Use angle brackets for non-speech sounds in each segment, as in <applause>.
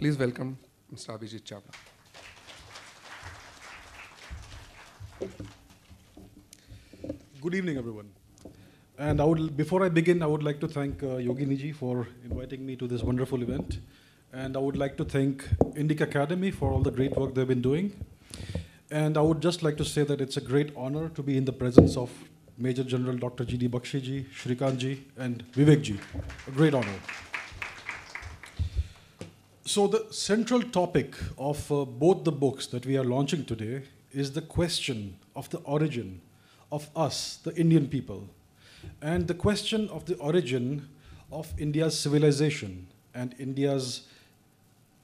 Please welcome Mr. Abhijit Chawla. Good evening, everyone. And I would, before I begin, I would like to thank uh, Yogi Niji for inviting me to this wonderful event. And I would like to thank Indic Academy for all the great work they've been doing. And I would just like to say that it's a great honor to be in the presence of Major General Dr. G.D. Bakshi ji, and Vivekji. A great honor. So, the central topic of uh, both the books that we are launching today is the question of the origin of us, the Indian people, and the question of the origin of India's civilization and India's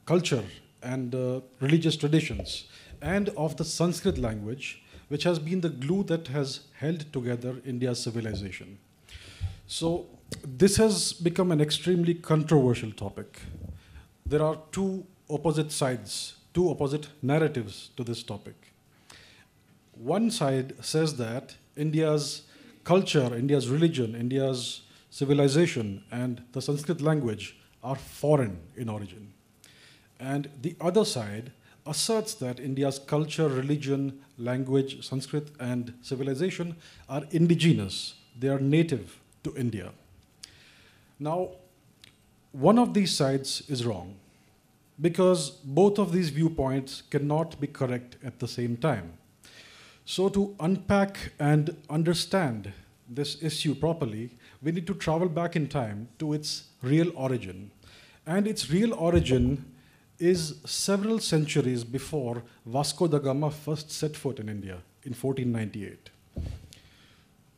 culture and uh, religious traditions, and of the Sanskrit language, which has been the glue that has held together India's civilization. So, this has become an extremely controversial topic there are two opposite sides, two opposite narratives to this topic. One side says that India's culture, India's religion, India's civilization, and the Sanskrit language are foreign in origin. And the other side asserts that India's culture, religion, language, Sanskrit, and civilization are indigenous, they are native to India. Now, one of these sides is wrong because both of these viewpoints cannot be correct at the same time. So to unpack and understand this issue properly, we need to travel back in time to its real origin. And its real origin is several centuries before Vasco da Gama first set foot in India in 1498.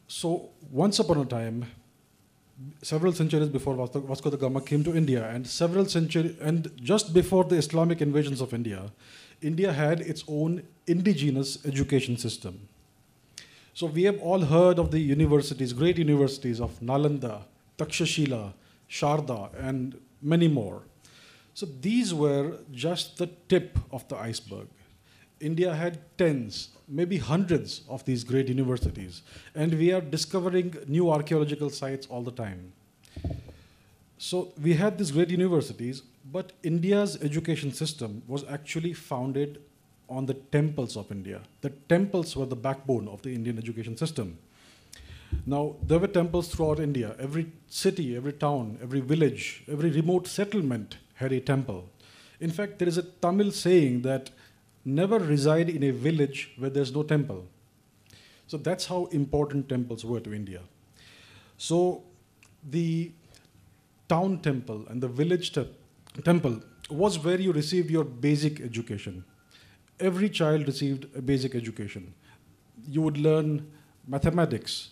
So once upon a time, several centuries before Vasco da Gama came to India, and several century and just before the Islamic invasions of India, India had its own indigenous education system. So we have all heard of the universities, great universities of Nalanda, Takshashila, Sharda, and many more. So these were just the tip of the iceberg. India had tens, maybe hundreds of these great universities, and we are discovering new archaeological sites all the time. So we had these great universities, but India's education system was actually founded on the temples of India. The temples were the backbone of the Indian education system. Now, there were temples throughout India. Every city, every town, every village, every remote settlement had a temple. In fact, there is a Tamil saying that never reside in a village where there's no temple. So that's how important temples were to India. So the town temple and the village te temple was where you received your basic education. Every child received a basic education. You would learn mathematics,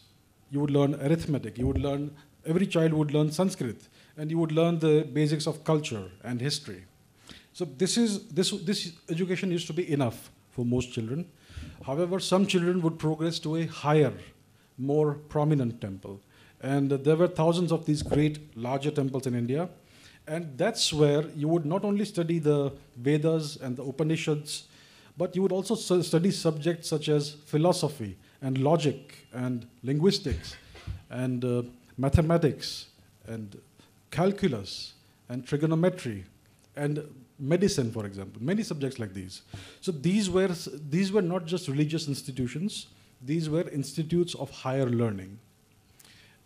you would learn arithmetic, you would learn, every child would learn Sanskrit, and you would learn the basics of culture and history. So this is this this education used to be enough for most children. However, some children would progress to a higher, more prominent temple, and there were thousands of these great larger temples in India, and that's where you would not only study the Vedas and the Upanishads, but you would also study subjects such as philosophy and logic and linguistics and uh, mathematics and calculus and trigonometry and medicine, for example, many subjects like these. So these were, these were not just religious institutions, these were institutes of higher learning.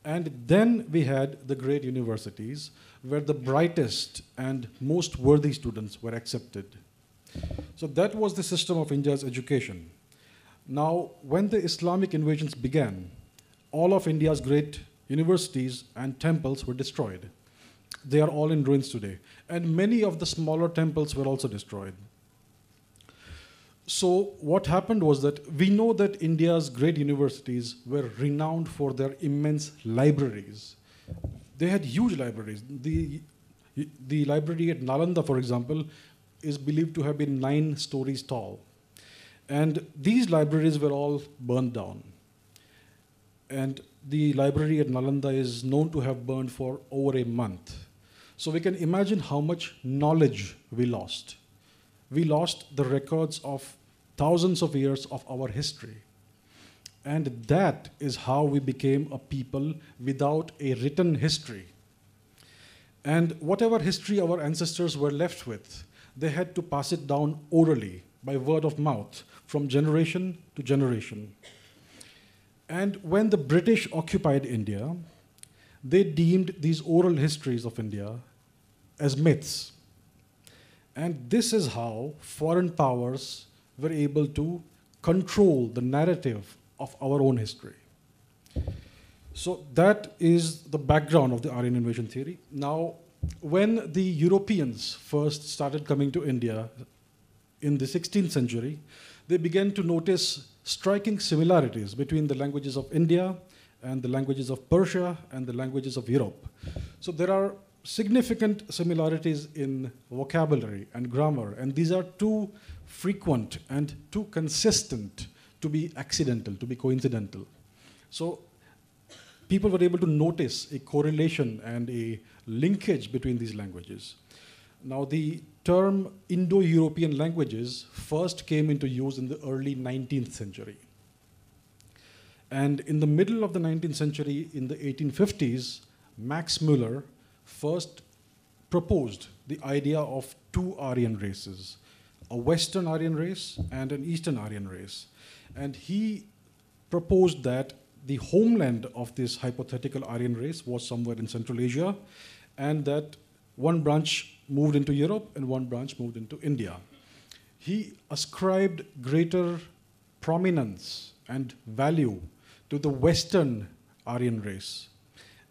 And then we had the great universities where the brightest and most worthy students were accepted. So that was the system of India's education. Now, when the Islamic invasions began, all of India's great universities and temples were destroyed. They are all in ruins today. And many of the smaller temples were also destroyed. So, what happened was that we know that India's great universities were renowned for their immense libraries. They had huge libraries. The, the library at Nalanda, for example, is believed to have been nine stories tall. And these libraries were all burned down. And the library at Nalanda is known to have burned for over a month. So we can imagine how much knowledge we lost. We lost the records of thousands of years of our history. And that is how we became a people without a written history. And whatever history our ancestors were left with, they had to pass it down orally by word of mouth from generation to generation. And when the British occupied India, they deemed these oral histories of India as myths. And this is how foreign powers were able to control the narrative of our own history. So that is the background of the Aryan invasion theory. Now, when the Europeans first started coming to India in the 16th century, they began to notice striking similarities between the languages of India and the languages of Persia and the languages of Europe. So there are significant similarities in vocabulary and grammar, and these are too frequent and too consistent to be accidental, to be coincidental. So people were able to notice a correlation and a linkage between these languages. Now, the term Indo-European languages first came into use in the early 19th century. And in the middle of the 19th century, in the 1850s, Max Müller first proposed the idea of two Aryan races, a Western Aryan race and an Eastern Aryan race. And he proposed that the homeland of this hypothetical Aryan race was somewhere in Central Asia, and that one branch moved into Europe and one branch moved into India. He ascribed greater prominence and value to the Western Aryan race.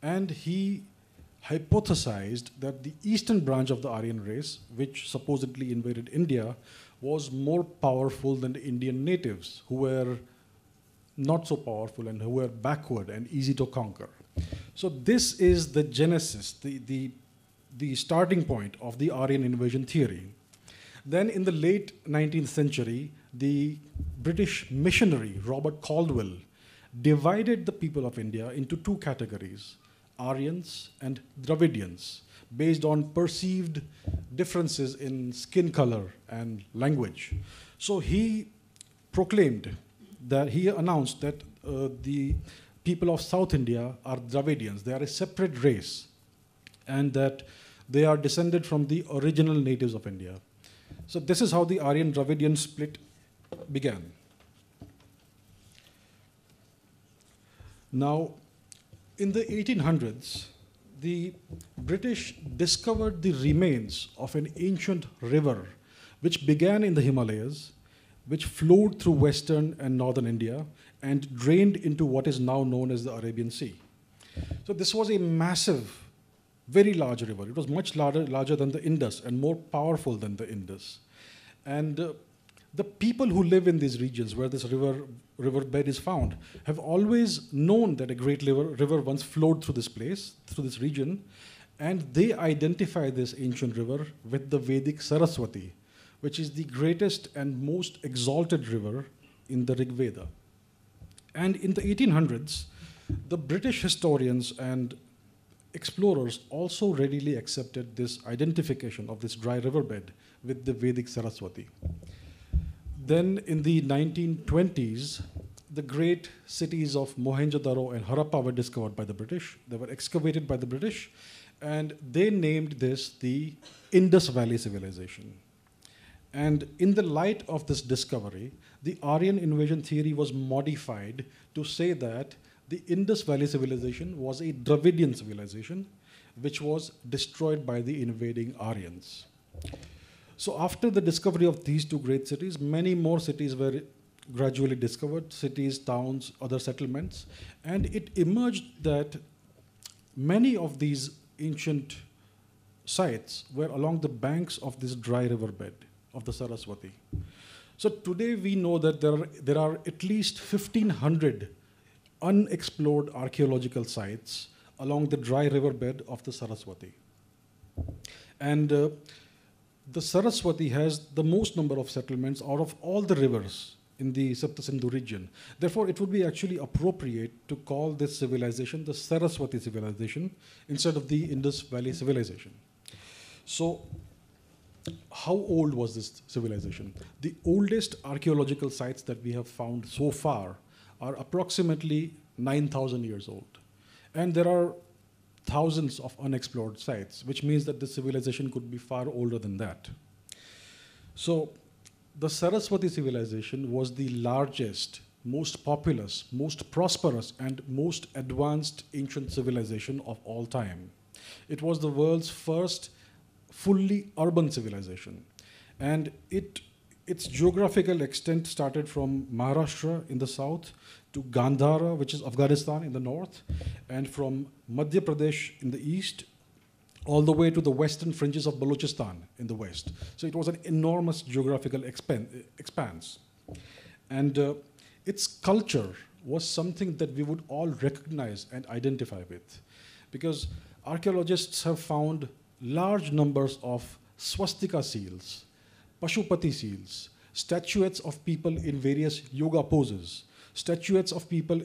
And he hypothesized that the eastern branch of the Aryan race, which supposedly invaded India, was more powerful than the Indian natives, who were not so powerful and who were backward and easy to conquer. So this is the genesis, the, the the starting point of the Aryan invasion theory. Then, in the late 19th century, the British missionary Robert Caldwell divided the people of India into two categories Aryans and Dravidians, based on perceived differences in skin color and language. So he proclaimed that he announced that uh, the people of South India are Dravidians, they are a separate race and that they are descended from the original natives of India. So this is how the Aryan Dravidian split began. Now, in the 1800s, the British discovered the remains of an ancient river which began in the Himalayas, which flowed through western and northern India and drained into what is now known as the Arabian Sea. So this was a massive very large river. It was much larger, larger than the Indus and more powerful than the Indus. And uh, the people who live in these regions where this river riverbed is found have always known that a great river, river once flowed through this place, through this region, and they identify this ancient river with the Vedic Saraswati, which is the greatest and most exalted river in the Rig Veda. And in the 1800s, the British historians and explorers also readily accepted this identification of this dry riverbed with the Vedic Saraswati. Then in the 1920s, the great cities of Mohenjo-daro and Harappa were discovered by the British. They were excavated by the British, and they named this the Indus Valley Civilization. And in the light of this discovery, the Aryan invasion theory was modified to say that the Indus Valley civilization was a Dravidian civilization which was destroyed by the invading Aryans. So after the discovery of these two great cities, many more cities were gradually discovered, cities, towns, other settlements, and it emerged that many of these ancient sites were along the banks of this dry riverbed of the Saraswati. So today we know that there are, there are at least 1500 unexplored archaeological sites along the dry riverbed of the Saraswati. And uh, the Saraswati has the most number of settlements out of all the rivers in the Saptasindhu region. Therefore, it would be actually appropriate to call this civilization the Saraswati civilization instead of the Indus Valley civilization. So, how old was this civilization? The oldest archaeological sites that we have found so far are approximately 9,000 years old. And there are thousands of unexplored sites, which means that the civilization could be far older than that. So the Saraswati civilization was the largest, most populous, most prosperous, and most advanced ancient civilization of all time. It was the world's first fully urban civilization. And it its geographical extent started from Maharashtra in the south to Gandhara, which is Afghanistan in the north, and from Madhya Pradesh in the east, all the way to the western fringes of Balochistan in the west. So it was an enormous geographical expan expanse. And uh, its culture was something that we would all recognize and identify with. Because archaeologists have found large numbers of swastika seals Pashupati seals, statuettes of people in various yoga poses, statuettes of people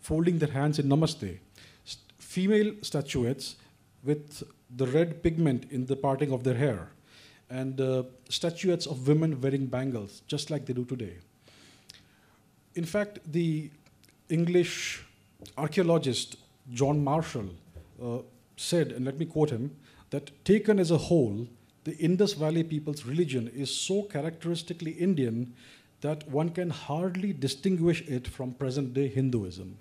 folding their hands in namaste, st female statuettes with the red pigment in the parting of their hair, and uh, statuettes of women wearing bangles, just like they do today. In fact, the English archaeologist John Marshall uh, said, and let me quote him, that taken as a whole, the Indus Valley people's religion is so characteristically Indian that one can hardly distinguish it from present day Hinduism.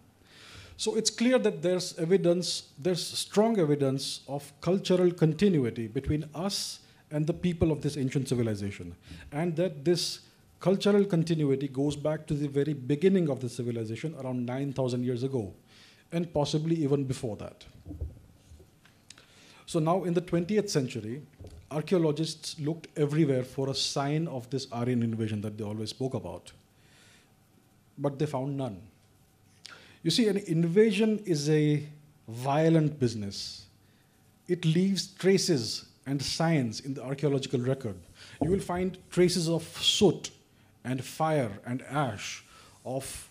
So it's clear that there's evidence, there's strong evidence of cultural continuity between us and the people of this ancient civilization, and that this cultural continuity goes back to the very beginning of the civilization around 9,000 years ago, and possibly even before that. So now in the 20th century, archaeologists looked everywhere for a sign of this Aryan invasion that they always spoke about, but they found none. You see, an invasion is a violent business. It leaves traces and signs in the archaeological record. You will find traces of soot and fire and ash, of,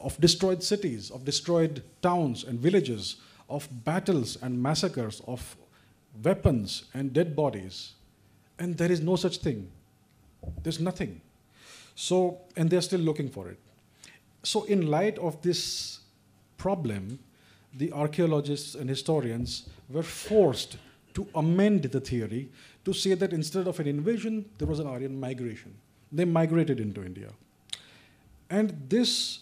of destroyed cities, of destroyed towns and villages, of battles and massacres, of weapons and dead bodies, and there is no such thing. There's nothing. So, and they're still looking for it. So, in light of this problem, the archaeologists and historians were forced to amend the theory to say that instead of an invasion, there was an Aryan migration. They migrated into India. And this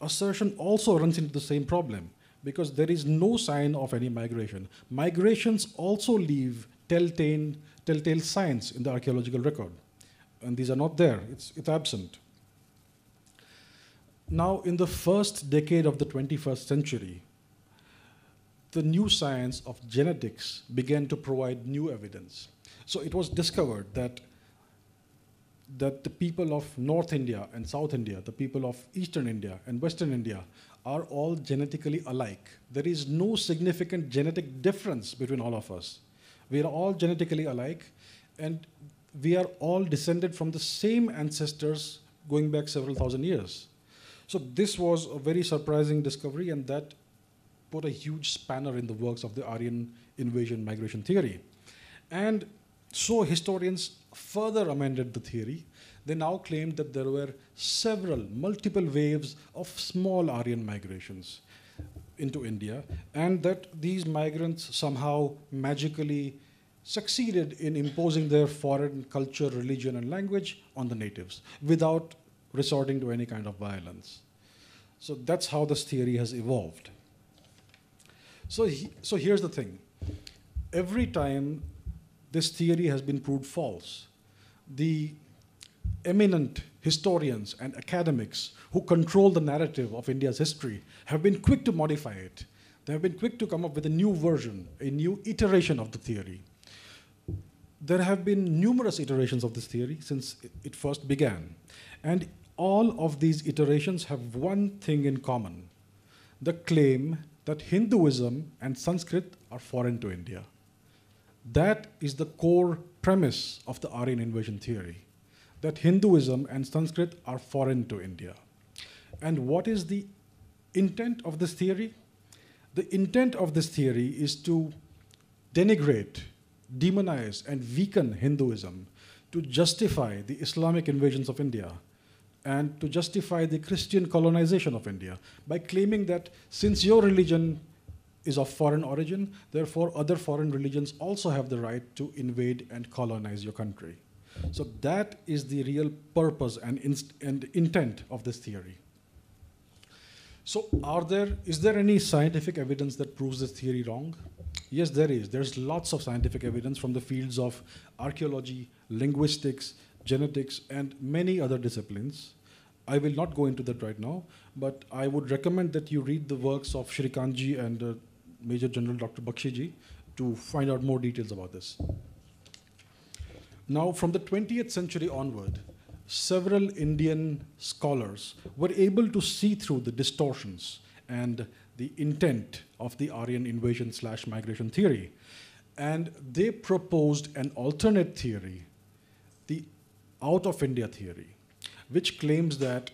assertion also runs into the same problem because there is no sign of any migration. Migrations also leave telltale, telltale signs in the archaeological record. And these are not there, it's, it's absent. Now, in the first decade of the 21st century, the new science of genetics began to provide new evidence. So it was discovered that, that the people of North India and South India, the people of Eastern India and Western India are all genetically alike. There is no significant genetic difference between all of us. We are all genetically alike, and we are all descended from the same ancestors going back several thousand years. So, this was a very surprising discovery, and that put a huge spanner in the works of the Aryan invasion migration theory. And so, historians further amended the theory they now claimed that there were several, multiple waves of small Aryan migrations into India, and that these migrants somehow magically succeeded in imposing their foreign culture, religion, and language on the natives without resorting to any kind of violence. So that's how this theory has evolved. So, he, so here's the thing every time this theory has been proved false, the eminent historians and academics who control the narrative of India's history have been quick to modify it. They have been quick to come up with a new version, a new iteration of the theory. There have been numerous iterations of this theory since it first began. And all of these iterations have one thing in common the claim that Hinduism and Sanskrit are foreign to India. That is the core premise of the Aryan invasion theory that Hinduism and Sanskrit are foreign to India. And what is the intent of this theory? The intent of this theory is to denigrate, demonize, and weaken Hinduism to justify the Islamic invasions of India and to justify the Christian colonization of India by claiming that since your religion is of foreign origin, therefore other foreign religions also have the right to invade and colonize your country. So that is the real purpose and, and intent of this theory. So are there, is there any scientific evidence that proves this theory wrong? Yes, there is. There's lots of scientific evidence from the fields of archaeology, linguistics, genetics, and many other disciplines. I will not go into that right now, but I would recommend that you read the works of Shrikanji and uh, Major General Dr. Bakshiji to find out more details about this. Now, from the 20th century onward, several Indian scholars were able to see through the distortions and the intent of the Aryan invasion slash migration theory. And they proposed an alternate theory, the out of India theory, which claims that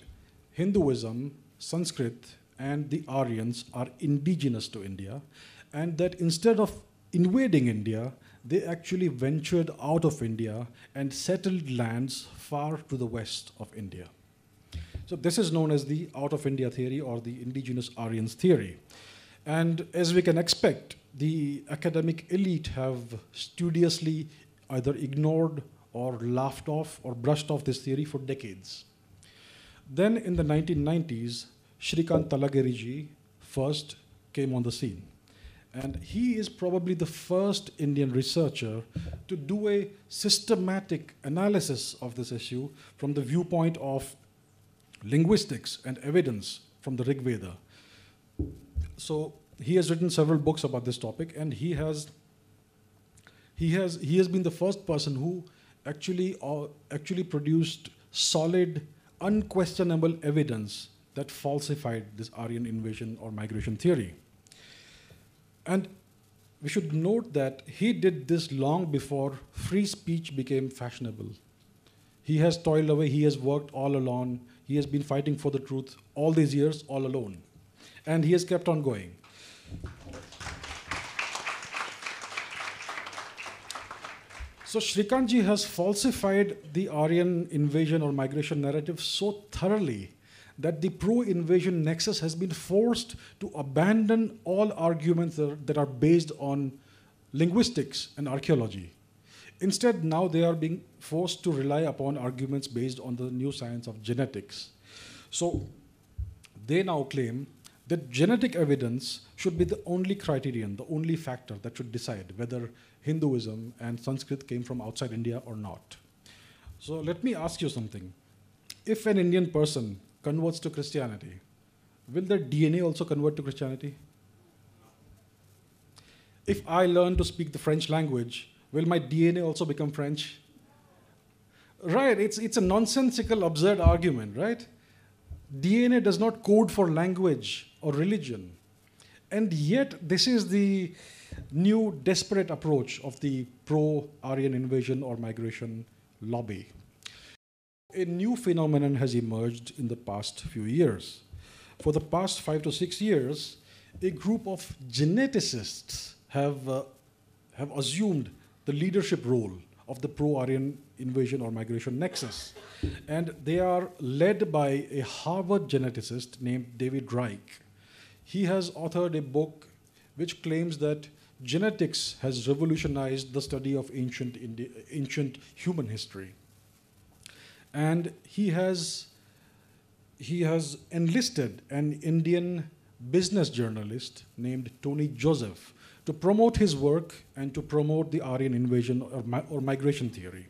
Hinduism, Sanskrit, and the Aryans are indigenous to India, and that instead of invading India, they actually ventured out of India and settled lands far to the west of India. So this is known as the out of India theory or the indigenous Aryans theory. And as we can expect, the academic elite have studiously either ignored or laughed off or brushed off this theory for decades. Then in the 1990s, Shrikant Talageriji first came on the scene. And he is probably the first Indian researcher to do a systematic analysis of this issue from the viewpoint of linguistics and evidence from the Rig Veda. So he has written several books about this topic, and he has he has he has been the first person who actually uh, actually produced solid, unquestionable evidence that falsified this Aryan invasion or migration theory. And we should note that he did this long before free speech became fashionable. He has toiled away, he has worked all alone, he has been fighting for the truth all these years, all alone. And he has kept on going. So Shrikantji has falsified the Aryan invasion or migration narrative so thoroughly that the pro-invasion nexus has been forced to abandon all arguments that are based on linguistics and archaeology. Instead, now they are being forced to rely upon arguments based on the new science of genetics. So they now claim that genetic evidence should be the only criterion, the only factor that should decide whether Hinduism and Sanskrit came from outside India or not. So let me ask you something. If an Indian person converts to Christianity, will their DNA also convert to Christianity? If I learn to speak the French language, will my DNA also become French? Right, it's, it's a nonsensical, absurd argument, right? DNA does not code for language or religion. And yet, this is the new desperate approach of the pro Aryan invasion or migration lobby a new phenomenon has emerged in the past few years. For the past five to six years, a group of geneticists have, uh, have assumed the leadership role of the pro Aryan invasion or migration nexus. And they are led by a Harvard geneticist named David Reich. He has authored a book which claims that genetics has revolutionized the study of ancient, Indi- ancient human history and he has he has enlisted an Indian business journalist named Tony Joseph to promote his work and to promote the Aryan invasion or, or migration theory.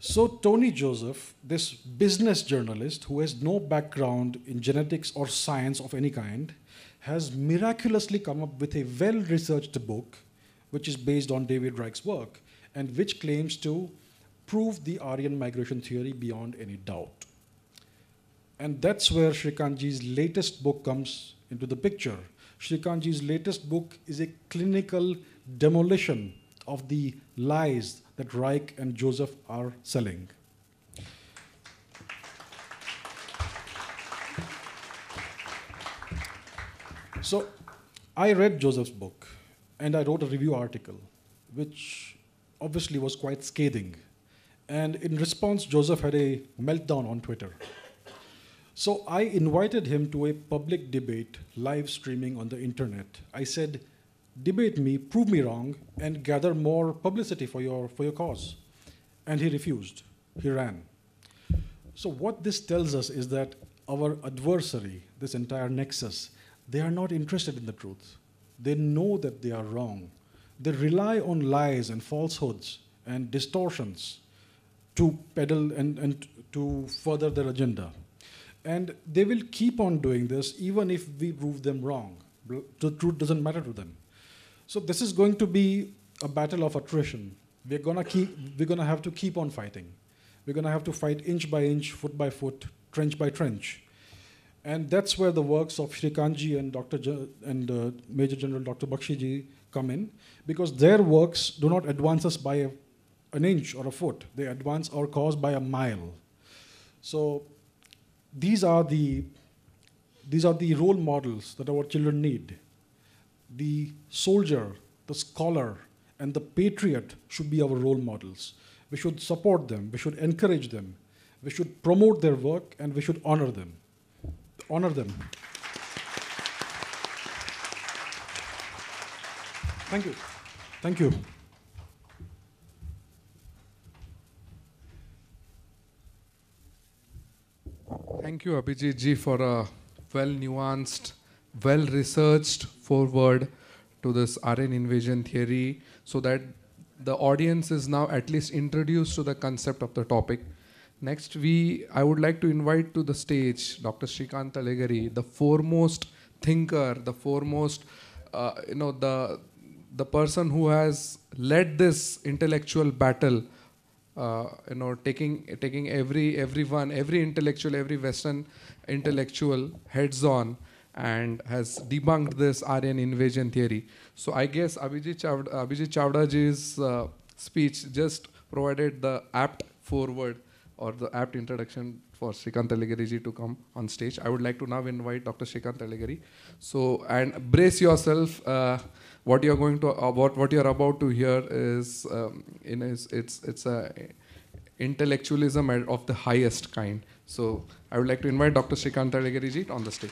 So Tony Joseph, this business journalist who has no background in genetics or science of any kind, has miraculously come up with a well-researched book which is based on David Reich's work and which claims to proved the Aryan migration theory beyond any doubt. And that's where Srikanji's latest book comes into the picture. Srikanji's latest book is a clinical demolition of the lies that Reich and Joseph are selling. So I read Joseph's book and I wrote a review article, which obviously was quite scathing and in response, Joseph had a meltdown on Twitter. So I invited him to a public debate, live streaming on the internet. I said, debate me, prove me wrong, and gather more publicity for your, for your cause. And he refused. He ran. So what this tells us is that our adversary, this entire nexus, they are not interested in the truth. They know that they are wrong. They rely on lies and falsehoods and distortions to peddle and, and to further their agenda. And they will keep on doing this even if we prove them wrong. The truth doesn't matter to them. So this is going to be a battle of attrition. We're gonna keep we're gonna have to keep on fighting. We're gonna have to fight inch by inch, foot by foot, trench by trench. And that's where the works of Sri Kanji and Dr. and uh, Major General Dr. Bakshiji come in, because their works do not advance us by a an inch or a foot. They advance our cause by a mile. So these are the these are the role models that our children need. The soldier, the scholar, and the patriot should be our role models. We should support them, we should encourage them, we should promote their work, and we should honor them. Honor them. Thank you. Thank you. Thank you, Abhijit ji, for a well-nuanced, well-researched forward to this RN invasion theory so that the audience is now at least introduced to the concept of the topic. Next, we I would like to invite to the stage Dr. Shrikant Talegari, the foremost thinker, the foremost, uh, you know, the the person who has led this intellectual battle uh, you know, taking taking every everyone, every intellectual, every Western intellectual heads on and has debunked this Aryan invasion theory. So I guess Abhijit Chavda, Abhijit Chavdaji's uh, speech just provided the apt forward or the apt introduction for Srikant Telegiriji to come on stage. I would like to now invite Dr. Srikant Telegiri. So, and brace yourself, uh, what you're going to uh, what what you're about to hear is um, in is, it's it's a intellectualism of the highest kind. So I would like to invite Dr. Srikant Tadegiriji on the stage.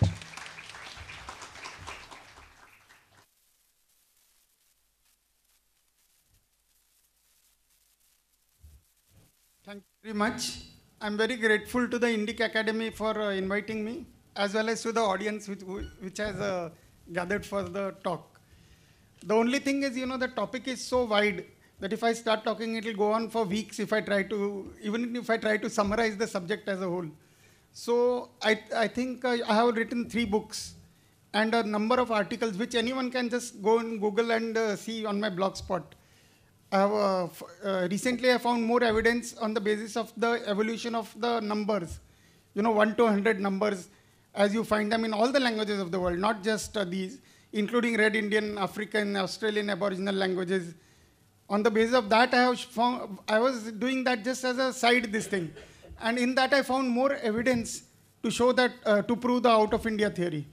Thank you very much. I'm very grateful to the Indic Academy for uh, inviting me, as well as to the audience which, which has uh, gathered for the talk. The only thing is, you know, the topic is so wide that if I start talking, it'll go on for weeks if I try to, even if I try to summarize the subject as a whole. So I, I think I, I have written three books and a number of articles which anyone can just go and Google and uh, see on my blogspot. I have, uh, uh, recently I found more evidence on the basis of the evolution of the numbers, you know, 1 to 100 numbers as you find them in all the languages of the world, not just uh, these including Red Indian, African, Australian, Aboriginal languages. On the basis of that, I, have found, I was doing that just as a side this thing. And in that, I found more evidence to show that, uh, to prove the out of India theory.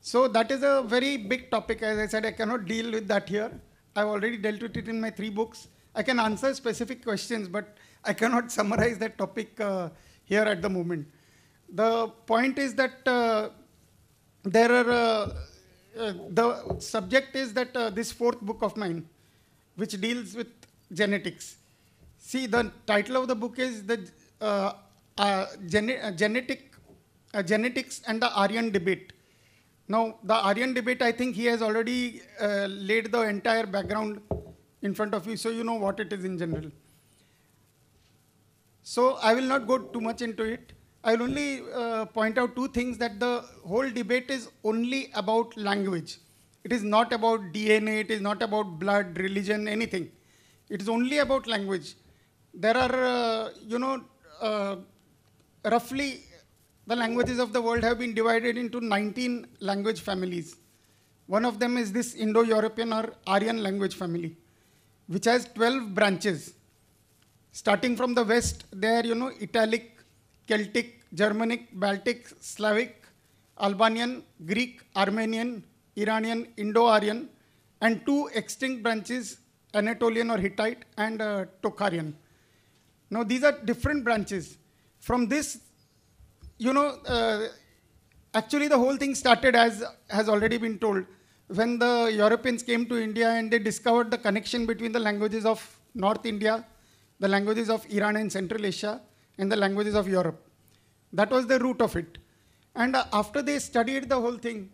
So that is a very big topic. As I said, I cannot deal with that here. I've already dealt with it in my three books. I can answer specific questions, but I cannot <laughs> summarize that topic uh, here at the moment. The point is that uh, there are uh, uh, the subject is that uh, this fourth book of mine, which deals with genetics. See, the title of the book is the uh, uh, uh genetic genetics and the Aryan debate. Now, the Aryan debate, I think he has already laid the entire background in front of you, so you know what it is in general. So I will not go too much into it. I'll only uh, point out two things that the whole debate is only about language. It is not about DNA, it is not about blood, religion, anything. It is only about language. There are, uh, you know, uh, roughly the languages of the world have been divided into 19 language families. One of them is this Indo European or Aryan language family, which has 12 branches. Starting from the west, there, you know, Italic, Celtic, Germanic, Baltic, Slavic, Albanian, Greek, Armenian, Iranian, Indo-Aryan, and two extinct branches, Anatolian or Hittite and uh, Tocharian. Now these are different branches. From this, you know, uh, actually the whole thing started as has already been told when the Europeans came to India and they discovered the connection between the languages of North India, the languages of Iran and Central Asia, in the languages of Europe. That was the root of it. And uh, after they studied the whole thing,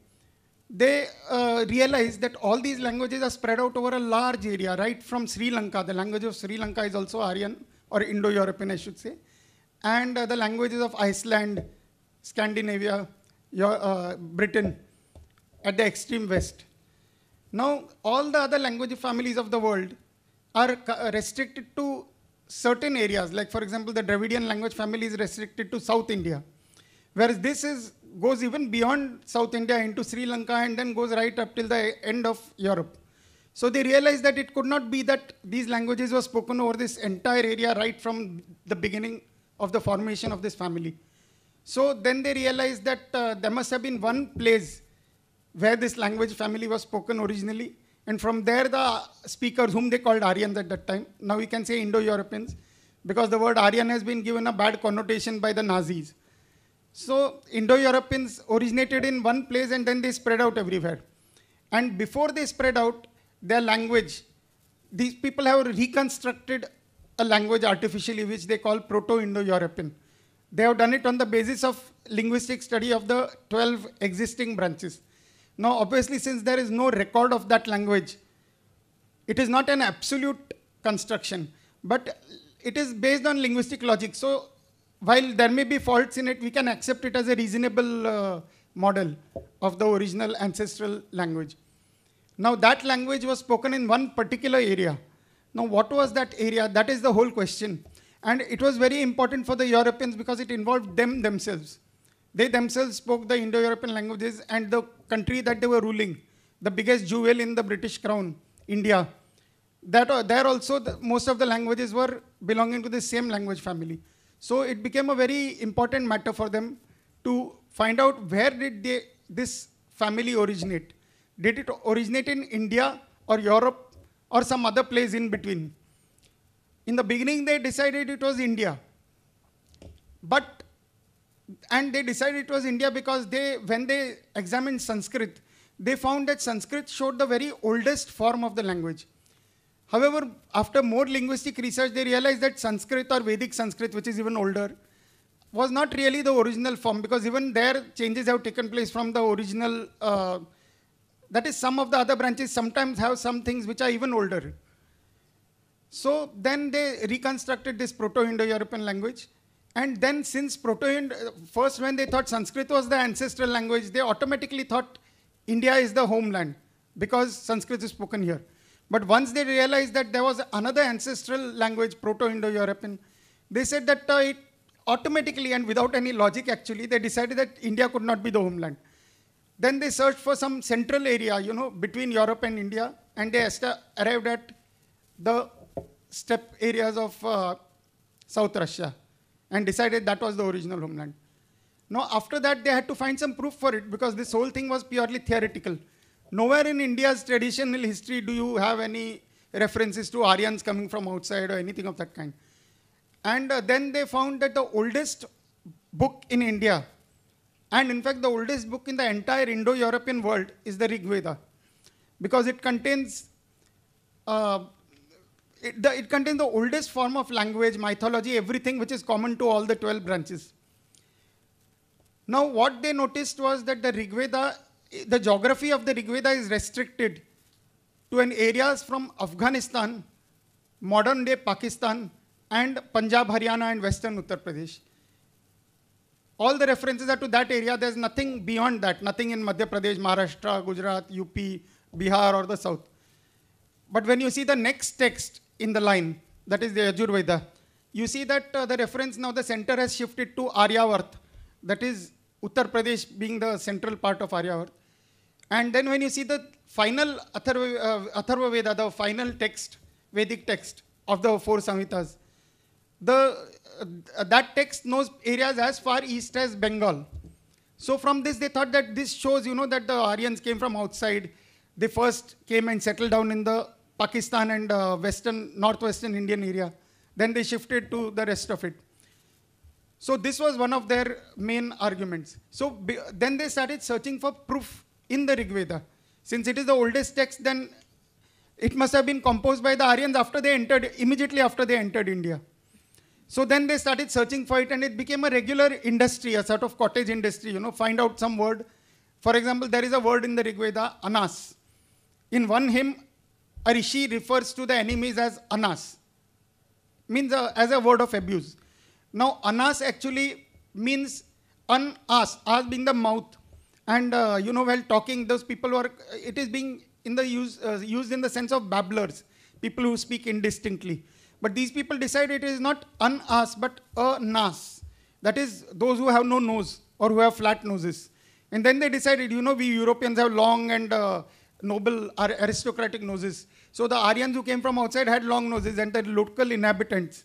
they uh, realized that all these languages are spread out over a large area, right from Sri Lanka. The language of Sri Lanka is also Aryan or Indo European, I should say. And uh, the languages of Iceland, Scandinavia, uh, Britain, at the extreme west. Now, all the other language families of the world are uh, restricted to certain areas, like for example, the Dravidian language family is restricted to South India, whereas this is goes even beyond South India into Sri Lanka and then goes right up till the end of Europe. So they realized that it could not be that these languages were spoken over this entire area right from the beginning of the formation of this family. So then they realized that uh, there must have been one place where this language family was spoken originally and from there, the speakers, whom they called Aryans at that time, now we can say Indo-Europeans, because the word Aryan has been given a bad connotation by the Nazis. So Indo-Europeans originated in one place and then they spread out everywhere. And before they spread out, their language, these people have reconstructed a language artificially, which they call Proto-Indo-European. They have done it on the basis of linguistic study of the 12 existing branches. Now, obviously, since there is no record of that language, it is not an absolute construction, but it is based on linguistic logic. So, while there may be faults in it, we can accept it as a reasonable uh, model of the original ancestral language. Now, that language was spoken in one particular area. Now, what was that area? That is the whole question. And it was very important for the Europeans because it involved them themselves. They themselves spoke the Indo-European languages and the country that they were ruling, the biggest jewel in the British crown, India. That, uh, there also, the, most of the languages were belonging to the same language family. So it became a very important matter for them to find out where did they, this family originate. Did it originate in India or Europe or some other place in between? In the beginning, they decided it was India. But and they decided it was India because they, when they examined Sanskrit, they found that Sanskrit showed the very oldest form of the language. However, after more linguistic research, they realized that Sanskrit or Vedic Sanskrit, which is even older, was not really the original form because even there changes have taken place from the original. Uh, that is, some of the other branches sometimes have some things which are even older. So then they reconstructed this Proto Indo European language and then since Proto-Hind, uh, first when they thought Sanskrit was the ancestral language, they automatically thought India is the homeland because Sanskrit is spoken here. But once they realized that there was another ancestral language, Proto-Indo-European, they said that uh, it automatically and without any logic actually, they decided that India could not be the homeland. Then they searched for some central area, you know, between Europe and India, and they arrived at the steppe areas of uh, South Russia and decided that was the original homeland. Now, after that, they had to find some proof for it because this whole thing was purely theoretical. Nowhere in India's traditional history do you have any references to Aryans coming from outside or anything of that kind. And uh, then they found that the oldest book in India, and in fact, the oldest book in the entire Indo European world, is the Rig Veda because it contains uh, it, the, it contains the oldest form of language, mythology, everything which is common to all the 12 branches. Now, what they noticed was that the Rig Veda, the geography of the Rig Veda is restricted to an areas from Afghanistan, modern day Pakistan, and Punjab, Haryana, and western Uttar Pradesh. All the references are to that area. There's nothing beyond that, nothing in Madhya Pradesh, Maharashtra, Gujarat, UP, Bihar, or the south. But when you see the next text, in the line, that is the Ajurveda. You see that uh, the reference now the center has shifted to Aryavart, that is Uttar Pradesh being the central part of Aryavart. And then when you see the final Atharva, uh, Atharva Veda, the final text, Vedic text of the four Samhitas, the, uh, that text knows areas as far east as Bengal. So from this, they thought that this shows, you know, that the Aryans came from outside. They first came and settled down in the Pakistan and uh, western, northwestern Indian area. Then they shifted to the rest of it. So this was one of their main arguments. So then they started searching for proof in the Rig Veda. Since it is the oldest text, then it must have been composed by the Aryans after they entered, immediately after they entered India. So then they started searching for it and it became a regular industry, a sort of cottage industry, you know, find out some word. For example, there is a word in the Rig Veda, anas. In one hymn, Arishi refers to the enemies as anas, means a, uh, as a word of abuse. Now, anas actually means unas, as being the mouth. And, uh, you know, while talking, those people were it is being in the use, uh, used in the sense of babblers, people who speak indistinctly. But these people decide it is not unas, but a nas. That is, those who have no nose or who have flat noses. And then they decided, you know, we Europeans have long and uh, noble ar aristocratic noses. So the Aryans who came from outside had long noses and the local inhabitants,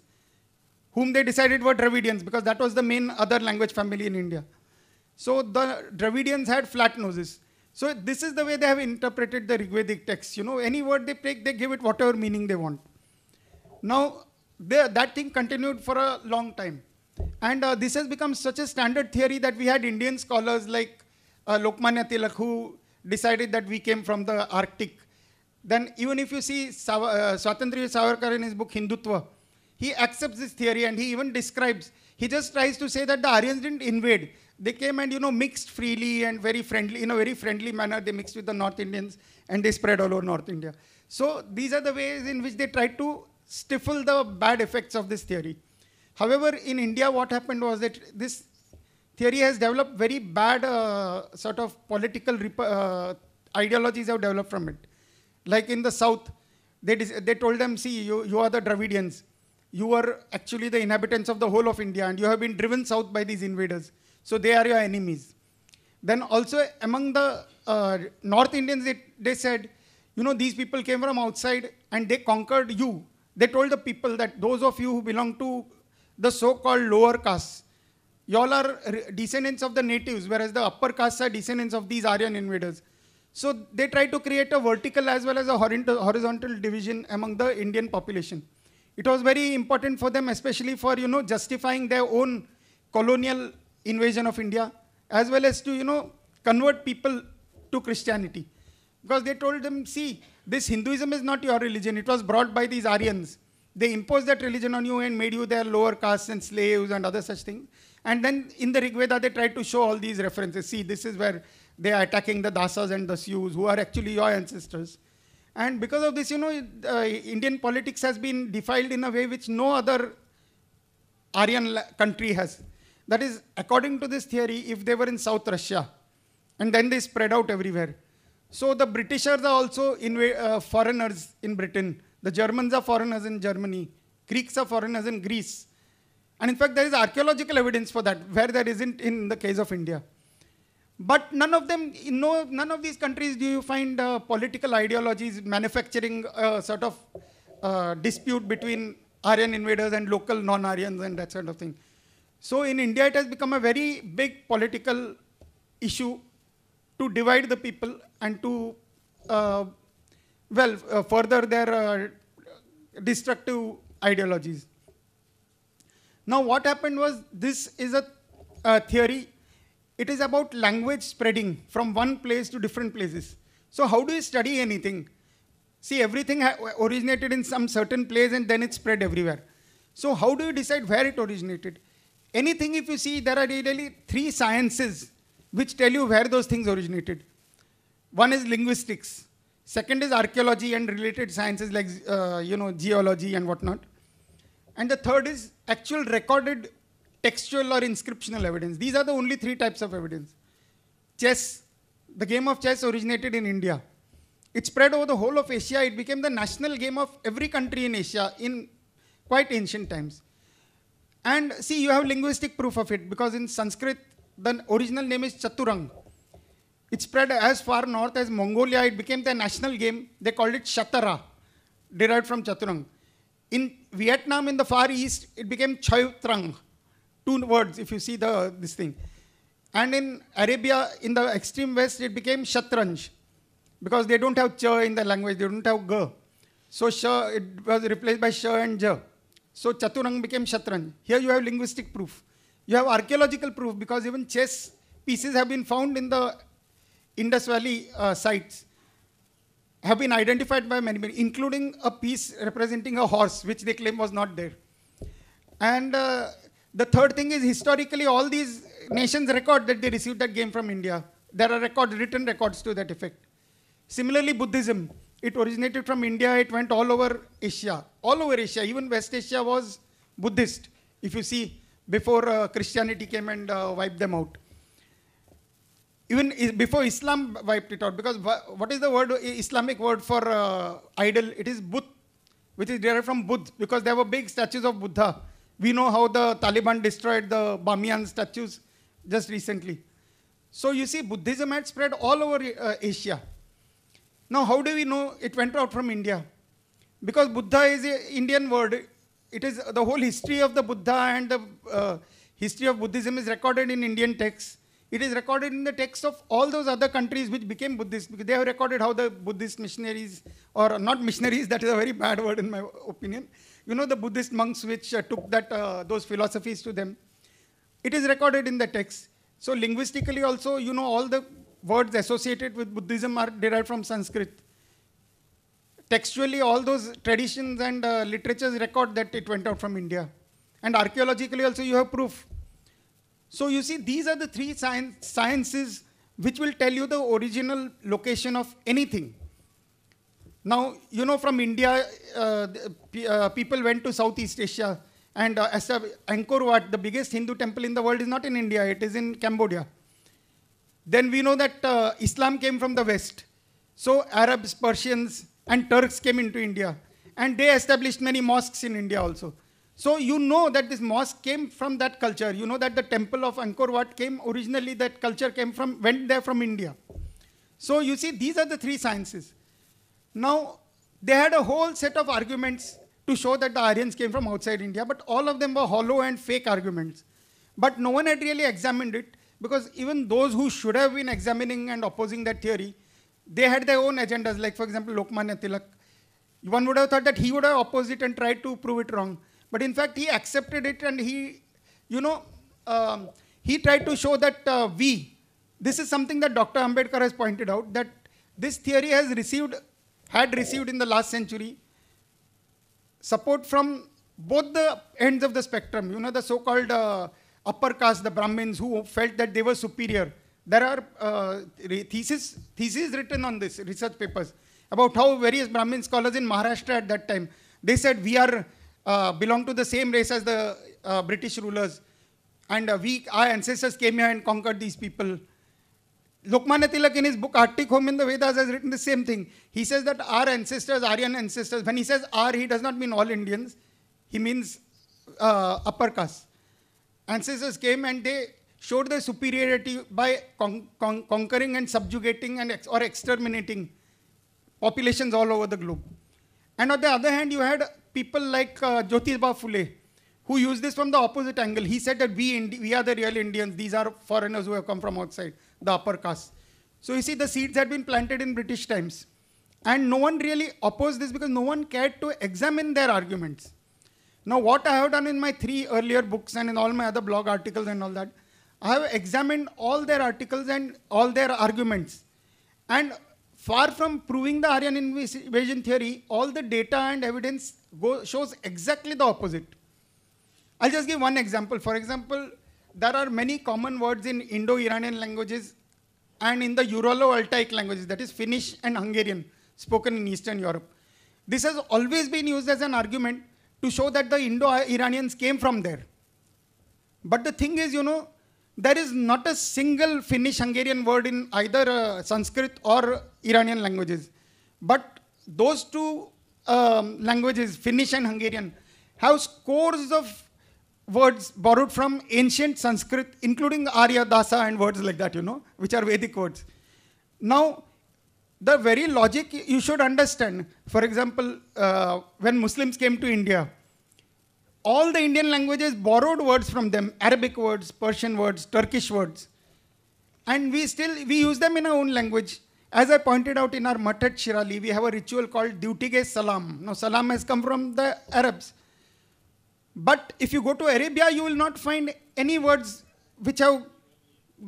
whom they decided were Dravidians because that was the main other language family in India. So the Dravidians had flat noses. So this is the way they have interpreted the Rigvedic texts. You know, any word they take, they give it whatever meaning they want. Now, they, that thing continued for a long time. And uh, this has become such a standard theory that we had Indian scholars like uh, Lokmanya Tilak who decided that we came from the Arctic. Then even if you see Sav uh, Swatantriya Savarkar in his book Hindutva, he accepts this theory and he even describes, he just tries to say that the Aryans didn't invade. They came and, you know, mixed freely and very friendly, in a very friendly manner. They mixed with the North Indians and they spread all over North India. So these are the ways in which they tried to stifle the bad effects of this theory. However, in India, what happened was that this theory has developed very bad uh, sort of political uh, ideologies have developed from it. Like in the South, they, they told them, see, you, you are the Dravidians. You are actually the inhabitants of the whole of India and you have been driven south by these invaders. So they are your enemies. Then also among the uh, North Indians, they, they said, you know, these people came from outside and they conquered you. They told the people that those of you who belong to the so-called lower castes, Y'all are descendants of the natives, whereas the upper castes are descendants of these Aryan invaders. So they try to create a vertical as well as a horizontal division among the Indian population. It was very important for them, especially for, you know, justifying their own colonial invasion of India, as well as to, you know, convert people to Christianity. Because they told them, see, this Hinduism is not your religion. It was brought by these Aryans. They imposed that religion on you and made you their lower castes and slaves and other such things. And then in the Rig Veda, they try to show all these references. See, this is where they are attacking the Dasas and the Sioux, who are actually your ancestors. And because of this, you know, uh, Indian politics has been defiled in a way which no other Aryan country has. That is, according to this theory, if they were in South Russia, and then they spread out everywhere. So the Britishers are also uh, foreigners in Britain. The Germans are foreigners in Germany. Greeks are foreigners in Greece. And in fact, there is archaeological evidence for that, where there isn't in the case of India. But none of them, no, none of these countries do you find uh, political ideologies manufacturing a uh, sort of uh, dispute between Aryan invaders and local non-Aryans and that sort of thing. So in India, it has become a very big political issue to divide the people and to, uh, well, uh, further their uh, destructive ideologies. Now what happened was this is a, a theory. It is about language spreading from one place to different places. So how do you study anything? See, everything originated in some certain place and then it spread everywhere. So how do you decide where it originated? Anything if you see, there are really three sciences which tell you where those things originated. One is linguistics. Second is archaeology and related sciences like, uh, you know, geology and whatnot. And the third is actual recorded textual or inscriptional evidence. These are the only three types of evidence. Chess, the game of chess originated in India. It spread over the whole of Asia. It became the national game of every country in Asia in quite ancient times. And see, you have linguistic proof of it because in Sanskrit, the original name is Chaturang. It spread as far north as Mongolia. It became the national game. They called it Shatara, derived from Chaturang. In Vietnam, in the Far East, it became Chai Trang. Two words, if you see the, this thing. And in Arabia, in the extreme west, it became Shatranj. Because they don't have Ch in the language, they don't have G. So Sha, it was replaced by Sha and J. So Chaturang became Shatranj. Here you have linguistic proof. You have archaeological proof because even chess pieces have been found in the Indus Valley uh, sites have been identified by many, many, including a piece representing a horse, which they claim was not there. And uh, the third thing is historically, all these nations record that they received that game from India. There are record, written records to that effect. Similarly, Buddhism, it originated from India, it went all over Asia. All over Asia, even West Asia was Buddhist, if you see, before uh, Christianity came and uh, wiped them out even before Islam wiped it out. Because what is the word Islamic word for uh, idol? It is Buddh, which is derived from Buddha, because there were big statues of Buddha. We know how the Taliban destroyed the Bamiyan statues just recently. So you see, Buddhism had spread all over uh, Asia. Now, how do we know it went out from India? Because Buddha is an Indian word. It is the whole history of the Buddha and the uh, history of Buddhism is recorded in Indian texts. It is recorded in the texts of all those other countries which became Buddhist. Because they have recorded how the Buddhist missionaries, or not missionaries, <laughs> that is a very bad word in my opinion. You know the Buddhist monks which uh, took that uh, those philosophies to them. It is recorded in the text. So linguistically also, you know, all the words associated with Buddhism are derived from Sanskrit. Textually, all those traditions and uh, literatures record that it went out from India. And archaeologically also, you have proof so you see, these are the three science, sciences which will tell you the original location of anything. Now, you know from India, uh, uh, people went to Southeast Asia and uh, Angkor Wat, the biggest Hindu temple in the world is not in India, it is in Cambodia. Then we know that uh, Islam came from the West. So Arabs, Persians and Turks came into India and they established many mosques in India also. So you know that this mosque came from that culture. You know that the temple of Angkor Wat came originally, that culture came from, went there from India. So you see, these are the three sciences. Now, they had a whole set of arguments to show that the Aryans came from outside India, but all of them were hollow and fake arguments. But no one had really examined it because even those who should have been examining and opposing that theory, they had their own agendas. Like, for example, Lokmanya Tilak. One would have thought that he would have opposed it and tried to prove it wrong. But in fact, he accepted it and he, you know, um, he tried to show that uh, we, this is something that Dr. Ambedkar has pointed out, that this theory has received, had received in the last century support from both the ends of the spectrum. You know, the so-called uh, upper caste, the Brahmins who felt that they were superior. There are uh, theses, theses written on this, research papers, about how various Brahmin scholars in Maharashtra at that time, they said we are uh, belong to the same race as the uh, British rulers. And uh, we, our ancestors came here and conquered these people. Lokmanya Tilak in his book Arctic Home in the Vedas has written the same thing. He says that our ancestors, Aryan ancestors, when he says our, he does not mean all Indians. He means uh, upper caste. Ancestors came and they showed their superiority by con con conquering and subjugating and ex or exterminating populations all over the globe. And on the other hand, you had people like uh, Jyotirba Phule, who used this from the opposite angle. He said that we, Indi we are the real Indians. These are foreigners who have come from outside, the upper caste. So you see, the seeds had been planted in British times. And no one really opposed this because no one cared to examine their arguments. Now, what I have done in my three earlier books and in all my other blog articles and all that, I have examined all their articles and all their arguments. And Far from proving the Aryan invasion theory, all the data and evidence go, shows exactly the opposite. I'll just give one example. For example, there are many common words in Indo-Iranian languages and in the Uralo-Altaic languages, that is Finnish and Hungarian, spoken in Eastern Europe. This has always been used as an argument to show that the Indo-Iranians came from there. But the thing is, you know, there is not a single Finnish-Hungarian word in either uh, Sanskrit or Iranian languages. But those two um, languages, Finnish and Hungarian, have scores of words borrowed from ancient Sanskrit, including Arya, Dasa, and words like that, you know, which are Vedic words. Now, the very logic you should understand. For example, uh, when Muslims came to India, all the Indian languages borrowed words from them Arabic words, Persian words, Turkish words. And we still we use them in our own language. As I pointed out in our Matat Shirali, we have a ritual called Dutige Salam. Now, Salam has come from the Arabs. But if you go to Arabia, you will not find any words which have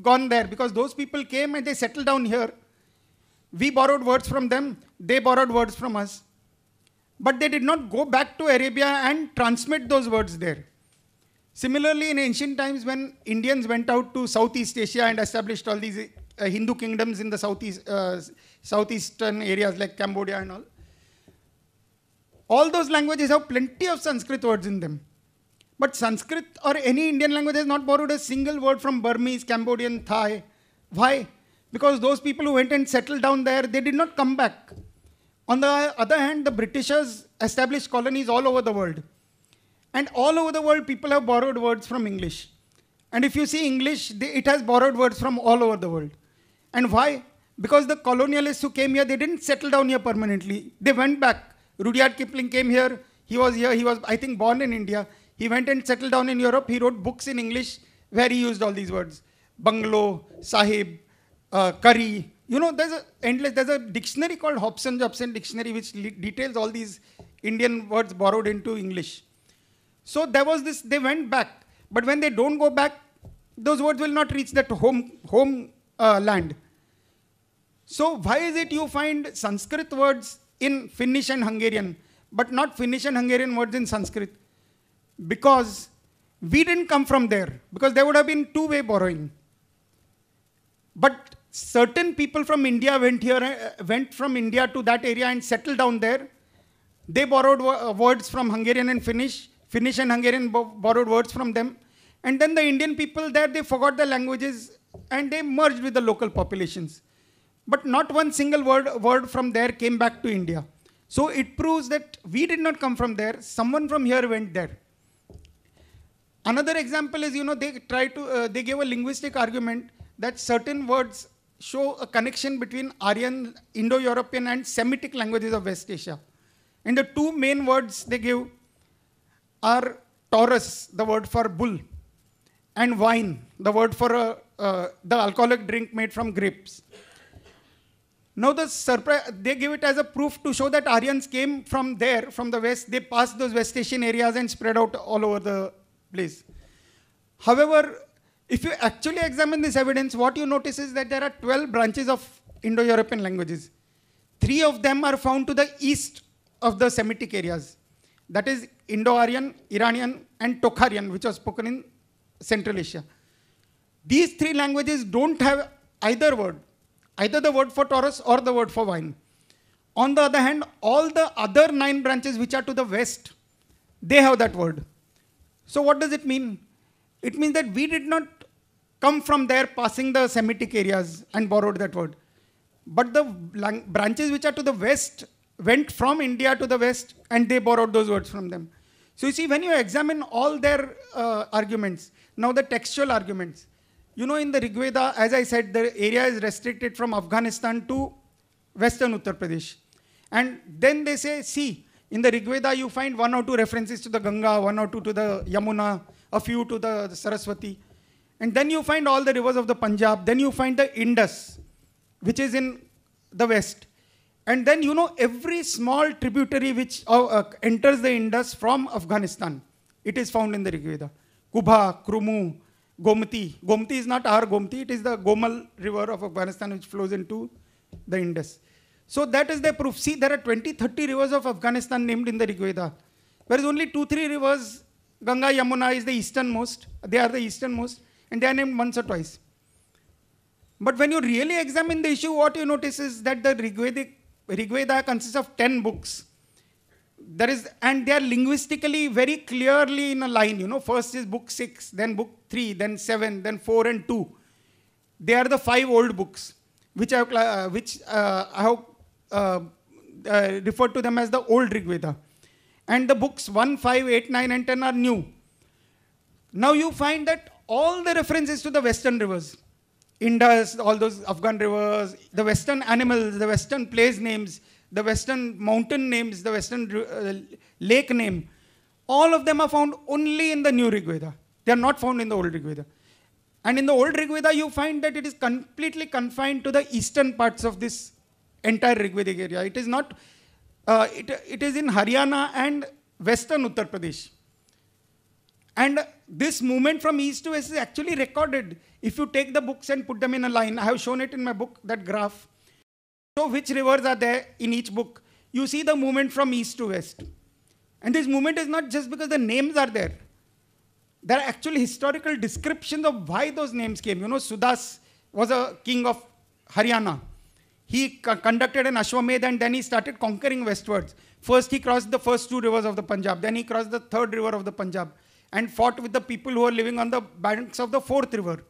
gone there because those people came and they settled down here. We borrowed words from them, they borrowed words from us. But they did not go back to Arabia and transmit those words there. Similarly, in ancient times, when Indians went out to Southeast Asia and established all these uh, Hindu kingdoms in the southeast, uh, southeastern areas like Cambodia and all. All those languages have plenty of Sanskrit words in them. But Sanskrit or any Indian language has not borrowed a single word from Burmese, Cambodian, Thai. Why? Because those people who went and settled down there, they did not come back. On the other hand, the Britishers established colonies all over the world. And all over the world, people have borrowed words from English. And if you see English, they, it has borrowed words from all over the world. And why? Because the colonialists who came here, they didn't settle down here permanently. They went back. Rudyard Kipling came here. He was here. He was, I think, born in India. He went and settled down in Europe. He wrote books in English where he used all these words. Bungalow, sahib, uh, curry. You know, there's a endless, there's a dictionary called Hobson Jobson Dictionary which details all these Indian words borrowed into English. So there was this, they went back. But when they don't go back, those words will not reach that home, home uh, land. So why is it you find Sanskrit words in Finnish and Hungarian, but not Finnish and Hungarian words in Sanskrit? Because we didn't come from there, because there would have been two-way borrowing. But certain people from India went here, uh, went from India to that area and settled down there. They borrowed uh, words from Hungarian and Finnish. Finnish and Hungarian borrowed words from them. And then the Indian people there, they forgot the languages and they merged with the local populations but not one single word, word from there came back to India. So it proves that we did not come from there, someone from here went there. Another example is, you know, they try to, uh, they gave a linguistic argument that certain words show a connection between Aryan, Indo-European and Semitic languages of West Asia. And the two main words they give are Taurus, the word for bull, and wine, the word for uh, uh the alcoholic drink made from grapes. Now the surprise, they give it as a proof to show that Aryans came from there, from the west. They passed those West Asian areas and spread out all over the place. However, if you actually examine this evidence, what you notice is that there are 12 branches of Indo-European languages. Three of them are found to the east of the Semitic areas. That is Indo-Aryan, Iranian, and Tokharian, which was spoken in Central Asia. These three languages don't have either word either the word for Taurus or the word for wine. On the other hand, all the other nine branches which are to the west, they have that word. So what does it mean? It means that we did not come from there passing the Semitic areas and borrowed that word. But the branches which are to the west went from India to the west and they borrowed those words from them. So you see, when you examine all their uh, arguments, now the textual arguments, you know, in the Rig Veda, as I said, the area is restricted from Afghanistan to western Uttar Pradesh. And then they say, see, in the Rig Veda, you find one or two references to the Ganga, one or two to the Yamuna, a few to the, Saraswati. And then you find all the rivers of the Punjab. Then you find the Indus, which is in the west. And then, you know, every small tributary which uh, uh, enters the Indus from Afghanistan, it is found in the Rig Veda. Kubha, Krumu, Gomti. Gomti is not our Gomti, it is the Gomal river of Afghanistan which flows into the Indus. So that is the proof. See, there are 20, 30 rivers of Afghanistan named in the Rig Veda. Whereas only two, three rivers, Ganga, Yamuna is the easternmost. They are the easternmost and they are named once or twice. But when you really examine the issue, what you notice is that the Rig Rig Veda consists of 10 books there is and they are linguistically very clearly in a line you know first is book 6 then book 3 then 7 then 4 and 2 they are the five old books which i have uh, which uh, i have uh, uh, referred to them as the old rig veda and the books One, Five, Eight, Nine, and 10 are new now you find that all the references to the western rivers indus all those afghan rivers the western animals the western place names the western mountain names, the western uh, lake name, all of them are found only in the new Rig Veda. They are not found in the old Rig Veda. And in the old Rig Veda, you find that it is completely confined to the eastern parts of this entire Rig Vedic area. It is not, uh, it, it is in Haryana and western Uttar Pradesh. And this movement from east to west is actually recorded. If you take the books and put them in a line, I have shown it in my book, that graph. So which rivers are there in each book? You see the movement from east to west. And this movement is not just because the names are there. There are actual historical descriptions of why those names came. You know, Sudas was a king of Haryana. He conducted an Ashwamedh and then he started conquering westwards. First he crossed the first two rivers of the Punjab. Then he crossed the third river of the Punjab and fought with the people who are living on the banks of the fourth river.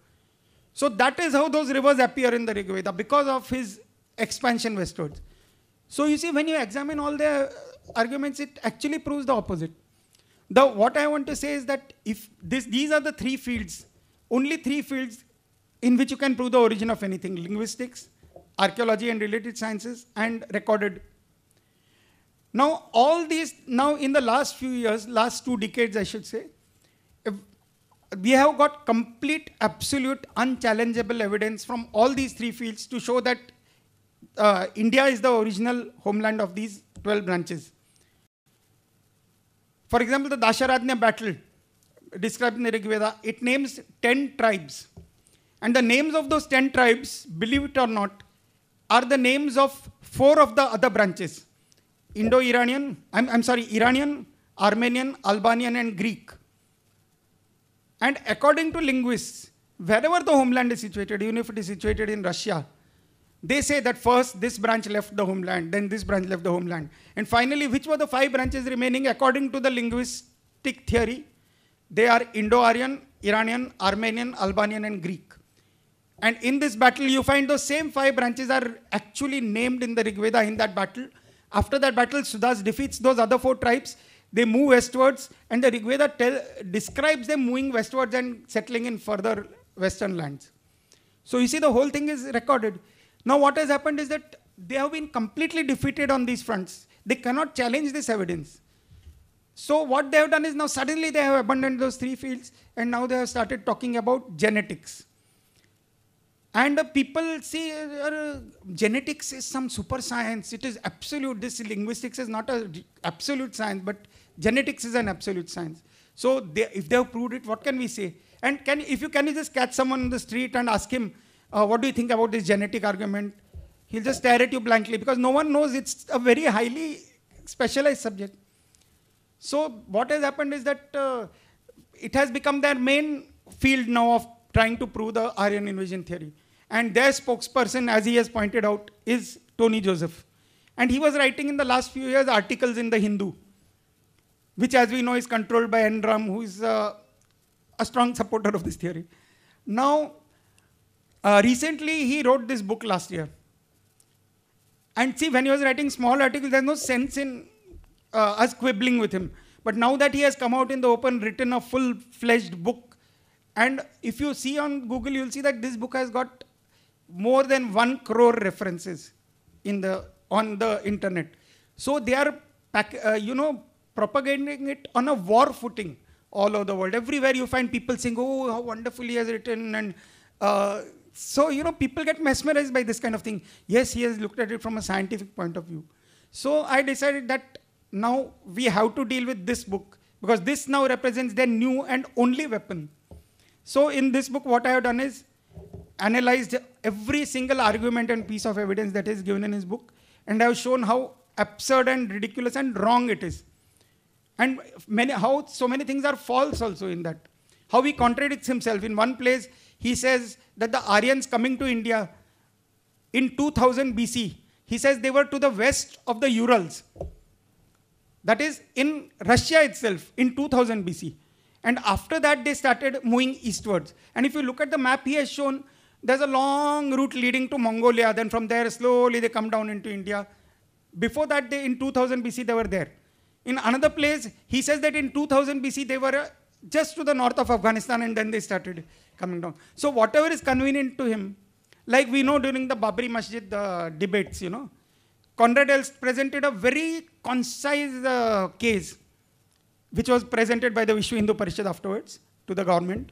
So that is how those rivers appear in the Rigveda because of his expansion westwards. So you see, when you examine all the uh, arguments, it actually proves the opposite. The, what I want to say is that if this, these are the three fields, only three fields in which you can prove the origin of anything, linguistics, archaeology and related sciences, and recorded. Now, all these, now in the last few years, last two decades, I should say, we have got complete, absolute, unchallengeable evidence from all these three fields to show that uh, India is the original homeland of these 12 branches. For example, the Dasharathna battle described in the Rig Veda, it names 10 tribes. And the names of those 10 tribes, believe it or not, are the names of four of the other branches. Indo-Iranian, I'm, I'm sorry, Iranian, Armenian, Albanian and Greek. And according to linguists, wherever the homeland is situated, even if it is situated in Russia, they say that first this branch left the homeland, then this branch left the homeland. And finally, which were the five branches remaining according to the linguistic theory? They are Indo-Aryan, Iranian, Armenian, Albanian, and Greek. And in this battle, you find those same five branches are actually named in the Rig Veda in that battle. After that battle, Sudas defeats those other four tribes. They move westwards, and the Rig Veda tell, describes them moving westwards and settling in further western lands. So you see, the whole thing is recorded. Now what has happened is that they have been completely defeated on these fronts. They cannot challenge this evidence. So what they have done is now suddenly they have abandoned those three fields and now they have started talking about genetics. And uh, people say uh, uh, genetics is some super science. It is absolute. This linguistics is not an absolute science, but genetics is an absolute science. So they, if they have proved it, what can we say? And can if you can you just catch someone on the street and ask him, uh, what do you think about this genetic argument? He'll just stare at you blankly because no one knows it's a very highly specialized subject. So what has happened is that uh, it has become their main field now of trying to prove the Aryan invasion theory. And their spokesperson, as he has pointed out, is Tony Joseph. And he was writing in the last few years articles in the Hindu, which as we know is controlled by Enram, who is uh, a strong supporter of this theory. Now, uh, recently, he wrote this book last year. And see, when he was writing small articles, there's no sense in uh, us quibbling with him. But now that he has come out in the open, written a full fledged book, and if you see on Google, you'll see that this book has got more than one crore references in the, on the internet. So they are, uh, you know, propagating it on a war footing all over the world. Everywhere you find people saying, oh, how wonderful he has written, and uh, so, you know, people get mesmerized by this kind of thing. Yes, he has looked at it from a scientific point of view. So I decided that now we have to deal with this book because this now represents their new and only weapon. So in this book, what I have done is analyzed every single argument and piece of evidence that is given in his book, and I have shown how absurd and ridiculous and wrong it is. And many, how so many things are false also in that. How he contradicts himself. In one place, he says that the Aryans coming to India in 2000 BC, he says they were to the west of the Urals. That is in Russia itself in 2000 BC. And after that, they started moving eastwards. And if you look at the map he has shown, there's a long route leading to Mongolia. Then from there, slowly they come down into India. Before that, they, in 2000 BC, they were there. In another place, he says that in 2000 BC, they were just to the north of Afghanistan, and then they started coming down. So whatever is convenient to him, like we know during the Babri Masjid uh, debates, you know, Conrad Elst presented a very concise uh, case, which was presented by the Vishwa Hindu Parishad afterwards to the government.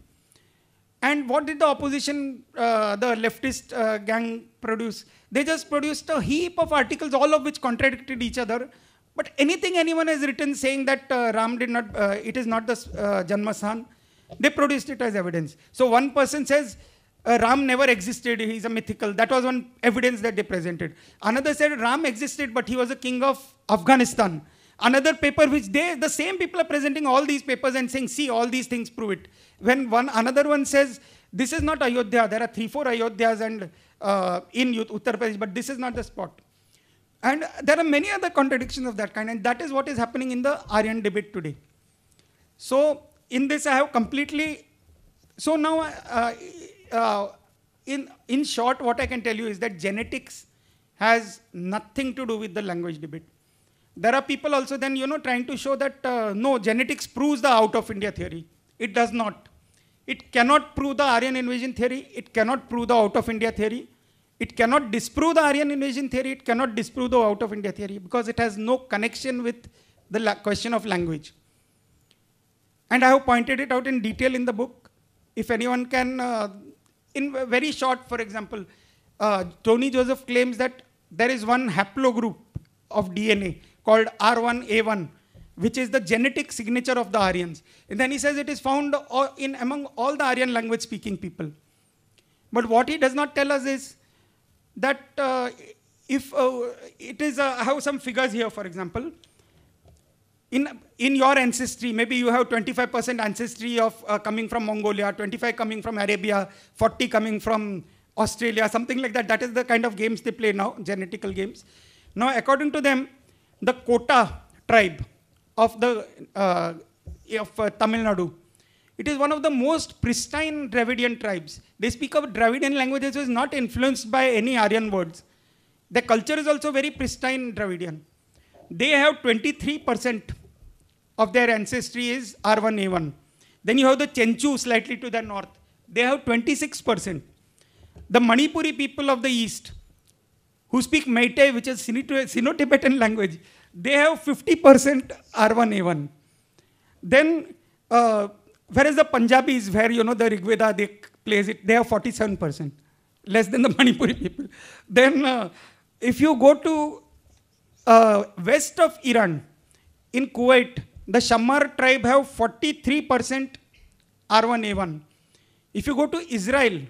And what did the opposition, uh, the leftist uh, gang produce? They just produced a heap of articles, all of which contradicted each other, but anything anyone has written saying that uh, Ram did not, uh, it is not the uh, they produced it as evidence. So one person says, uh, Ram never existed, he is a mythical. That was one evidence that they presented. Another said Ram existed, but he was a king of Afghanistan. Another paper which they, the same people are presenting all these papers and saying, see, all these things prove it. When one another one says, this is not Ayodhya, there are three, four Ayodhyas and uh, in Uttar Pradesh, but this is not the spot. And there are many other contradictions of that kind, and that is what is happening in the Aryan debate today. So in this, I have completely. So now, uh, uh, in in short, what I can tell you is that genetics has nothing to do with the language debate. There are people also then you know trying to show that uh, no genetics proves the out of India theory. It does not. It cannot prove the Aryan invasion theory. It cannot prove the out of India theory. It cannot disprove the Aryan invasion theory, it cannot disprove the out of India theory because it has no connection with the question of language. And I have pointed it out in detail in the book. If anyone can, uh, in very short, for example, uh, Tony Joseph claims that there is one haplogroup of DNA called R1A1, which is the genetic signature of the Aryans. And then he says it is found in among all the Aryan language speaking people. But what he does not tell us is that uh, if uh, it is, uh, I have some figures here, for example. In, in your ancestry, maybe you have 25% ancestry of uh, coming from Mongolia, 25 coming from Arabia, 40 coming from Australia, something like that. That is the kind of games they play now, genetical games. Now, according to them, the Kota tribe of the uh, of uh, Tamil Nadu it is one of the most pristine Dravidian tribes. They speak of Dravidian languages which is not influenced by any Aryan words. The culture is also very pristine Dravidian. They have 23% of their ancestry is R1A1. Then you have the Chenchu slightly to the north. They have 26%. The Manipuri people of the east, who speak Meitei, which is Sino-Tibetan language, they have 50% R1A1. Then uh, Whereas the Punjabis, where you know the Rig Veda, they place it, they are 47%, less than the <laughs> Manipuri people. Then uh, if you go to uh, west of Iran, in Kuwait, the Shammar tribe have 43% R1A1. If you go to Israel,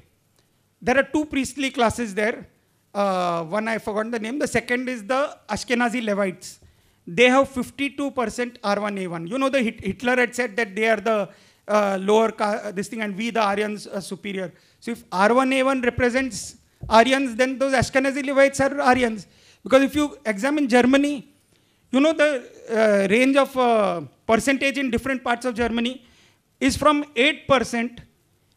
there are two priestly classes there. Uh, one I forgot the name. The second is the Ashkenazi Levites. They have 52% R1A1. You know, the Hitler had said that they are the uh, lower uh, this thing and we the Aryans uh, superior. So if R1A1 represents Aryans, then those Ashkenazi Levites are Aryans. Because if you examine Germany, you know the uh, range of uh, percentage in different parts of Germany is from 8%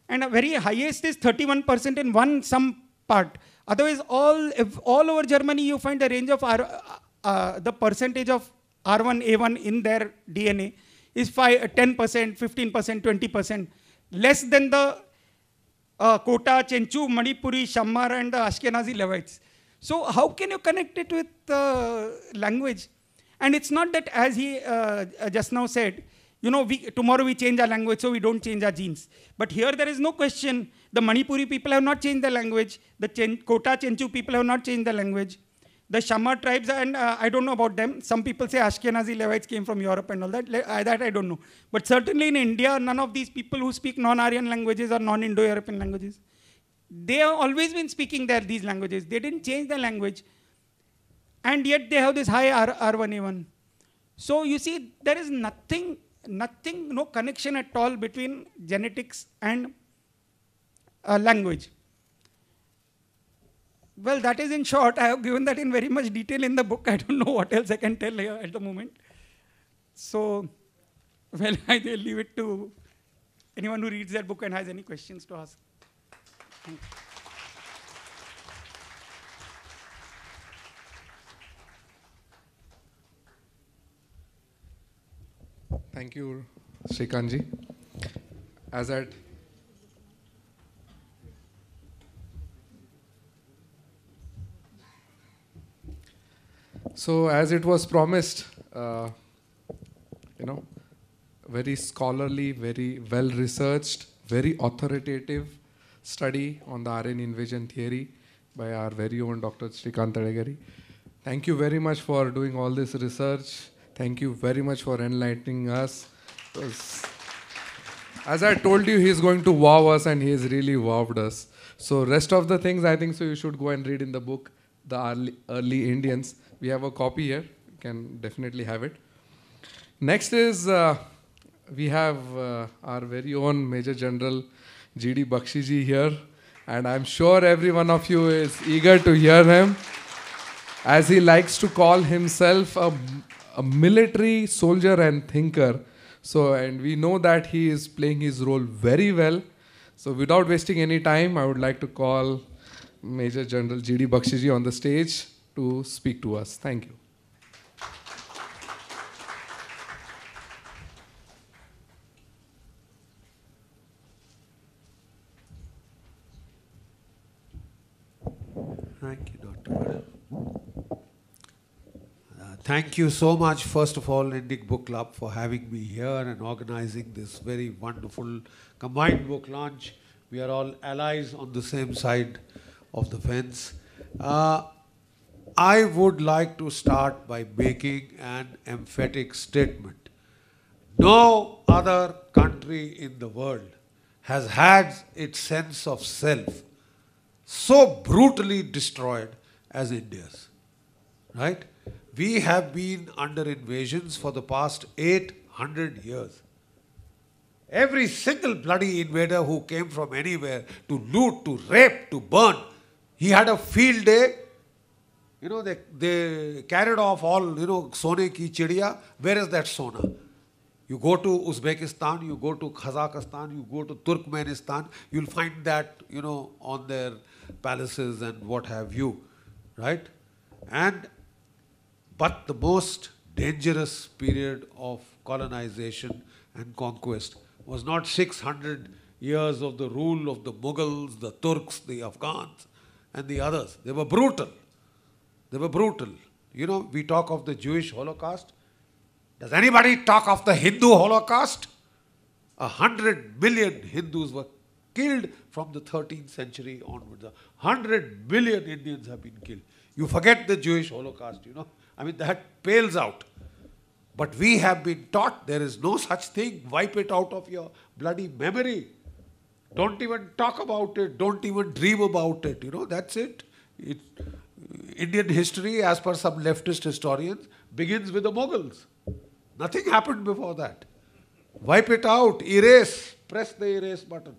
and a very highest is 31% in one some part. Otherwise, all, all over Germany, you find the range of R, uh, uh the percentage of R1A1 in their DNA is 5, 10%, 15%, 20%, less than the uh, Kota, Chenchu, Manipuri, Shammar, and the Ashkenazi Levites. So how can you connect it with uh, language? And it's not that, as he uh, uh, just now said, you know, we, tomorrow we change our language, so we don't change our genes. But here there is no question. The Manipuri people have not changed their language. The Chen Kota Chenchu people have not changed their language. The Shama tribes, and uh, I don't know about them. Some people say Ashkenazi Levites came from Europe and all that. Le I, uh, that I don't know. But certainly in India, none of these people who speak non-Aryan languages or non-Indo-European languages, they have always been speaking their, these languages. They didn't change the language. And yet they have this high R, R1A1. So you see, there is nothing, nothing, no connection at all between genetics and uh, language. Well, that is in short. I have given that in very much detail in the book. I don't know what else I can tell here at the moment. So, well, <laughs> I will leave it to anyone who reads that book and has any questions to ask. Thank you, Srikanji. As at So, as it was promised, uh, you know, very scholarly, very well researched, very authoritative study on the RNA invasion theory by our very own Dr. Srikant Tadegari. Thank you very much for doing all this research. Thank you very much for enlightening us. As I told you, he's going to wow us and he's really wowed us. So rest of the things I think so you should go and read in the book the early Indians. We have a copy here. You can definitely have it. Next is uh, we have uh, our very own Major General G.D. Bakshiji here. And I'm sure every one of you is eager to hear him. As he likes to call himself a, a military soldier and thinker. So, and we know that he is playing his role very well. So, without wasting any time, I would like to call Major General G.D. Bakshiji on the stage to speak to us. Thank you. Thank you, Dr. Uh, thank you so much, first of all, Indic Book Club for having me here and organizing this very wonderful combined book launch. We are all allies on the same side of the fence. Uh, I would like to start by making an emphatic statement. No other country in the world has had its sense of self so brutally destroyed as India's. Right? We have been under invasions for the past 800 years. Every single bloody invader who came from anywhere to loot, to rape, to burn, he had a field day. You know, they, they carried off all, you know, Sone ki chidiya. Where is that Sona? You go to Uzbekistan, you go to Kazakhstan, you go to Turkmenistan, you'll find that, you know, on their palaces and what have you, right? And, but the most dangerous period of colonization and conquest was not 600 years of the rule of the Mughals, the Turks, the Afghans, and the others. They were brutal. They were brutal. You know, we talk of the Jewish Holocaust. Does anybody talk of the Hindu Holocaust? A hundred million Hindus were killed from the 13th century onwards. A hundred million Indians have been killed. You forget the Jewish Holocaust, you know. I mean, that pales out. But we have been taught there is no such thing. Wipe it out of your bloody memory. Don't even talk about it. Don't even dream about it. You know, that's it. it Indian history, as per some leftist historians, begins with the Mughals. Nothing happened before that. Wipe it out, erase, press the erase button.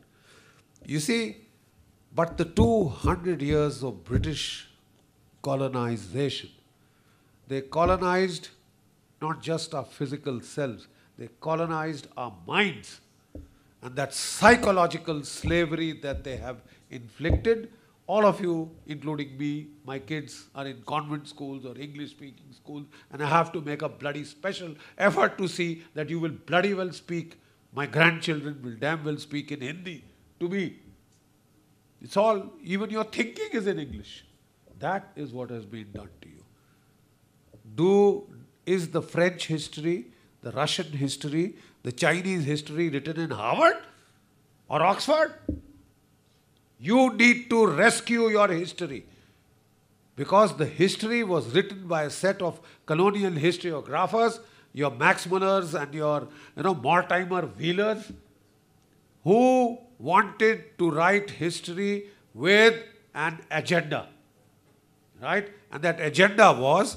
You see, but the 200 years of British colonization, they colonized not just our physical selves, they colonized our minds and that psychological slavery that they have inflicted. All of you, including me, my kids are in convent schools or English speaking schools, and I have to make a bloody special effort to see that you will bloody well speak. My grandchildren will damn well speak in Hindi to me. It's all, even your thinking is in English. That is what has been done to you. Do is the French history, the Russian history, the Chinese history written in Harvard or Oxford. You need to rescue your history because the history was written by a set of colonial historiographers, your Max Mullers and your you know Mortimer Wheelers, who wanted to write history with an agenda, right? And that agenda was,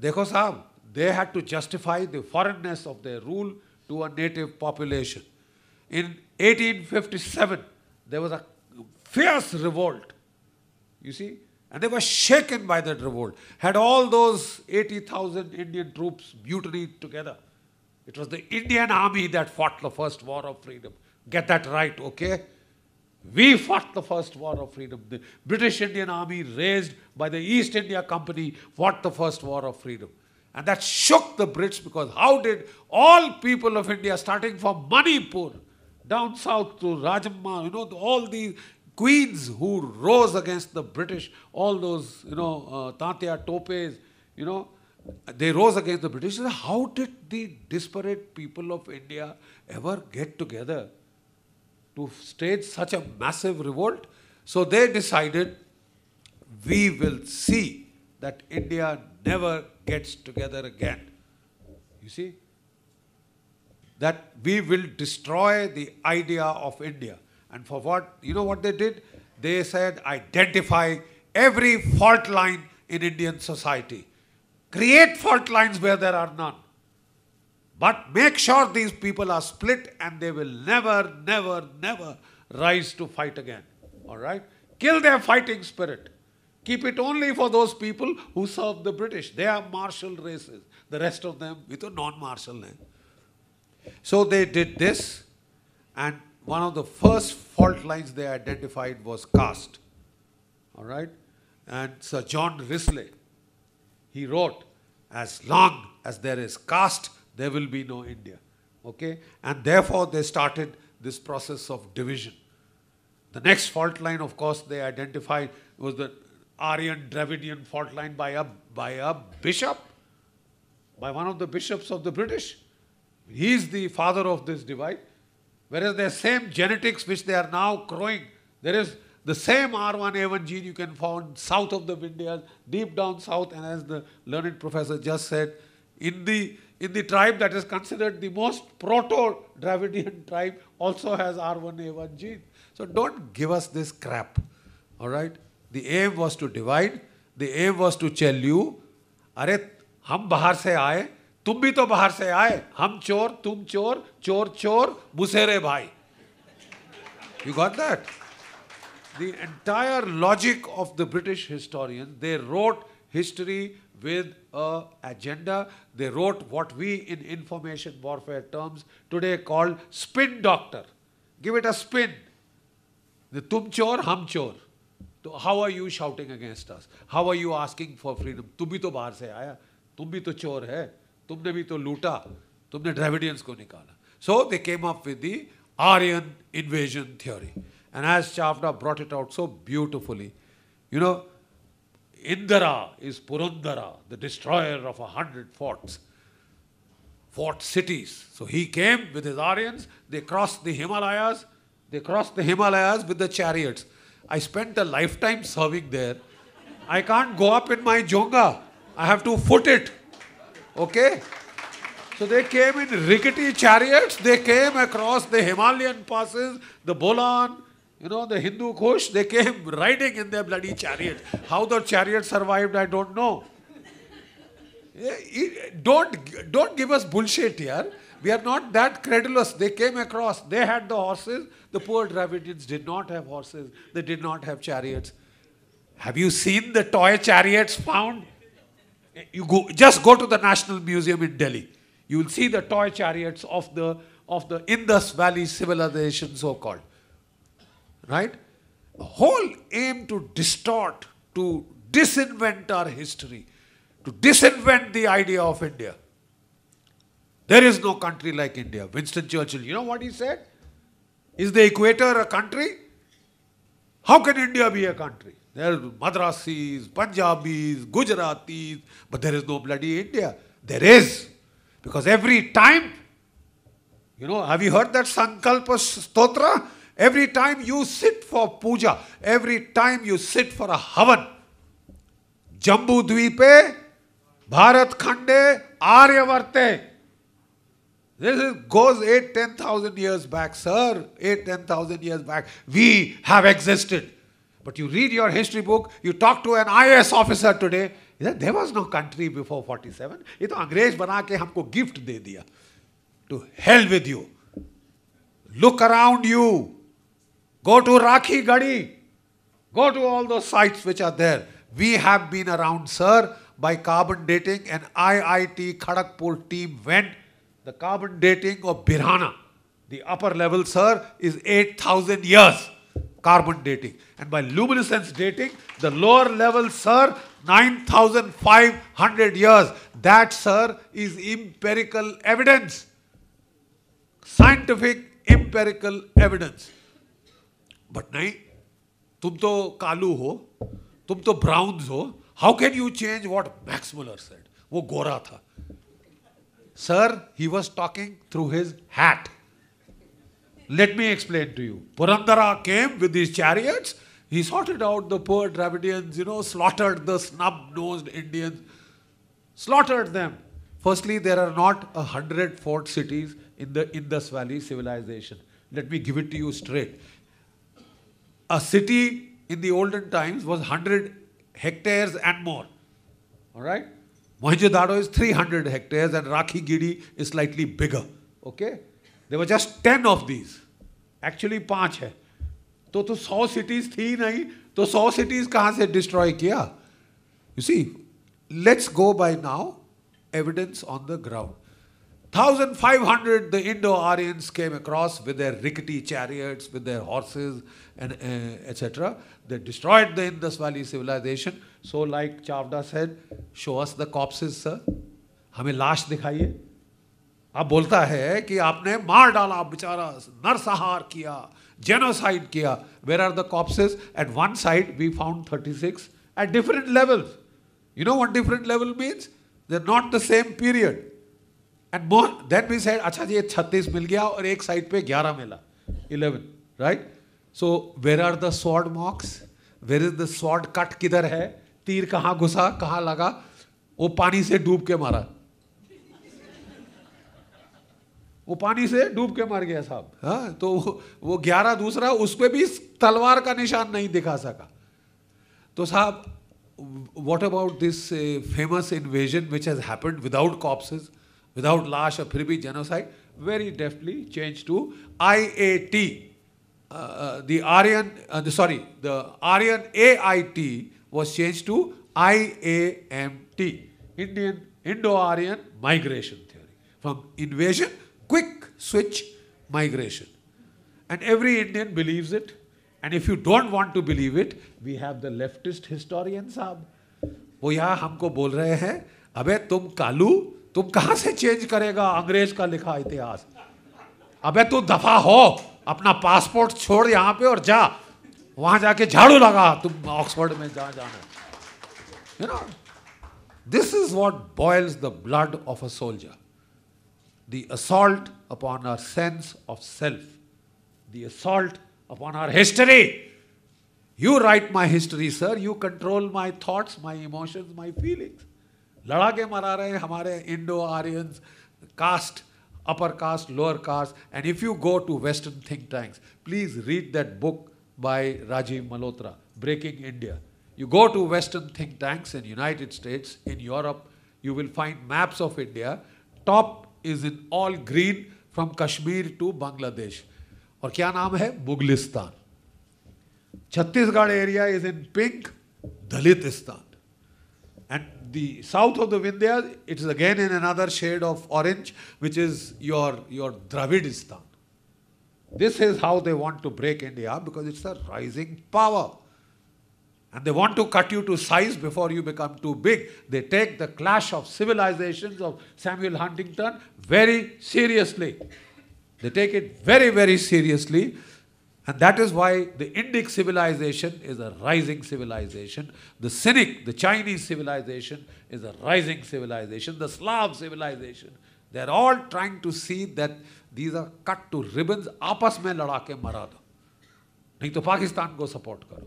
देखो साहब, they had to justify the foreignness of their rule to a native population. In 1857, there was a fierce revolt, you see, and they were shaken by that revolt. Had all those 80,000 Indian troops mutinied together. It was the Indian army that fought the first war of freedom. Get that right, okay? We fought the first war of freedom. The British Indian army raised by the East India Company fought the first war of freedom. And that shook the Brits because how did all people of India, starting from Manipur, down south to Rajamma, you know, all these queens who rose against the British, all those, you know, uh, Tatya, Topes, you know, they rose against the British. How did the disparate people of India ever get together to stage such a massive revolt? So they decided we will see that India never gets together again. You see? That we will destroy the idea of India. And for what? You know what they did? They said, identify every fault line in Indian society. Create fault lines where there are none. But make sure these people are split and they will never, never, never rise to fight again. All right? Kill their fighting spirit. Keep it only for those people who serve the British. They are martial races. The rest of them with a non-martial name. So they did this, and one of the first fault lines they identified was caste. All right? And Sir John Risley, he wrote, as long as there is caste, there will be no India. Okay? And therefore, they started this process of division. The next fault line, of course, they identified was the Aryan Dravidian fault line by a, by a bishop, by one of the bishops of the British. He is the father of this divide. Whereas the same genetics which they are now growing, there is the same R1A1 gene you can find south of the Vindhyas, deep down south, and as the learned professor just said, in the in the tribe that is considered the most proto-Dravidian <laughs> tribe also has R1A1 gene. So don't give us this crap, all right? The aim was to divide. The aim was to tell you, अरे ham bahar से आए tum भी तो बाहर से आए हम चोर तुम चोर चोर चोर मुसेरे भाई You got that? The entire logic of the British historians, they wrote history with a agenda. They wrote what we in information warfare terms today call spin doctor. Give it a spin. The tum chor, ham chor. तो how are you shouting against us how are you asking for freedom तुम भी तो बाहर से आया तुम भी तो चोर है तुमने भी तो लूटा तुमने द्रविडियंस को निकाला so they came up with the Aryan invasion theory and as Chavda brought it out so beautifully you know is Purandara, the destroyer of a hundred forts, fort cities. So he came with his Aryans, they crossed the Himalayas, they crossed the Himalayas with the chariots. I spent a lifetime serving there. I can't go up in my jonga. I have to foot it. Okay? So they came in rickety chariots, they came across the Himalayan passes, the Bolan, you know, the Hindu Kush, they came <laughs> riding in their bloody chariots. How the chariot survived, I don't know. Eh, don't, don't give us bullshit here. We are not that credulous. They came across, they had the horses, the poor Dravidians did not have horses, they did not have chariots. Have you seen the toy chariots found? You go, just go to the National Museum in Delhi. You will see the toy chariots of the, of the Indus Valley civilization, so called. Right? The whole aim to distort, to disinvent our history, to disinvent the idea of India. There is no country like India. Winston Churchill, you know what he said? Is the equator a country? How can India be a country? There are Madrasis, Punjabis, Gujaratis, but there is no bloody India. There is. Because every time, you know, have you heard that Sankalpa Stotra? Every time you sit for puja, every time you sit for a havan, Jambu Bharat Khande, Aryavarte. This is, goes 8, 10,000 years back, sir. 8, 10,000 years back. We have existed. But you read your history book, you talk to an IS officer today, there was no country before 47. It was अंग्रेज बना के हमको gift दे दिया. To hell with you. Look around you. Go to Rakhi Gadi. Go to all those sites which are there. We have been around, sir, by carbon dating and IIT Kharagpur team went the carbon dating of Birhana, the upper level, sir, is 8,000 years carbon dating. And by luminescence dating, the lower level, sir, 9,500 years. That, sir, is empirical evidence. Scientific empirical evidence. But nahi, तुम तो kalu हो तुम तो browns हो how can you change what Max Muller said वो गोरा था Sir, he was talking through his hat. Let me explain to you. Purandara came with his chariots. He sorted out the poor Dravidians, you know, slaughtered the snub-nosed Indians, slaughtered them. Firstly, there are not a hundred fort cities in the Indus Valley civilization. Let me give it to you straight. A city in the olden times was 100 hectares and more. All right? mohenjo is 300 hectares and Rakhi Giri is slightly bigger. Okay? There were just 10 of these. Actually, 5 hai. So, 100 cities thi nahi. So, 100 cities kahan se destroy You see, let's go by now evidence on the ground. 1500 the indo aryans came across with their rickety chariots with their horses and uh, etc they destroyed the indus valley civilization so like chavda said show us the corpses sir hame lash dikhaiye ab bolta hai ki aapne maar dala bichara narsahar kiya genocide kiya where are the corpses at one site, we found 36 at different levels you know what different level means they're not the same period and more than mean said अच्छा जी छत्तीस मिल गया और एक side पे ग्यारह मिला eleven right so where are the sword marks where is the sword cut किधर है तीर कहाँ घुसा कहाँ लगा वो पानी से डूब के मारा वो पानी से डूब के मर गया साहब हाँ तो वो ग्यारह दूसरा उस पर भी तलवार का निशान नहीं दिखा सका तो साहब what about this famous invasion which has happened without corpses without lash or Phirbi genocide, very deftly changed to IAT. Uh, uh, the Aryan, uh, the, sorry, the Aryan AIT was changed to IAMT, Indian Indo-Aryan Migration Theory. From invasion, quick switch, migration. And every Indian believes it. And if you don't want to believe it, we have the leftist historian साहब वो यहाँ हमको बोल रहे हैं अबे तुम कालू तो कहां से चेंज करेगा अंग्रेज का लिखा इतिहास अबे तू दफा हो अपना पासपोर्ट छोड़ यहां पे और जा वहां जाके झाड़ू लगा तुम ऑक्सफोर्ड में जा जाना you know this is what boils the blood of a soldier the assault upon our sense of self the assault upon our history you write my history sir you control my thoughts my emotions my feelings लड़ाके मरा रहे हमारे Indo Aryan caste upper caste lower caste and if you go to western think tanks please read that book by Rajiv Malhotra breaking India you go to western think tanks in United States in Europe you will find maps of India top is in all green from Kashmir to Bangladesh और क्या नाम है Mughalistan Chhattisgarh area is in pink Dalitistan the south of the Vindhya, it is again in another shade of orange, which is your, your Dravidistan. This is how they want to break India because it's a rising power. And they want to cut you to size before you become too big. They take the clash of civilizations of Samuel Huntington very seriously. They take it very, very seriously. And that is why the Indic civilization is a rising civilization. The Cynic, the Chinese civilization, is a rising civilization. The Slav civilization, they're all trying to see that these are cut to ribbons. Apas mein ladake ke marado. Nahi to Pakistan को support karo.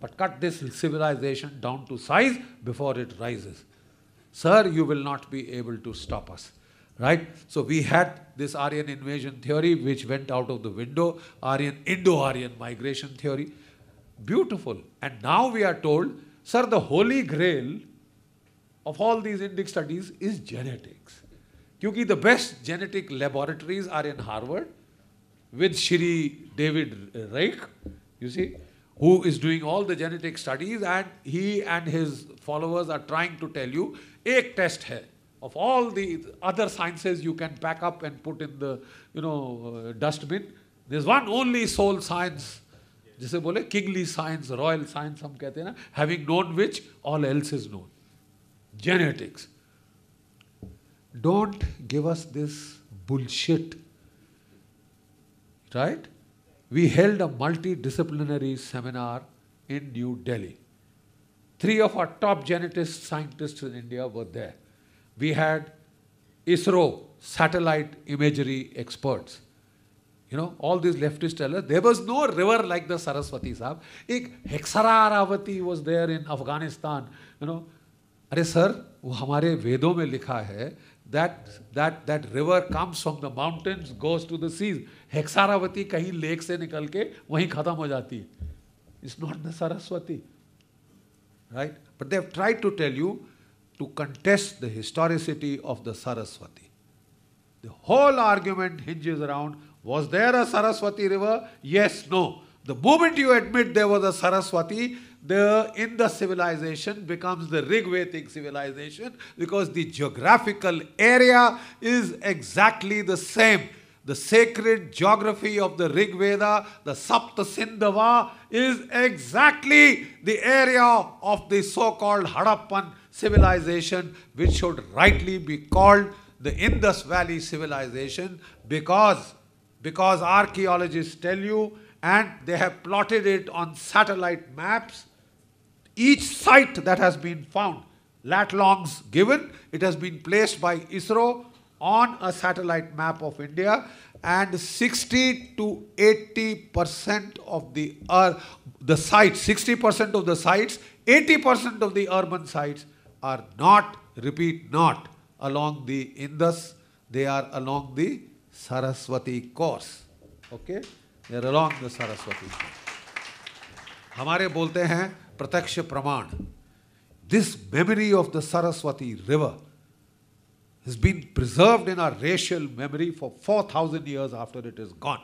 But cut this civilization down to size before it rises. Sir, you will not be able to stop us right? So we had this Aryan invasion theory, which went out of the window, Aryan, Indo-Aryan migration theory. Beautiful. And now we are told, sir, the holy grail of all these Indic studies is genetics. because the best genetic laboratories are in Harvard with Shri David Reich, you see, who is doing all the genetic studies and he and his followers are trying to tell you, एक test है of all the other sciences you can pack up and put in the, you know, uh, dustbin, there's one only soul science. जिसे बोले kingly science royal science हम कहते हैं ना having known which all else is known genetics don't give us this right? We held a multidisciplinary seminar in New Delhi. Three of our top genetist scientists in India were there. we had ISRO satellite imagery experts. You know, all these leftists tell us there was no river like the Saraswati Sahab. Ek Hexararavati was there in Afghanistan. You know, अरे sir वो हमारे वेदों में लिखा है that that that river comes from the mountains goes to the seas hexaravati कहीं lake से निकल के वहीं खत्म हो जाती है it's not the saraswati right but they have tried to tell you to contest the historicity of the Saraswati. The whole argument hinges around, was there a Saraswati river? Yes, no. The moment you admit there was a Saraswati, the Indus civilization becomes the Rigvedic civilization because the geographical area is exactly the same. The sacred geography of the Rig Veda, the Sapta Sindhava, is exactly the area of the so-called Harappan civilization which should rightly be called the Indus Valley civilization because, because archaeologists tell you and they have plotted it on satellite maps. Each site that has been found, lat longs given, it has been placed by ISRO on a satellite map of India and 60 to 80 percent of the, uh, the sites, 60 percent of the sites, 80 percent of the urban sites are not, repeat not, along the Indus, they are along the Saraswati course. Okay? They are along the Saraswati course. हमारे बोलते हैं प्रत्यक्ष प्रमाण this memory of the Saraswati river has been preserved in our racial memory for 4000 years after it is gone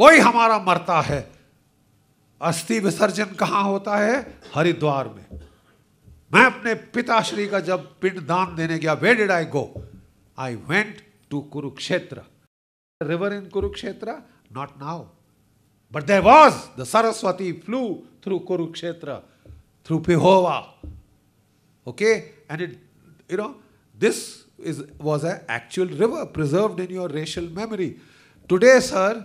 koi hamara marta hai asti visarjan kahan hota hai haridwar mein मैं अपने पिताश्री का जब पिंड दान देने गया way did I go I went to Kurukshetra river in Kurukshetra not now but there was the Saraswati flew through Kurukshetra through Pehowa okay and it you know this is was a actual river preserve in your racial memory today sir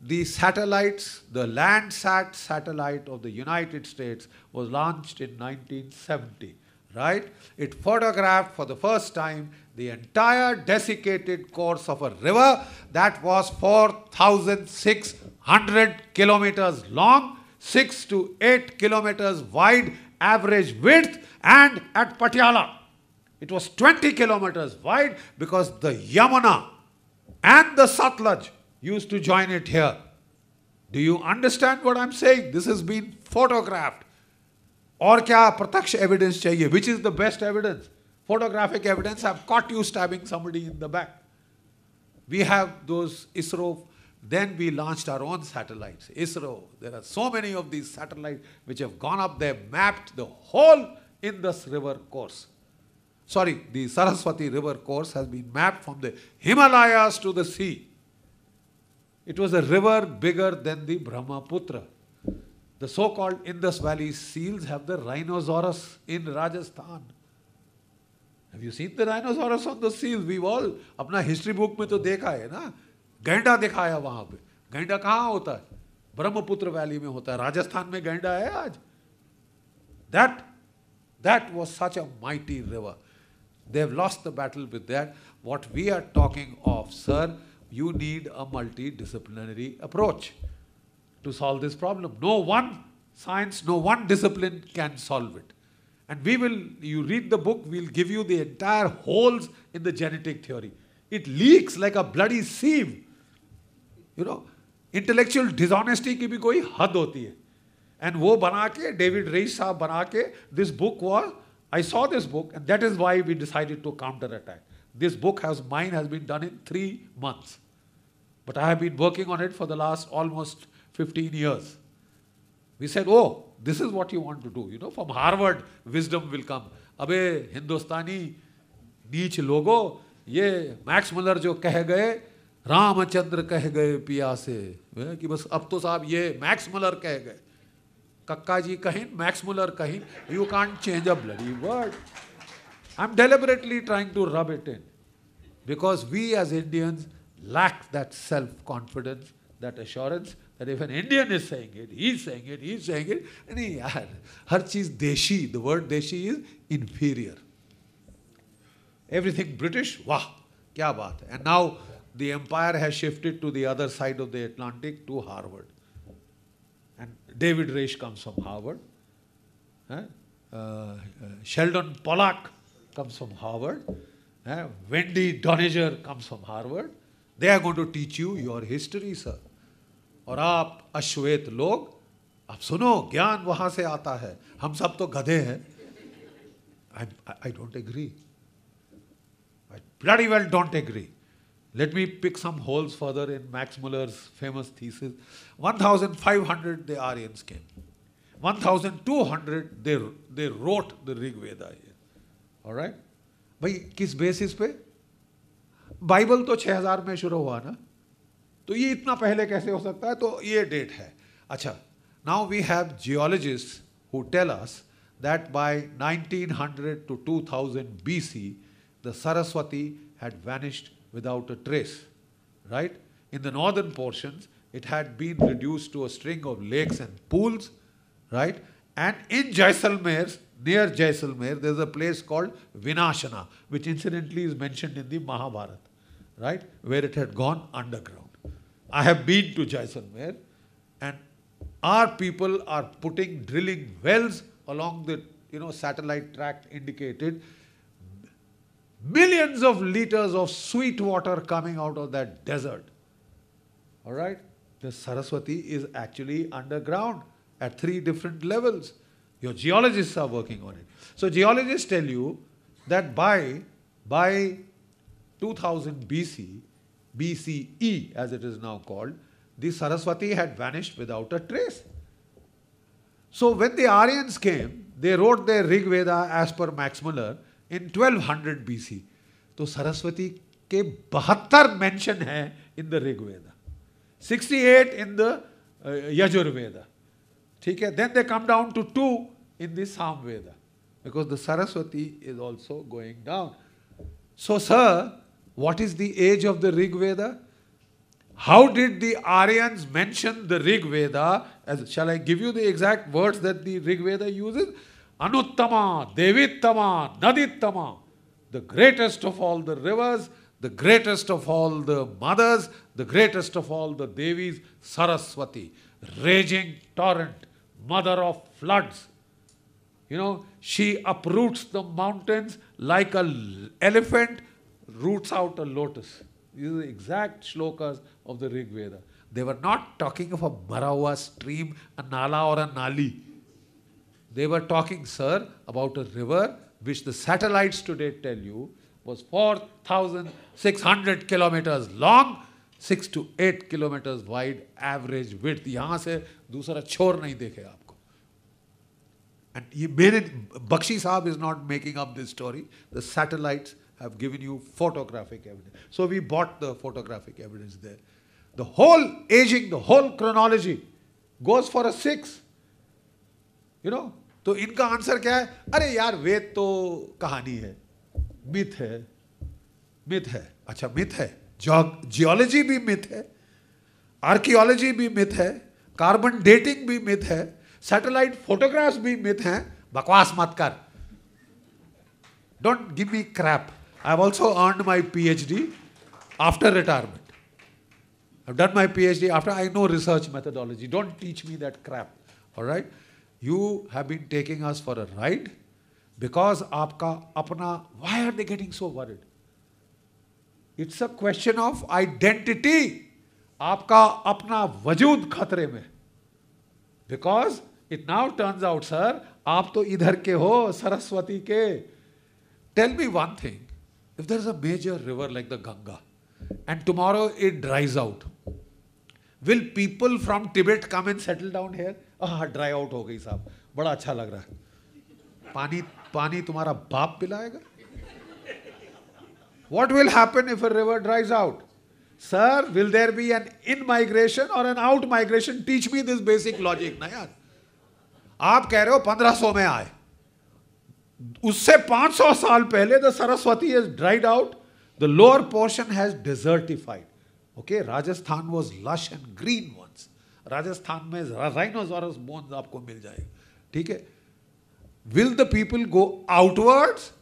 the satellites, the Landsat satellite of the United States was launched in 1970, right? It photographed for the first time the entire desiccated course of a river that was 4,600 kilometers long, 6 to 8 kilometers wide average width and at Patiala. It was 20 kilometers wide because the Yamuna and the Satluj used to join it here. Do you understand what I'm saying? This has been photographed. और prataksha evidence evidence Which is the best evidence? Photographic evidence. I've caught you stabbing somebody in the back. We have those ISRO. then we launched our own satellites isro there are so many of these satellites which have gone up they mapped the whole indus river course sorry the saraswati river course has been mapped from the himalayas to the sea it was a river bigger than the Brahmaputra. The so called Indus Valley seals have the rhinoceros in Rajasthan. Have you seen the rhinoceros on the seal? We've all अपना history book में तो देखा है ना गैंडा दिखाया वहां पे गैंडा कहाँ होता है ब्रह्मपुत्र वैली में होता है राजस्थान में गैंडा है आज that that was such a mighty river they have lost the battle We that what we are you need a multidisciplinary approach to solve this problem. No one science, no one discipline can solve it. And we will, you read the book, we'll give you the entire holes in the genetic theory. It leaks like a bloody sieve. You know, intellectual dishonesty ki bhi koi had hoti hai. And वो बना के David race साहब बना के This book was I saw this book and that is why we This book has mine has been done in three months. But I have been working on it for the last almost 15 years. We said, oh, this is what you want to do. You know, from Harvard, wisdom will come. abe hindustani नीच लोगों ये Max Muller जो कह गए रामचंद्र कह गए पिया से कि बस अब तो साहब ये मैक्स मुलर कह गए कक्का जी कहीं मैक्स मुलर कहीं you can't change a bloody word I am deliberately trying to rub it in Because we as Indians lack that self-confidence, that assurance, that if an Indian is saying it, he's saying it, he's saying it, and he, yaar, har cheez deshi, the word deshi is inferior. Everything British, wah, kya baat. And now the empire has shifted to the other side of the Atlantic to Harvard. And David Raish comes from Harvard. Uh, uh, Sheldon Pollack comes from Harvard. Uh, Wendy Doniger comes from Harvard. They are going to teach you your history, sir. और आप अश्वेत लोग आप सुनो ज्ञान वहां से आता है हम सब तो गधे हैं I don't agree I well don't agree let me pick some holes further in Max Muller's famous thesis 1500 they are in thousand two hundred they wrote the Veda I right भाई किस बेसिस पे बाइबल तो 6000 में शुरू हुआ ना तो ये इतना पहले कैसे हो सकता है तो ये डेट है अच्छा now we have geologist who tell us that by 1900 to 2000 C the Saraswati had vanished without a trace right in the northern portion it had been reduce to a string of lakes and pools right and in Jaisalmer near Jaisalmer, there's a place called Vinashana, which incidentally is mentioned in the Mahabharata, right? Where it had gone underground. I have been to Jaisalmer, and our people are putting drilling wells along the you know satellite track indicated. Millions of liters of sweet water coming out of that desert. All right, the Saraswati is actually underground at three different levels. Your geologists are working on it. So geologists tell you that by, by 2000 BC, BCE as it is now called, the Saraswati had vanished without a trace. So when the Aryans came, they wrote their Rig Veda as per Max Muller in 1200 BC. to saraswati ke 72 mention hai in the rig veda 68 in in the Yajurveda ठीक है then they come down to to in the Samveda because the Saraswati is also going down. So, sir, what is the age of the Rig Veda? How did the Aryans mention the Rig Veda? As, shall I give you the exact words that the Rig Veda uses? Anuttama, Devittama, Nadittama, the greatest of all the rivers, the greatest of all the mothers, the greatest of all the Devis, Saraswati, raging torrent, mother of floods. You know, she uproots the mountains like an elephant roots out a lotus. These are the exact shlokas of the Rig Veda. They were not talking of a Marawa stream, a Nala or a Nali. They were talking, sir, about a river which the satellites today tell you was 4,600 kilometers long six two eight kilometre wide average with यहां से दूसरा छोर नहीं देखे आपको and ये मेरे बख्शी साहब is not making up this story the satellites have given you photographic evidence so we bought the photographic evidence there the whole aging, the whole chronology goes for a six. You know? तो इनका answer क्या है अरे यार वेद तो कहानी है myth है मिथ है अच्छा मिथ है जियोलॉजी भी मिथ है आर्कियोलॉजी भी मिथ है कार्बन डेटिंग भी मिथ है सैटेलाइट फोटोग्राफ्स भी मिथ है बकवास मत कर don't give me crap I have also earn my P H D after retirement done my P H D after I know research methodology don't teach me that crap और right you have been taking us for a ride because आपका अपना why are they getting so worried it's a question of identity आपका अपना वजूद खतरे में because it now turns out sir आप तो इधर के हो सरस्वती के tell me one thing if there is a major river like the Ganga and tomorrow it dries out will people from Tibet come and settle down here dry out हो गई साहब बड़ा अच्छा लग रहा है पानी पानी तुम्हारा बाप पिलाएगा What will happen if a river dries out? Sir, will there be an in migration or an out migration? Teach me this basic logic ना यार आप कह रहे हो 1500 में आए उससे 500 साल पहले the Saraswati is dried out the lower portion has desertified okay Rajasthan was lush and green once Rajasthan में राइनोजोरस बोन्स आपको मिल जाएगा ठीक है will the people go outwards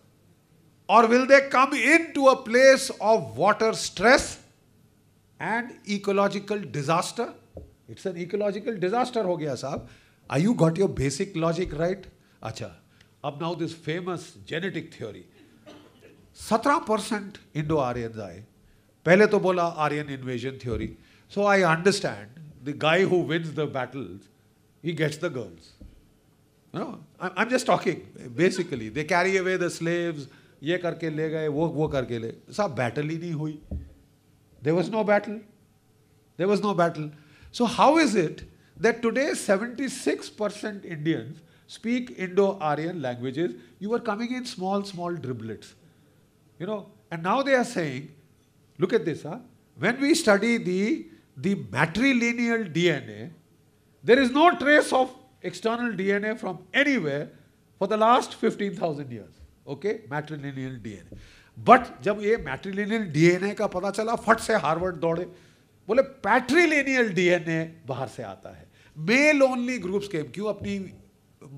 or will they come into a place of water stress and ecological disaster? It's an ecological disaster, ho gaya saab. Are you got your basic logic right? Acha. Up now this famous genetic theory. 17% percent indo aryan aaye. Pehle to bola Aryan invasion theory. So I understand the guy who wins the battles, he gets the girls. No, I'm just talking. Basically, they carry away the slaves. ये करके ले गए वो वो करके ले साहब battle ही नहीं हुई there was no battle there was no battle so how is it that today seventy six percent Indians speak Indo Aryan language you are coming in small small driblets you know and now they are saying look at this when we study the the matrilineal D N A there is no trace of external D N A from any way for the last fifteen thousand years okay matrilineal DNA but जब ये मैट्रिलिनियल DNA का पता चला फट से Harvard दौड़े बोले पैट्रिलिनियल DNA बाहर से आता है मेल ओनली ग्रुप्स के क्यों अपनी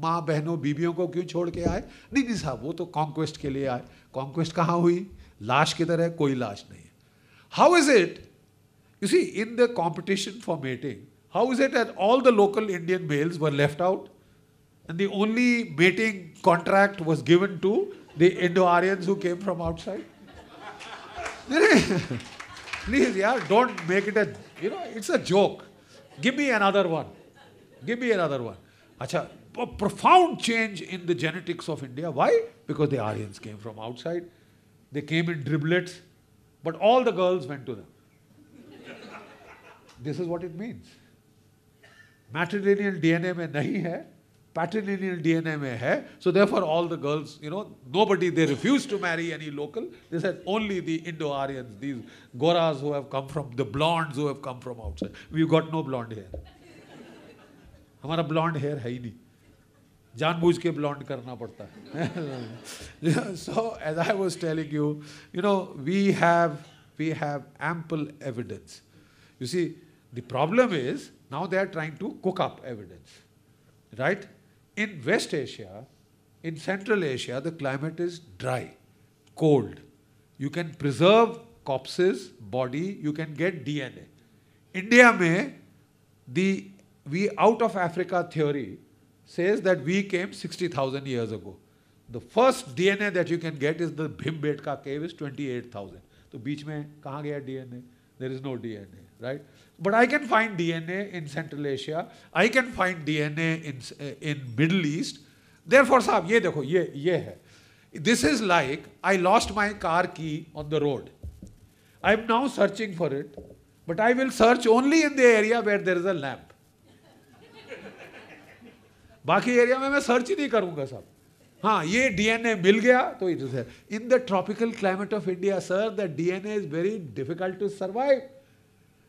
माँ बहनों बीबियों को क्यों छोड़ के आए नहीं नहीं साहब वो तो कॉन्क्वेस्ट के लिए आए कॉन्क्वेस्ट कहाँ हुई लाश किधर है कोई लाश नहीं है how is it you see in the competition for mating how is it at all the local Indian males were left out and the only mating contract was given to the Indo-Aryans who came from outside. <laughs> Please, yeah, don't make it a, you know, it's a joke. Give me another one. Give me another one. Acha, a profound change in the genetics of India. Why? Because the Aryans came from outside. They came in driblets, but all the girls went to them. this is what it means. Matrilineal DNA में नहीं है patrilineal DNA mein hai. So therefore all the girls, you know, nobody, they refuse to marry any local. They said only the Indo-Aryans, these Goras who have come from, the blondes who have come from outside. We've got no blonde hair. हमारा blonde hair है ही नहीं जानबूझ के blonde करना पड़ता है <laughs> so as I was telling you, you know, we have, we have ample evidence. You see, the problem is now they are trying to cook up evidence right? In West Asia, in Central Asia, the climate is dry, cold. You can preserve corpses, body, you can get DNA. India may, the we out of Africa theory says that we came 60,000 years ago. The first DNA that you can get is the Bhimbetka cave is 28,000. So, beach mein kahan gaya DNA? There is no DNA, right? But I can find DNA in Central Asia. I can find DNA in in Middle East. Therefore, sahab ye dekho ye ye hai This is like I lost my car key on the road. I am now searching for it, but I will search only in the area where there is a lamp. बाकी area में मैं search ही नहीं करूंगा साहब हाँ ये DNA मिल गया तो it is in the tropical climate of India sir the DNA is very difficult to survive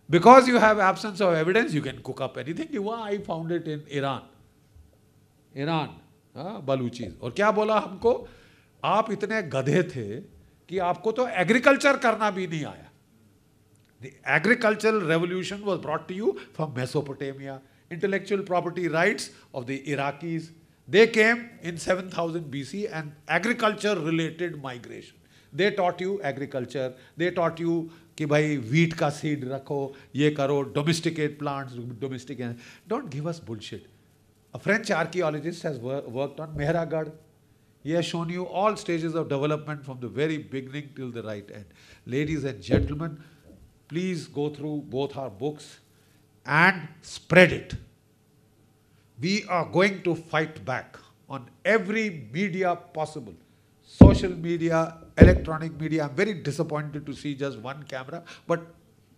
Because you have absence of evidence, you can cook up anything. You, I found it in Iran. Iran, Baluchis और क्या बोला हमको आप इतने गधे थे कि आपको तो एग्रीकल्चर करना भी नहीं आया The agricultural revolution was brought to you from Mesopotamia. Intellectual property rights of the Iraqis. They came in 7000 BC and agriculture related migration. They taught you agriculture, they taught you कि भाई wheat का seed रखो ये करो domesticate plants domestic don't give us bullshit A French archaeologist has worked on Mehragad. He has shown you all stages of development from the very beginning till the right end. Ladies and gentlemen, please go through both our books and spread it. We are going to fight back on every media possible social media, electronic media. I'm very disappointed to see just one camera, but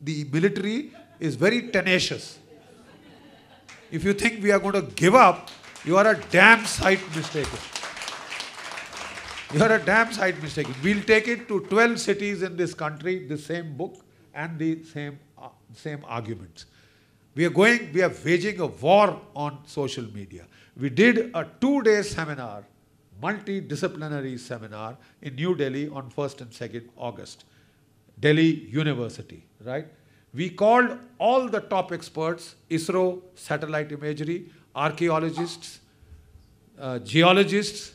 the military is very tenacious. If you think we are going to give up, you are a damn sight mistaken. You are a damn sight mistaken. We'll take it to 12 cities in this country, the same book and the same, uh, same arguments. We are going, we are waging a war on social media. We did a two-day seminar multidisciplinary seminar in New Delhi on 1st and 2nd August. Delhi University, right? We called all the top experts, ISRO, satellite imagery, archaeologists, uh, geologists,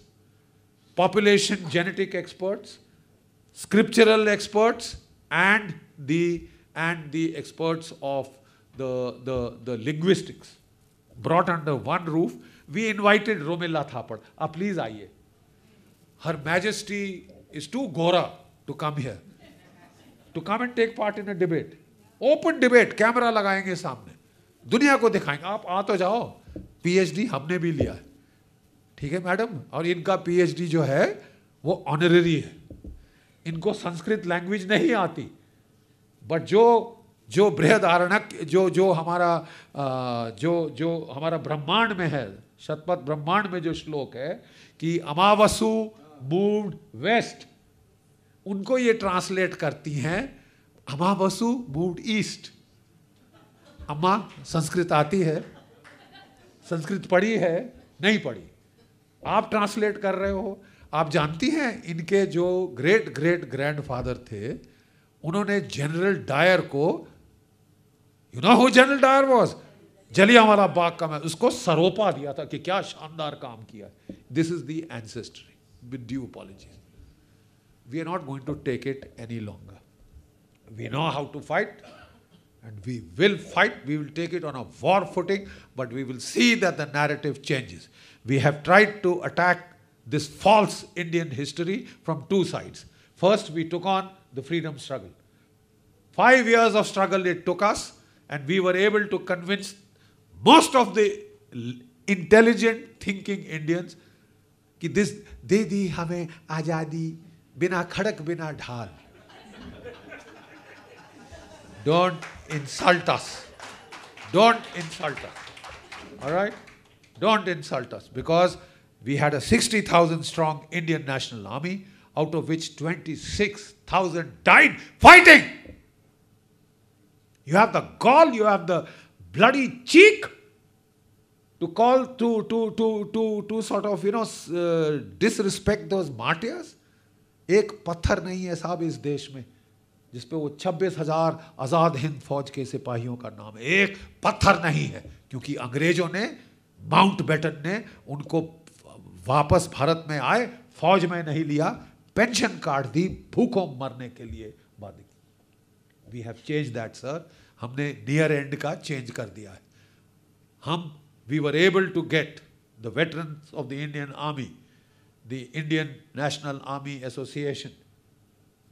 population genetic experts, scriptural experts, and the, and the experts of the, the, the linguistics brought under one roof. We invited Romila Thapad. Ah, please आइए Her Majesty is too gora to come here, to come and take part in a debate. Open debate, camera लगाएंगे सामने दुनिया को दिखाएंगे आप आ तो जाओ PhD हमने भी लिया है ठीक है मैडम और इनका पीएचडी जो है वो ऑनररी है इनको संस्कृत लैंग्वेज नहीं आती बट जो जो बृहदारणक जो जो हमारा जो जो हमारा ब्रह्मांड में है शतपथ ब्रह्मांड में जो श्लोक है कि अमावसु मूव्ड वेस्ट उनको ये ट्रांसलेट करती हैं अमा बसु मूव्ड ईस्ट अम्मा संस्कृत आती है संस्कृत पढ़ी है नहीं पढ़ी आप ट्रांसलेट कर रहे हो आप जानती हैं इनके जो ग्रेट ग्रेट ग्रैंडफादर थे उन्होंने जनरल डायर को यू नो हो General Dyer was Jallianwala बाग का मैं उसको सरोपा दिया था कि क्या शानदार काम किया this is the ancestry with due apologies. We are not going to take it any longer. We know how to fight and we will fight. We will take it on a war footing, but we will see that the narrative changes. We have tried to attack this false Indian history from two sides. First, we took on the freedom struggle. Five years of struggle it took us, and we were able to convince most of the intelligent thinking Indians कि this दे दी हमें आजादी बिना खड़क बिना ढाल don't insult us don't insult us alright don't insult us because we had a 60,000 strong Indian National Army, out of which 26,000 died fighting. You have the gall, you have the bloody cheek to call to to to to to sort of you know uh, disrespect those martyrs एक पत्थर नहीं है साहब इस देश में जिस पे वो छब्बीस हजार आज़ाद हिंद फौज के सिपाहियों का नाम है एक पत्थर नहीं है क्योंकि अंग्रेजों ने माउंट बेटन ने उनको वापस भारत में आए फौज में नहीं लिया पेंशन कार्ड दी भूखों मरने के लिए बाधित we have change that sir हमने नियर एंड का चेंज कर दिया है हम we were able to get the veterans of the Indian Army, the Indian National Army Association,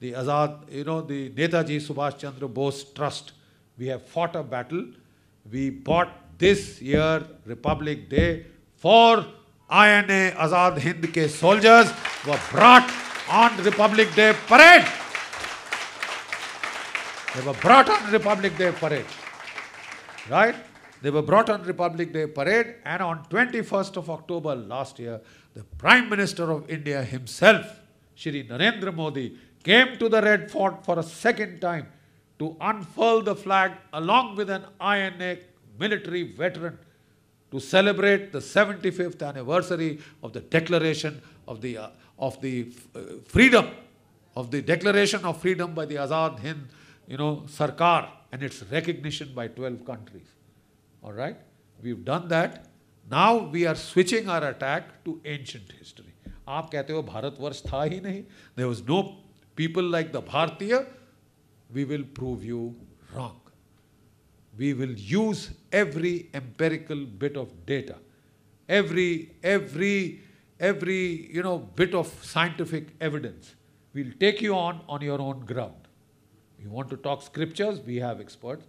the Azad, you know, the Netaji Subhash Chandra Bose Trust. We have fought a battle. We bought this year Republic Day for INA Azad Hind ke soldiers were brought on Republic Day parade. They were brought on Republic Day parade. Right? They were brought on Republic Day parade and on 21st of October last year, the Prime Minister of India himself, Shri Narendra Modi, came to the Red Fort for a second time to unfurl the flag along with an INA military veteran to celebrate the 75th anniversary of the declaration of the, uh, of the uh, freedom, of the declaration of freedom by the Azad Hind, you know, Sarkar and its recognition by 12 countries. All right? We've done that. Now we are switching our attack to ancient history. आप कहते हो भारतवर्ष था ही नहीं there was no people like the Bharatiya we will prove you wrong we will use every empirical bit of data every every every you know bit of scientific evidence we'll take you on on your own ground you want to talk scriptures we have experts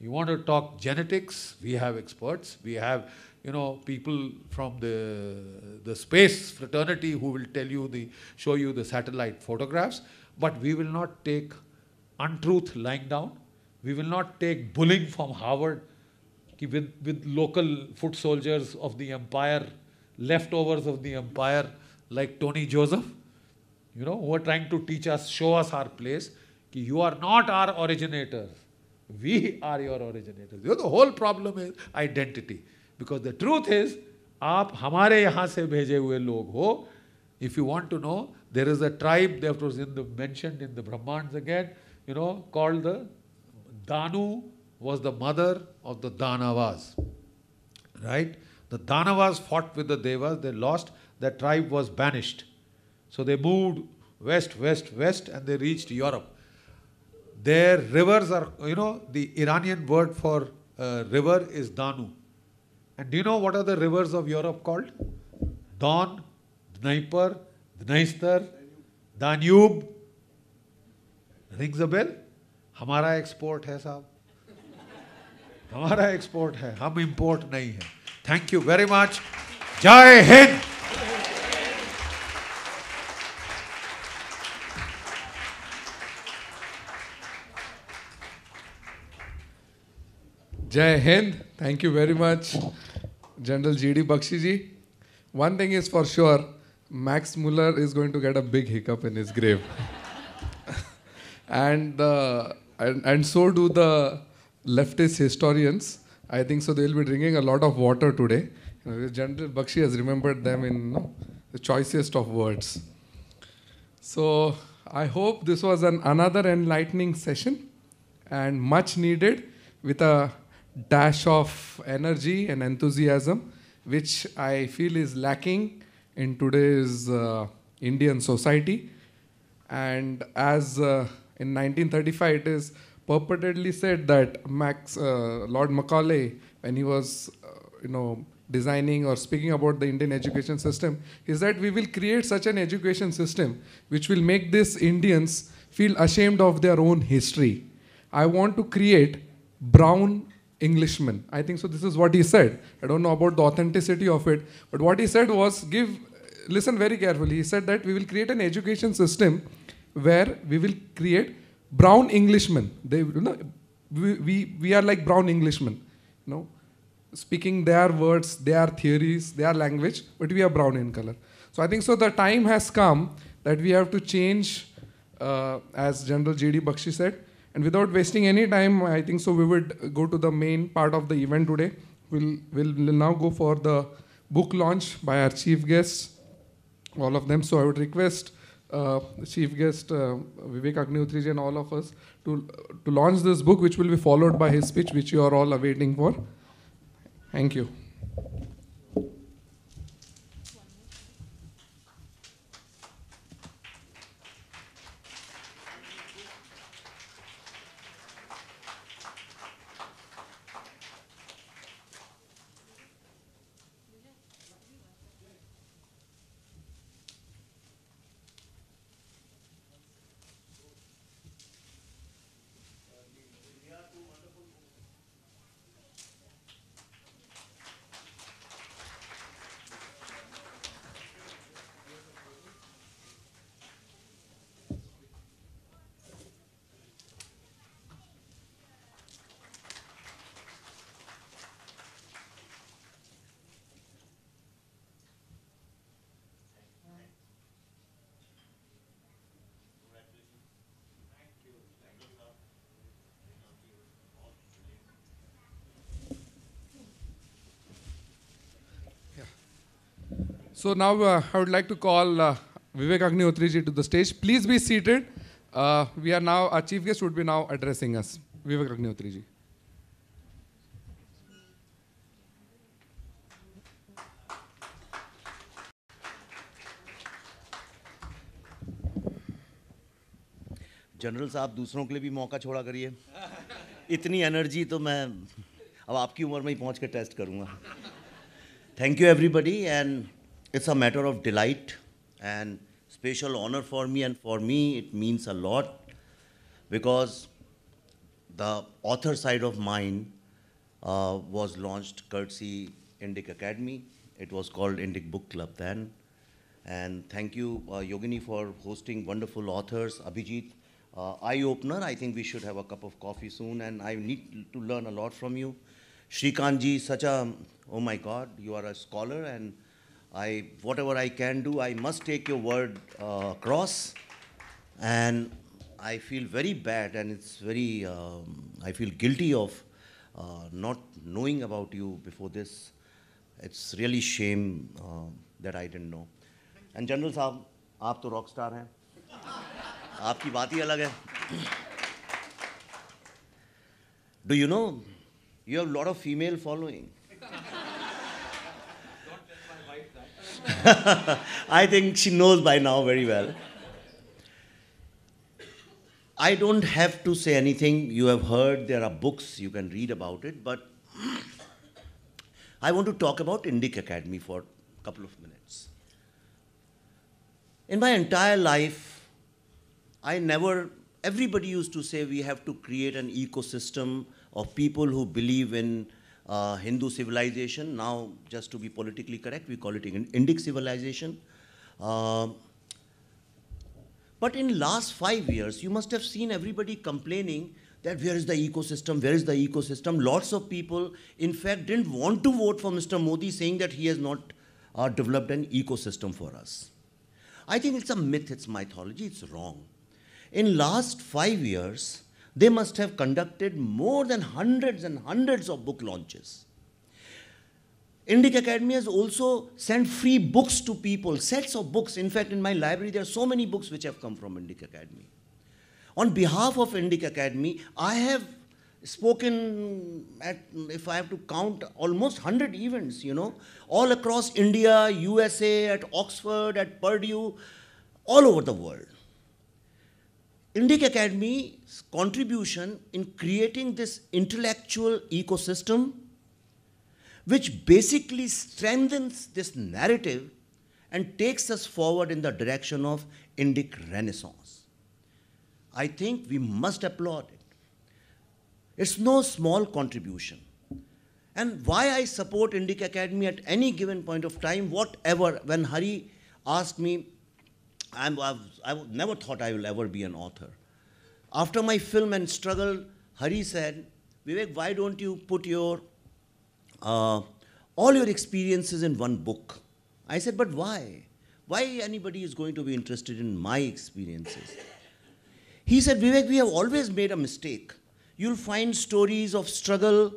you want to talk genetics? We have experts. We have, you know, people from the, the space fraternity who will tell you the, show you the satellite photographs. But we will not take untruth lying down. We will not take bullying from Harvard with, with local foot soldiers of the empire, leftovers of the empire like Tony Joseph, you know, who are trying to teach us, show us our place. you are not our originators. We are your originators. You know, the whole problem is identity. Because the truth is, आप हमारे यहाँ से If you want to know, there is a tribe that was in the, mentioned in the Brahmans again, you know, called the Danu was the mother of the Danavas. Right? The Danavas fought with the Devas, they lost, their tribe was banished. So they moved west, west, west, and they reached Europe. Their rivers are, you know, the Iranian word for uh, river is Danu. And do you know what are the rivers of Europe called? Don, Dnieper, Dniester, Danube. Rings a bell? Hamara export, है साहब export. Export import हम Thank you very much. You very Jai Hind. Thank you very much, General G.D. Bakshiji. One thing is for sure, Max Muller is going to get a big hiccup in his grave. <laughs> and, uh, and, and so do the leftist historians. I think so they'll be drinking a lot of water today. General Bakshi has remembered them in the choicest of words. So I hope this was an another enlightening session and much needed with a dash of energy and enthusiasm, which I feel is lacking in today's uh, Indian society. And as uh, in 1935, it is purportedly said that Max uh, Lord Macaulay, when he was, uh, you know, designing or speaking about the Indian education system, is that we will create such an education system which will make these Indians feel ashamed of their own history. I want to create brown Englishman. I think so. This is what he said. I don't know about the authenticity of it, but what he said was give, listen very carefully. He said that we will create an education system where we will create brown Englishmen. They, you know, we, we, we are like brown Englishmen, you know, speaking their words, their theories, their language, but we are brown in color. So I think so. The time has come that we have to change, uh, as General J.D. Bakshi said, and without wasting any time, I think so we would go to the main part of the event today. We'll, we'll, we'll now go for the book launch by our chief guests, all of them. So I would request uh, chief guest uh, Vivek Agnihotriji and all of us to, to launch this book, which will be followed by his speech, which you are all awaiting for. Thank you. So now uh, I would like to call uh, Vivek Agnihotri ji to the stage. Please be seated. Uh, we are now, our chief guest would be now addressing us. Vivek Agnihotri ji. General साहब दूसरों के लिए भी मौका छोड़ा करिए इतनी energy तो मैं अब आपकी उम्र में ही पहुंच कर टेस्ट करूंगा thank you everybody and it's a matter of delight and special honor for me, and for me it means a lot because the author side of mine uh, was launched courtesy Indic Academy. It was called Indic Book Club then. And thank you, uh, Yogini, for hosting wonderful authors. Abhijit, uh, eye-opener. I think we should have a cup of coffee soon, and I need to learn a lot from you. Srikanji, such a, oh my God, you are a scholar, and I, whatever I can do, I must take your word uh, across. And I feel very bad and it's very, um, I feel guilty of uh, not knowing about you before this. It's really shame uh, that I didn't know. And General Saab, आप तो rock star हैं आपकी बात Do you know you have a lot of female following? <laughs> I think she knows by now very well. I don't have to say anything. You have heard there are books, you can read about it, but I want to talk about Indic Academy for a couple of minutes. In my entire life, I never, everybody used to say we have to create an ecosystem of people who believe in uh, Hindu civilization. Now, just to be politically correct, we call it Indic civilization. Uh, but in last five years, you must have seen everybody complaining that where is the ecosystem, where is the ecosystem. Lots of people, in fact, didn't want to vote for Mr. Modi saying that he has not uh, developed an ecosystem for us. I think it's a myth, it's mythology, it's wrong. In last five years, they must have conducted more than hundreds and hundreds of book launches. Indic Academy has also sent free books to people, sets of books. In fact, in my library, there are so many books which have come from Indic Academy. On behalf of Indic Academy, I have spoken at, if I have to count, almost 100 events, you know, all across India, USA, at Oxford, at Purdue, all over the world. Indic Academy's contribution in creating this intellectual ecosystem, which basically strengthens this narrative and takes us forward in the direction of Indic Renaissance. I think we must applaud it. It's no small contribution. And why I support Indic Academy at any given point of time, whatever, when Hari asked me I'm, I've, i never thought I will ever be an author. After my film and struggle, Hari said, Vivek, why don't you put your uh, all your experiences in one book? I said, but why? Why anybody is going to be interested in my experiences? He said, Vivek, we have always made a mistake. You'll find stories of struggle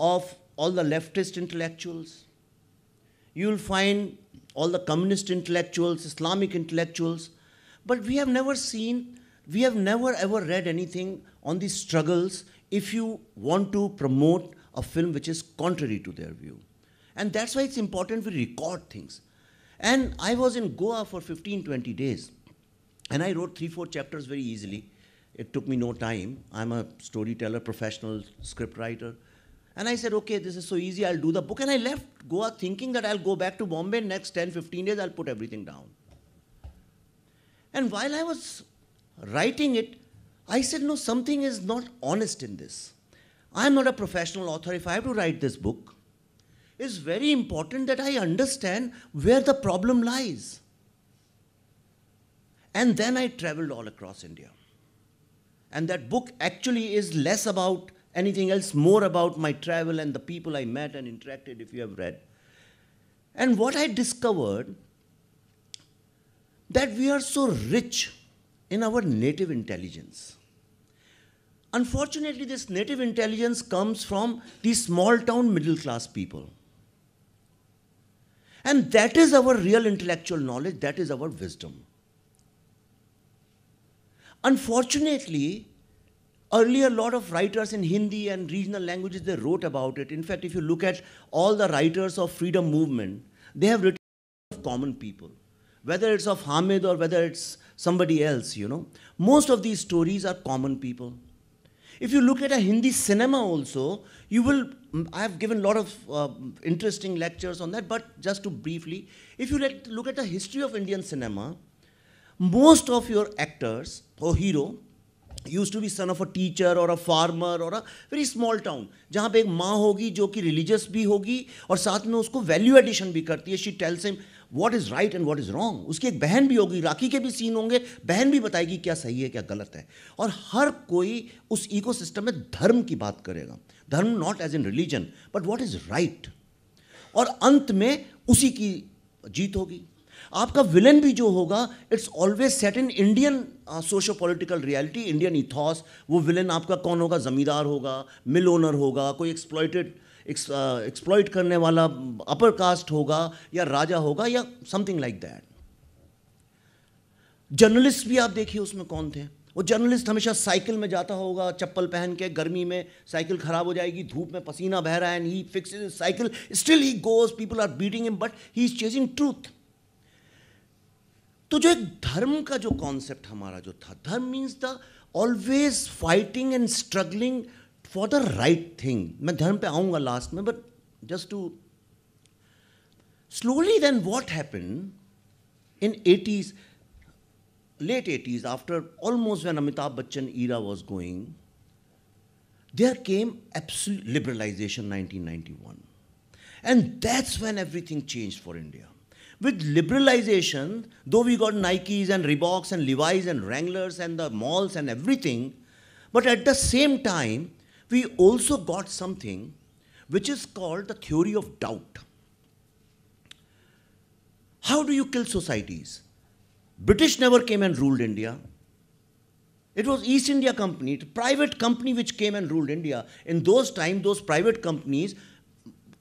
of all the leftist intellectuals. You'll find all the communist intellectuals, Islamic intellectuals, but we have never seen, we have never ever read anything on these struggles if you want to promote a film which is contrary to their view. And that's why it's important we record things. And I was in Goa for 15, 20 days, and I wrote three, four chapters very easily. It took me no time. I'm a storyteller, professional scriptwriter. And I said, okay, this is so easy, I'll do the book. And I left Goa thinking that I'll go back to Bombay next 10, 15 days, I'll put everything down. And while I was writing it, I said, no, something is not honest in this. I'm not a professional author. If I have to write this book, it's very important that I understand where the problem lies. And then I traveled all across India. And that book actually is less about anything else more about my travel and the people I met and interacted if you have read. And what I discovered that we are so rich in our native intelligence. Unfortunately, this native intelligence comes from these small town middle class people. And that is our real intellectual knowledge, that is our wisdom. Unfortunately, Earlier, a lot of writers in Hindi and regional languages, they wrote about it. In fact, if you look at all the writers of freedom movement, they have written of common people, whether it's of Hamid or whether it's somebody else, you know. Most of these stories are common people. If you look at a Hindi cinema also, you will, mm, I have given a lot of uh, interesting lectures on that, but just to briefly, if you let, look at the history of Indian cinema, most of your actors or hero use to be son of a teacher और a farmer और a very small town जहाँ पे एक माँ होगी जो कि religious भी होगी और साथ में उसको वैल्यू एडिशन भी करती है she tells him what is right and what is wrong उसकी एक बहन भी होगी राखी के भी सीन होंगे बहन भी बताएगी क्या सही है क्या गलत है और हर कोई उस इकोसिस्टम में धर्म की बात करेगा dharma not as in religion but what is right और अंत में उसी की जीत होगी आपका विलन भी जो होगा it's always set in Indian socio political reality Indian ethos वो विलन आपका कौन होगा ज़मींदार होगा मिल ओनर होगा कोई एक्सप्लॉयटेड एक्सप्लॉयट uh, करने वाला अपर कास्ट होगा या राजा होगा या समथिंग लाइक दैट जर्नलिस्ट भी आप देखिए उसमें कौन थे वो जर्नलिस्ट हमेशा साइकिल में जाता होगा चप्पल पहन के गर्मी में साइकिल ख़राब हो जाएगी धूप में पसीना बह रहा है and he fix cycle still he goes people are beating him but he is chasing truth तो जो एक धर्म का जो कॉन्सेप्ट हमारा जो था dharma means the always fighting and struggling for the right thing मैं धर्म पे आऊंगा लास्ट में but just to slowly then what happen in eighties late eighties after almost when Amitabh Bachchan era was going there came एप्सुल liberalisation nineteen ninety one and that's when everything change for India with liberalization, though we got Nikes and Reeboks and Levi's and Wranglers and the malls and everything, but at the same time, we also got something which is called the theory of doubt. How do you kill societies? British never came and ruled India. It was East India Company, the private company which came and ruled India. In those times, those private companies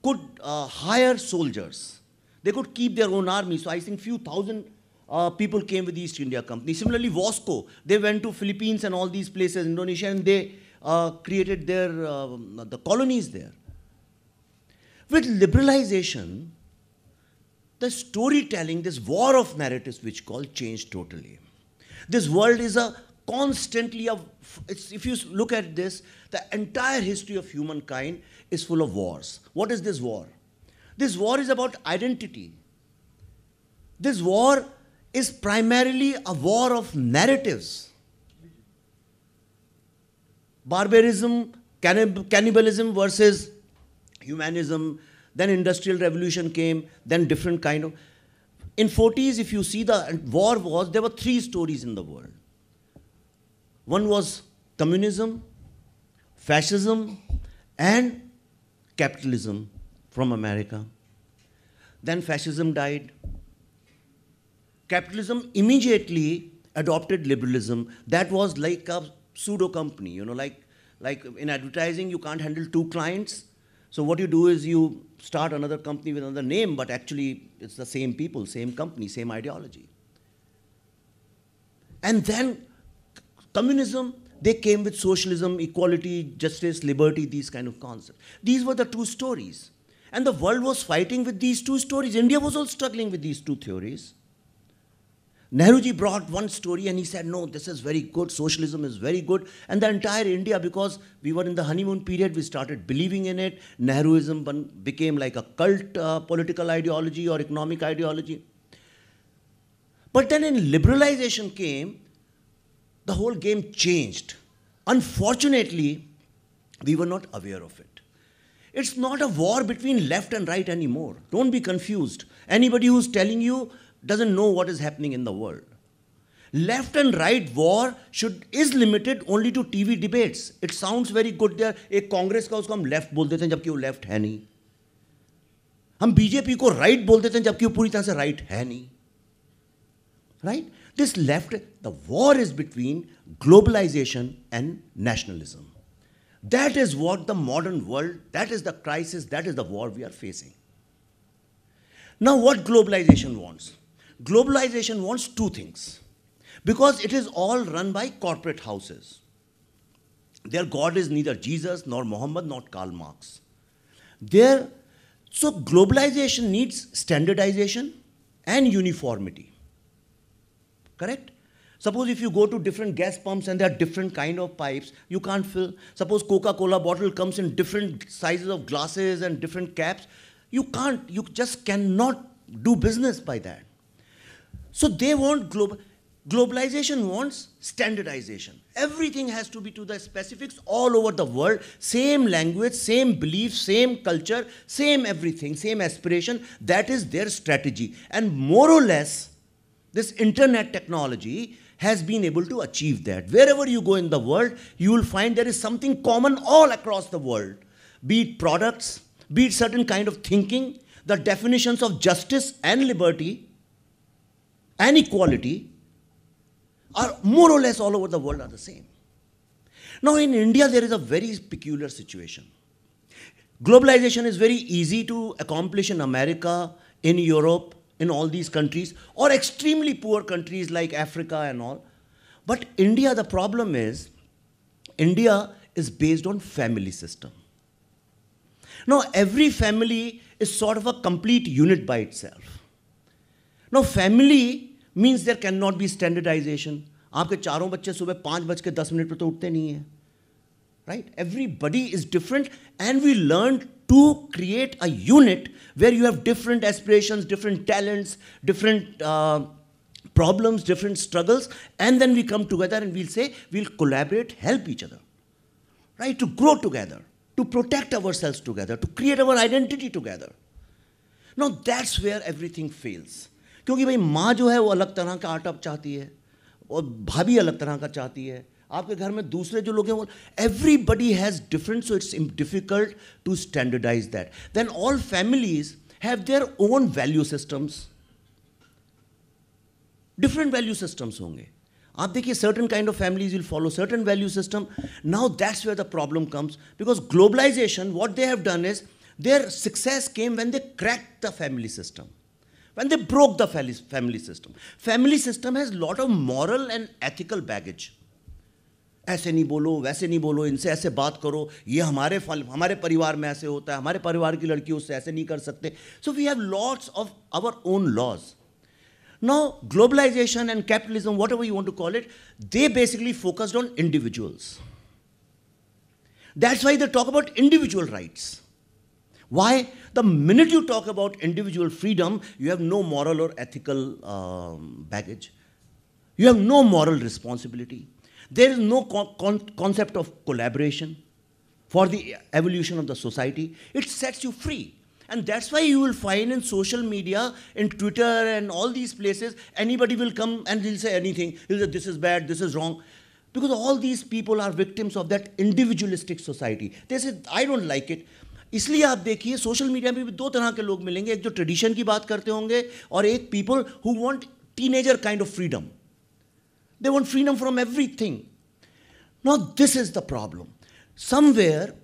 could uh, hire soldiers they could keep their own army. So I think few thousand uh, people came with East India Company. Similarly, Vosco, they went to Philippines and all these places, Indonesia, and they uh, created their uh, the colonies there. With liberalization, the storytelling, this war of narratives, which called, changed totally. This world is a constantly a. if you look at this, the entire history of humankind is full of wars. What is this war? This war is about identity. This war is primarily a war of narratives. Barbarism, cannibalism versus humanism, then industrial revolution came, then different kind of. In 40s, if you see the war was, there were three stories in the world. One was communism, fascism, and capitalism from America. Then fascism died. Capitalism immediately adopted liberalism. That was like a pseudo company, you know, like, like in advertising, you can't handle two clients. So what you do is you start another company with another name, but actually it's the same people, same company, same ideology. And then communism, they came with socialism, equality, justice, liberty, these kind of concepts. These were the two stories. And the world was fighting with these two stories. India was all struggling with these two theories. Nehruji brought one story and he said, no, this is very good, socialism is very good. And the entire India, because we were in the honeymoon period, we started believing in it. Nehruism became like a cult uh, political ideology or economic ideology. But then in liberalization came, the whole game changed. Unfortunately, we were not aware of it. It's not a war between left and right anymore. Don't be confused. Anybody who's telling you doesn't know what is happening in the world. Left and right war should is limited only to TV debates. It sounds very good there. A Congress का उसको हम left बोल देते हैं जबकि वो left है नहीं right, बीजेपी को राइट बोल देते हैं जबकि वो पूरी तरह से राइट है नहीं right this left the that is what the modern world, that is the crisis, that is the war we are facing. Now, what globalization wants? Globalization wants two things because it is all run by corporate houses. Their God is neither Jesus nor Muhammad nor Karl Marx. Their, so, globalization needs standardization and uniformity. Correct? Suppose if you go to different gas pumps and there are different kind of pipes, you can't fill. Suppose Coca-Cola bottle comes in different sizes of glasses and different caps. You can't, you just cannot do business by that. So they want global, globalization wants standardization. Everything has to be to the specifics all over the world, same language, same belief, same culture, same everything, same aspiration. That is their strategy. And more or less, this internet technology has been able to achieve that. Wherever you go in the world, you will find there is something common all across the world, be it products, be it certain kind of thinking, the definitions of justice and liberty and equality are more or less all over the world are the same. Now in India, there is a very peculiar situation. Globalization is very easy to accomplish in America, in Europe, in all these countries or extremely poor countries like Africa and all. But India, the problem is, India is based on family system. Now, every family is sort of a complete unit by itself. Now, family means there cannot be standardization. आपके चारों बच्चे सुबह पाँच बज के दस minute पर तो उठते नहीं हैं right everybody is different and we learn to create a unit where you have different aspirations, different talents, different uh, problems, different struggles, and then we come together and we'll say, we'll collaborate, help each other, right? To grow together, to protect ourselves together, to create our identity together. Now that's where everything fails. क्योंकि भाई माँ जो है वो अलग तरह का आटा चाहती है और भाभी अलग तरह का चाहती है आपके घर में दूसरे जो लोग हैं वो everybody has different so it's difficult to standardise that then all families have their own value systems different value systems होंगे आप देखिए certain kind of families will follow certain value system now that's where the problem comes because globalisation what they have done is their success came when they crack the family system when they broke the family system family system has lot of moral and ethical baggage ऐसे नहीं बोलो वैसे नहीं बोलो इनसे ऐसे बात करो ये हमारे फल हमारे परिवार में ऐसे होता है हमारे परिवार की लड़की उससे ऐसे नहीं कर सकते so we have lots of our own laws no globalisation and capitalism whatever you want to call it they basically focused on individuals that's why the talk about individual rights why the minute you talk about individual freedom you have no moral और ethical baggage you have no moral responsibility There is no con concept of collaboration for the evolution of the society. It sets you free. And that's why you will find in social media, in Twitter and all these places, anybody will come and he'll say anything. He'll say, this is bad, this is wrong. Because all these people are victims of that individualistic society. They say, I don't like it. इसलिए आप देखिए social media में भी दो तरह के लोग मिलेंगे एक जो ट्रेडिशन की बात करते होंगे और एक people who want teenager kind of freedom they want freedom from everything. Now, this is the problem. Somewhere,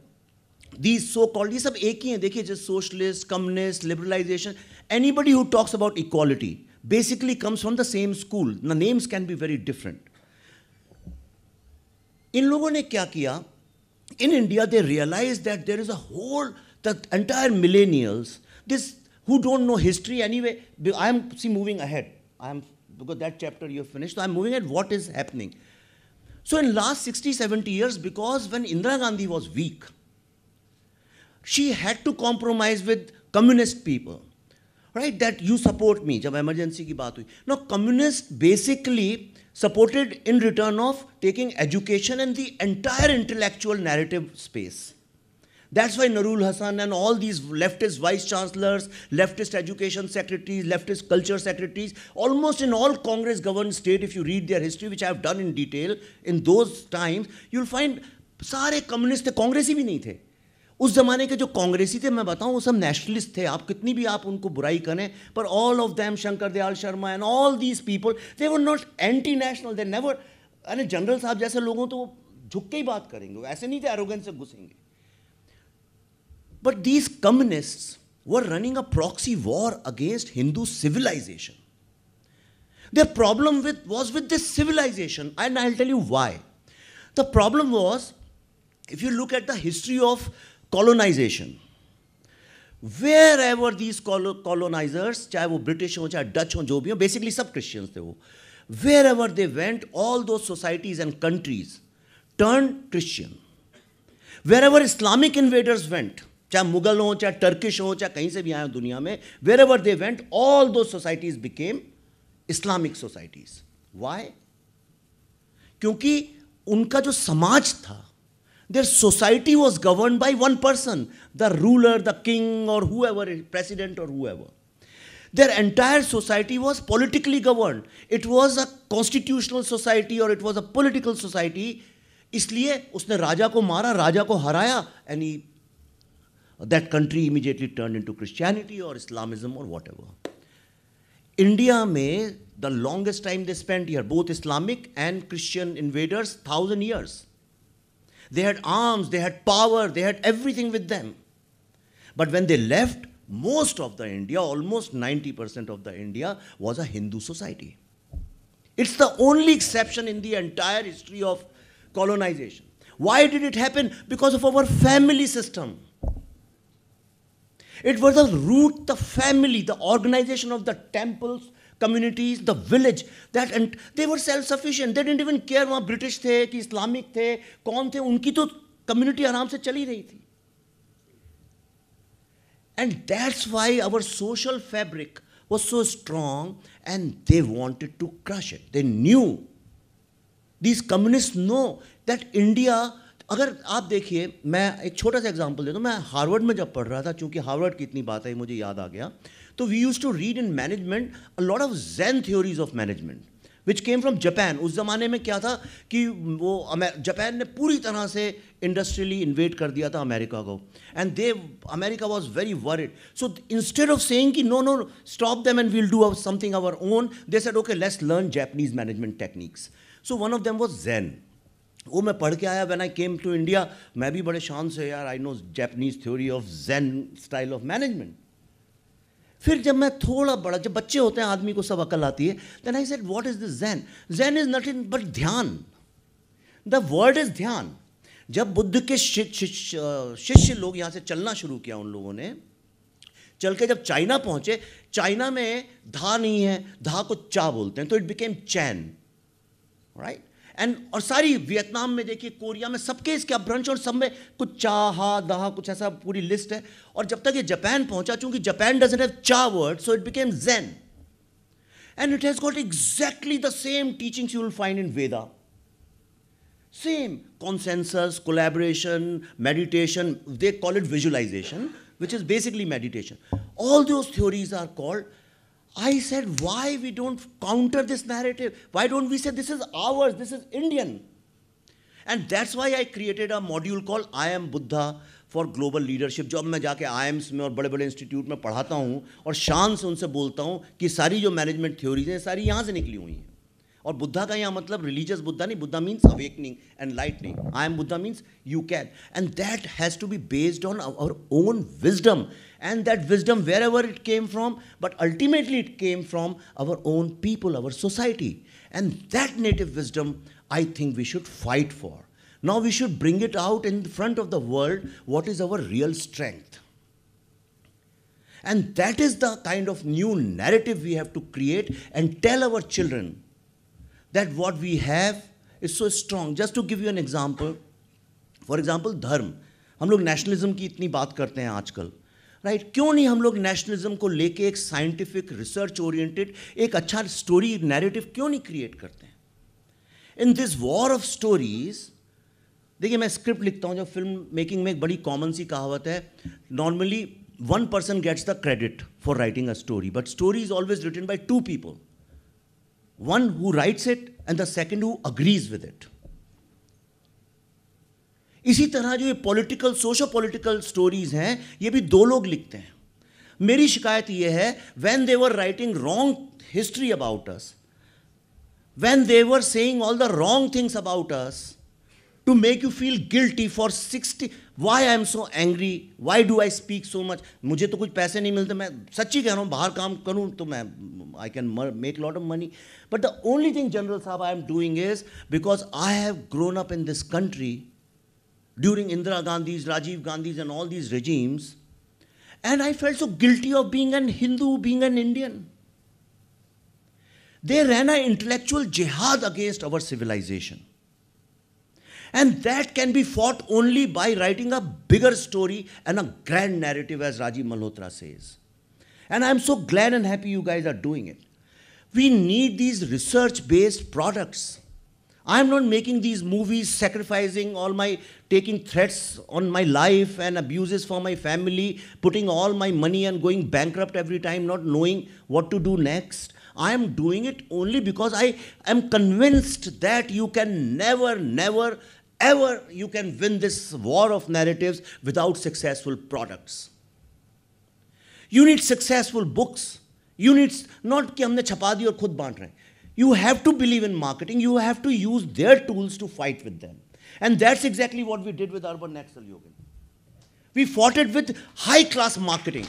these so-called, these are ek hi hai, just socialist, communist, liberalization, anybody who talks about equality basically comes from the same school. The names can be very different. In लोगों ने क्या किया in India, they realize that there is a whole, the entire millennials, this who don't know history anyway. I am see moving ahead. I am because that chapter you have finished. So I'm moving at what is happening. So in last 60, 70 years, because when Indira Gandhi was weak, she had to compromise with communist people, right? That you support me. When emergency ki baat hui, now communist basically supported in return of taking education and the entire intellectual narrative space. That's why Narul Hassan and all these leftist vice chancellors, leftist education secretaries, leftist culture secretaries, almost in all Congress governed state, if you read their history, which I have done in detail, in those times, you'll find सारे communist थे कांग्रेसी भी नहीं थे उस जमाने के जो कांग्रेसी थे मैं बताऊं वो सब नेशनलिस्ट थे आप कितनी भी आप उनको बुराई करें पर all of them Shankar Dayal Sharma and all these people they were not anti national they never अरे जनरल साहब जैसे लोगों तो वो झुक के ही बात करेंगे ऐसे नहीं थे एरोगेंस से घुसेंगे But these communists were running a proxy war against Hindu civilization. Their problem with, was with this civilization, and I'll tell you why. The problem was, if you look at the history of colonization, wherever these colonizers, British, वो British हो चाहे Dutch हो जो भी हो basically all Christians थे वो wherever they went all those societies चाहे मुगल हो चाहे टर्किश हो चाहे कहीं से भी आए दुनिया में wherever they went all those societies became Islamic societies why क्योंकि उनका जो समाज था their society was govern by one person the ruler the king और हु एवर प्रेसिडेंट और whoever their entire society was politically govern it was a constitutional society और it was a political society इसलिए उसने राजा को मारा राजा को हराया any that country immediately turned into Christianity or Islamism or whatever. India may the longest time they spent here, both Islamic and Christian invaders, thousand years. They had arms, they had power, they had everything with them. But when they left, most of the India, almost 90% of the India, was a Hindu society. It's the only exception in the entire history of colonization. Why did it happen? Because of our family system. It was the root, the family, the organization of the temples, communities, the village. That and they were self-sufficient. They didn't even care वहाँ British थे Islamic थे कौन थे Unki to community आराम se chali रही And that's why our social fabric was so strong and they wanted to crush it. They knew. These communists know that India अगर आप देखिए मैं एक छोटा सा एग्जाम्पल देता हूँ मैं हार्वर्ड में जब पढ़ रहा था चूंकि हार्वर्ड की इतनी बात है मुझे याद आ गया तो we use to read in management a lot of Zen theories of management which came from Japan उस ज़माने में क्या था कि वो जापान ने पूरी तरह से इंडस्ट्रियली इन्वेट कर दिया था अमेरिका को and they America was very worried so instead of saying कि no no stop them and we'll do our something our own they said okay let's learn Japanese management techniques so one of them was Zen वो मैं पढ़ के आया when I came to India मैं भी बड़े शान से यार I know Japanese theory of Zen style of management फिर जब मैं थोड़ा बड़ा जब बच्चे होते हैं आदमी को सब अकल आती है then I said what is this Zen Zen is not in but dhyan the word is dhyan जब बुद्ध के शिष्य लोग यहाँ से चलना शुरू किया उन लोगों ने चल के जब चाइना पहुंचे चाइना में धा नहीं है धा को चा बोलते हैं तो it became Chan right and और सारी वियतनाम में देखिए कोरिया में सबके इसके अभ्रंश और सब में कुछ चा हा दहा कुछ ऐसा पूरी लिस्ट है और जब तक ये जापान पहुंचा चूंकि Japan doesn't have cha word so it became Zen and it has got exactly the same teachings you will find in Veda same consensus collaboration meditation they call it visualisation which is basically meditation all those theories are called I said, why we don't counter this narrative? Why don't we say this is ours, this is Indian? And that's why I created a module called I am Buddha for global leadership जब अब मैं जाके AIIMS में और बड़े बड़े institute में पढ़ाता हूँ और शान से उनसे बोलता हूँ कि सारी जो मैनेजमेंट थ्योरीज हैं सारी यहाँ से निकली हुई हैं और बुद्धा का यहाँ मतलब रिलीजियस बुद्धा नहीं Buddha means awakening and lightning I am Buddha means you can and that has to be based on our own wisdom And that wisdom, wherever it came from, but ultimately it came from our own people, our society. And that native wisdom, I think we should fight for. Now we should bring it out in front of the world what is our real strength. And that is the kind of new narrative we have to create and tell our children that what we have is so strong. Just to give you an example, for example, dharm हम लोग nationalism की इतनी बात करते हैं आजकल right right? क्यों नहीं हम लोग नेशनलिज्म को लेके एक साइंटिफिक रिसर्च ओरिएंटेड एक अच्छा स्टोरी नैरेटिव क्यों नहीं क्रिएट करते हैं in this war of stories देखिए मैं स्क्रिप्ट लिखता हूँ जो फिल्म मेकिंग में एक बड़ी कॉमन सी कहावत है normally one person gets the credit for writing a story but story is always written by two people one who writes it and the second who agrees with it इसी तरह जो ये पॉलिटिकल सोशो पॉलिटिकल स्टोरीज हैं ये भी दो लोग लिखते हैं मेरी शिकायत ये है when they're writing wrong history about us when they're saying all the wrong things about us to make you feel guilty for sixty why I am so angry why do I speak so much मुझे तो कुछ पैसे नहीं मिलते मैं सच्ची कह रहा हूँ बाहर काम करूँ तो मैं I can make lot of money but the only thing general साहब I am doing is because I have grown up in this country during Indira Gandhi's, Rajiv Gandhi's, and all these regimes. And I felt so guilty of being an Hindu, being an Indian. They ran an intellectual jihad against our civilization. And that can be fought only by writing a bigger story and a grand narrative, as Rajiv Malhotra says. And I'm so glad and happy you guys are doing it. We need these research based products I'm not making these movies, sacrificing all my, taking threats on my life and abuses for my family, putting all my money and going bankrupt every time, not knowing what to do next. I am doing it only because I am convinced that you can never, never, ever, you can win this war of narratives without successful products. You need successful books. You need, not that we have दी and you have to believe in marketing. You have to use their tools to fight with them. And that's exactly what we did with Urban Axel Yogan. We fought it with high-class marketing.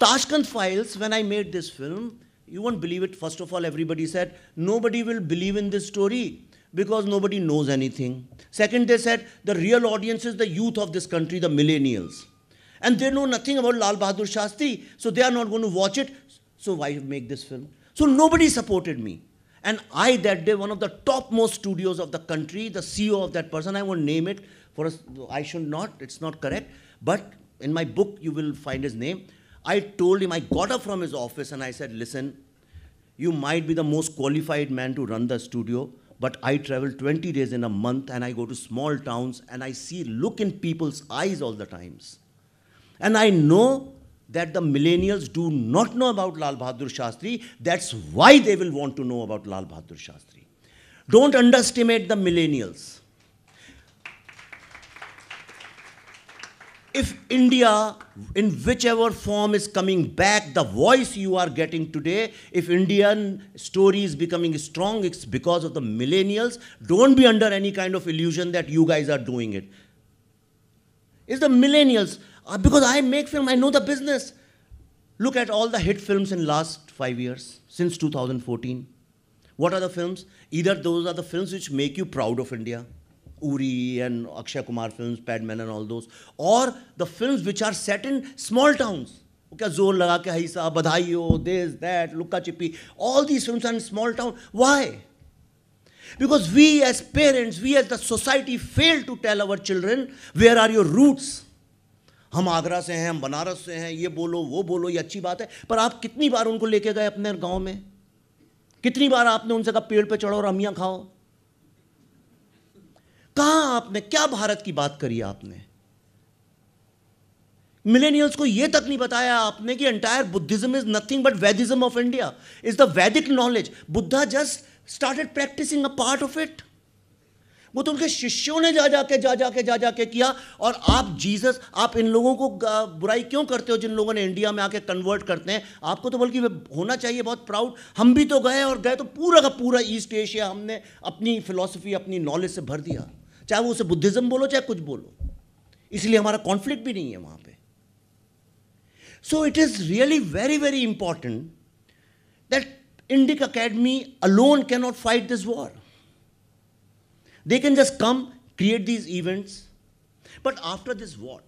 Tashkent Files, when I made this film, you won't believe it. First of all, everybody said, nobody will believe in this story because nobody knows anything. Second, they said, the real audience is the youth of this country, the millennials. And they know nothing about Lal Bahadur Shastri, so they are not going to watch it so why make this film? So nobody supported me. And I, that day, one of the topmost studios of the country, the CEO of that person, I won't name it, for us, I should not, it's not correct, but in my book you will find his name. I told him, I got up from his office and I said, listen, you might be the most qualified man to run the studio, but I travel 20 days in a month and I go to small towns and I see look in people's eyes all the times. And I know that the millennials do not know about Lal Bahadur Shastri. That's why they will want to know about Lal Bahadur Shastri. Don't underestimate the millennials. If India, in whichever form, is coming back, the voice you are getting today, if Indian story is becoming strong, it's because of the millennials. Don't be under any kind of illusion that you guys are doing it. It's the millennials uh, because I make film, I know the business. Look at all the hit films in last five years, since 2014. What are the films? Either those are the films which make you proud of India, Uri and Akshay Kumar films, Padman and all those, or the films which are set in small towns. क्या जोर लगा के हई साहब Badhaai Ho this that Luka Chuppi all these films are in small town why because we as parents we as the society fail to tell our children where are your हम आगरा से हैं हम बनारस से हैं ये बोलो वो बोलो ये अच्छी बात है पर आप कितनी बार उनको लेके गए अपने गांव में कितनी बार आपने उनसे कहा पेड़ पे चढ़ो और अमियाँ खाओ कहा आपने क्या भारत की बात करी आपने मिलेनियल्स को यह तक नहीं बताया आपने कि entire Buddhism is nothing but Vedism of India is the Vedic knowledge Buddha just started practising a part of it वो तो उनके शिष्यों ने जा जाके जा जाके जा जाके किया और आप जीसस आप इन लोगों को बुराई क्यों करते हो जिन लोगों ने इंडिया में आके कन्वर्ट करते हैं आपको तो बल्कि होना चाहिए बहुत प्राउड हम भी तो गए और गए तो पूरा का पूरा ईस्ट एशिया हमने अपनी फिलोसफी अपनी नॉलेज से भर दिया चाहे वो उसे बुद्धिज़्म बोलो चाहे कुछ बोलो इसलिए हमारा कॉन्फ्लिक्ट भी नहीं है वहाँ पर so it is really very very important that Indic Academy alone can not fight this war They can just come, create these events. But after this, what?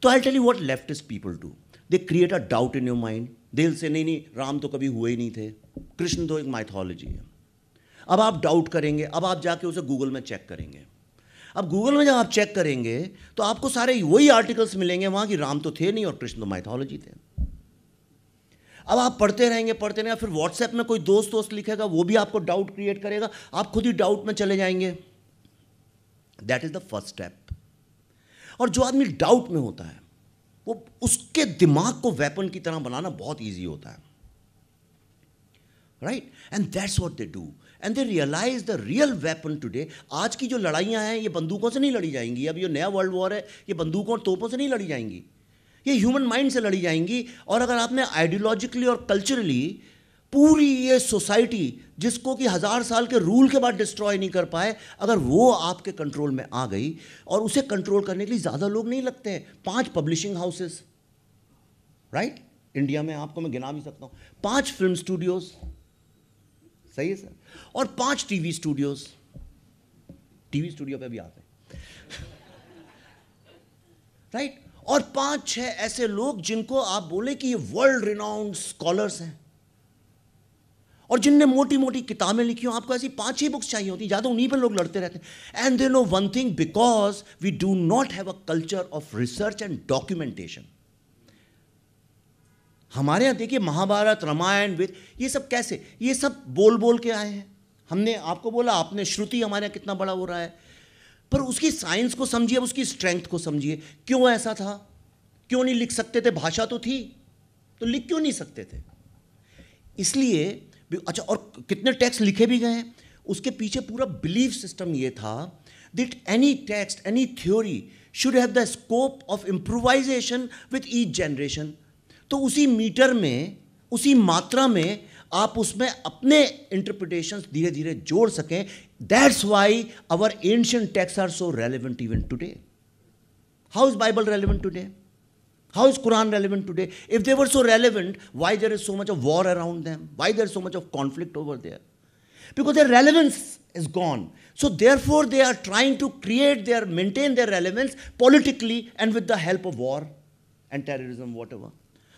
So I'll tell you what leftist people do. They create a doubt in your mind. They'll say, नहीं नहीं राम तो कभी हुए ही नहीं थे कृष्ण तो एक mythology है अब आप डाउट करेंगे अब आप जाके उसे गूगल में चेक करेंगे अब गूगल में जब आप चेक करेंगे तो आपको सारे वही आर्टिकल्स मिलेंगे वहाँ कि राम तो थे नहीं और कृष्ण तो माइथोलॉजी थे अब आप पढ़ते रहेंगे पढ़ते रहेंगे फिर व्हाट्सएप में कोई दोस्त दोस्त लिखेगा वो भी आपको डाउट क्रिएट करेगा आप खुद ही डाउट में चले जाएंगे that is the first step और जो आदमी डाउट में होता है वो उसके दिमाग को वेपन की तरह बनाना बहुत ईजी होता है right and that's what they do and they realise the real weapon today आज की जो लड़ाइयाँ हैं ये बंदूकों से नहीं लड़ी जाएंगी अब ये नया वर्ल्ड वॉर है ये बंदूकों और तोपों से नहीं लड़ी जाएंगी ये ह्यूमन माइंड से लड़ी जाएंगी और अगर आपने आइडियोलॉजिकली और कल्चरली पूरी ये सोसाइटी जिसको कि हज़ार साल के रूल के बाद डिस्ट्रॉय नहीं कर पाए अगर वो आपके कंट्रोल में आ गई और उसे कंट्रोल करने के लिए ज़्यादा लोग नहीं लगते हैं पांच पब्लिशिंग हाउसेस राइट इंडिया में आपको मैं गिना भी सकता हूँ पांच फिल्म स्टूडियोज़ सही है सर और पांच टीवी स्टूडियोज टीवी स्टूडियो पे भी आते हैं राइट <laughs> right? और पांच छह ऐसे लोग जिनको आप बोले कि ये वर्ल्ड रिनाउंड स्कॉलर्स हैं और जिनने मोटी मोटी किताबें लिखी हो आपको ऐसी पांच ही बुक्स चाहिए होती ज़्यादा उन्हीं पर लोग लड़ते रहते हैं and they know one thing because we do not have a culture of research and documentation हमारे यहां देखिए महाभारत रामायण वेद ये सब कैसे ये सब बोल बोल के आए हैं हमने आपको बोला आपने श्रुति हमारे यहाँ कितना बड़ा हो रहा है पर उसकी साइंस को समझिए उसकी स्ट्रेंथ को समझिए क्यों ऐसा था क्यों नहीं लिख सकते थे भाषा तो थी तो लिख क्यों नहीं सकते थे इसलिए अच्छा और कितने टेक्स्ट लिखे भी गए हैं उसके पीछे पूरा बिलीफ सिस्टम ये था that any text, any theory should have the scope of improvisation with each generation तो उसी मीटर में उसी मात्रा में आप उसमें अपने इंटरप्रिटेशन धीरे धीरे जोड़ सकें that's why our ancient texts are so relevant even today how is Bible relevant today How is Quran relevant today? If they were so relevant, why there is so much of war around them? Why there is so much of conflict over there? Because their relevance is gone. So therefore, they are trying to create their, maintain their relevance politically and with the help of war and terrorism, whatever.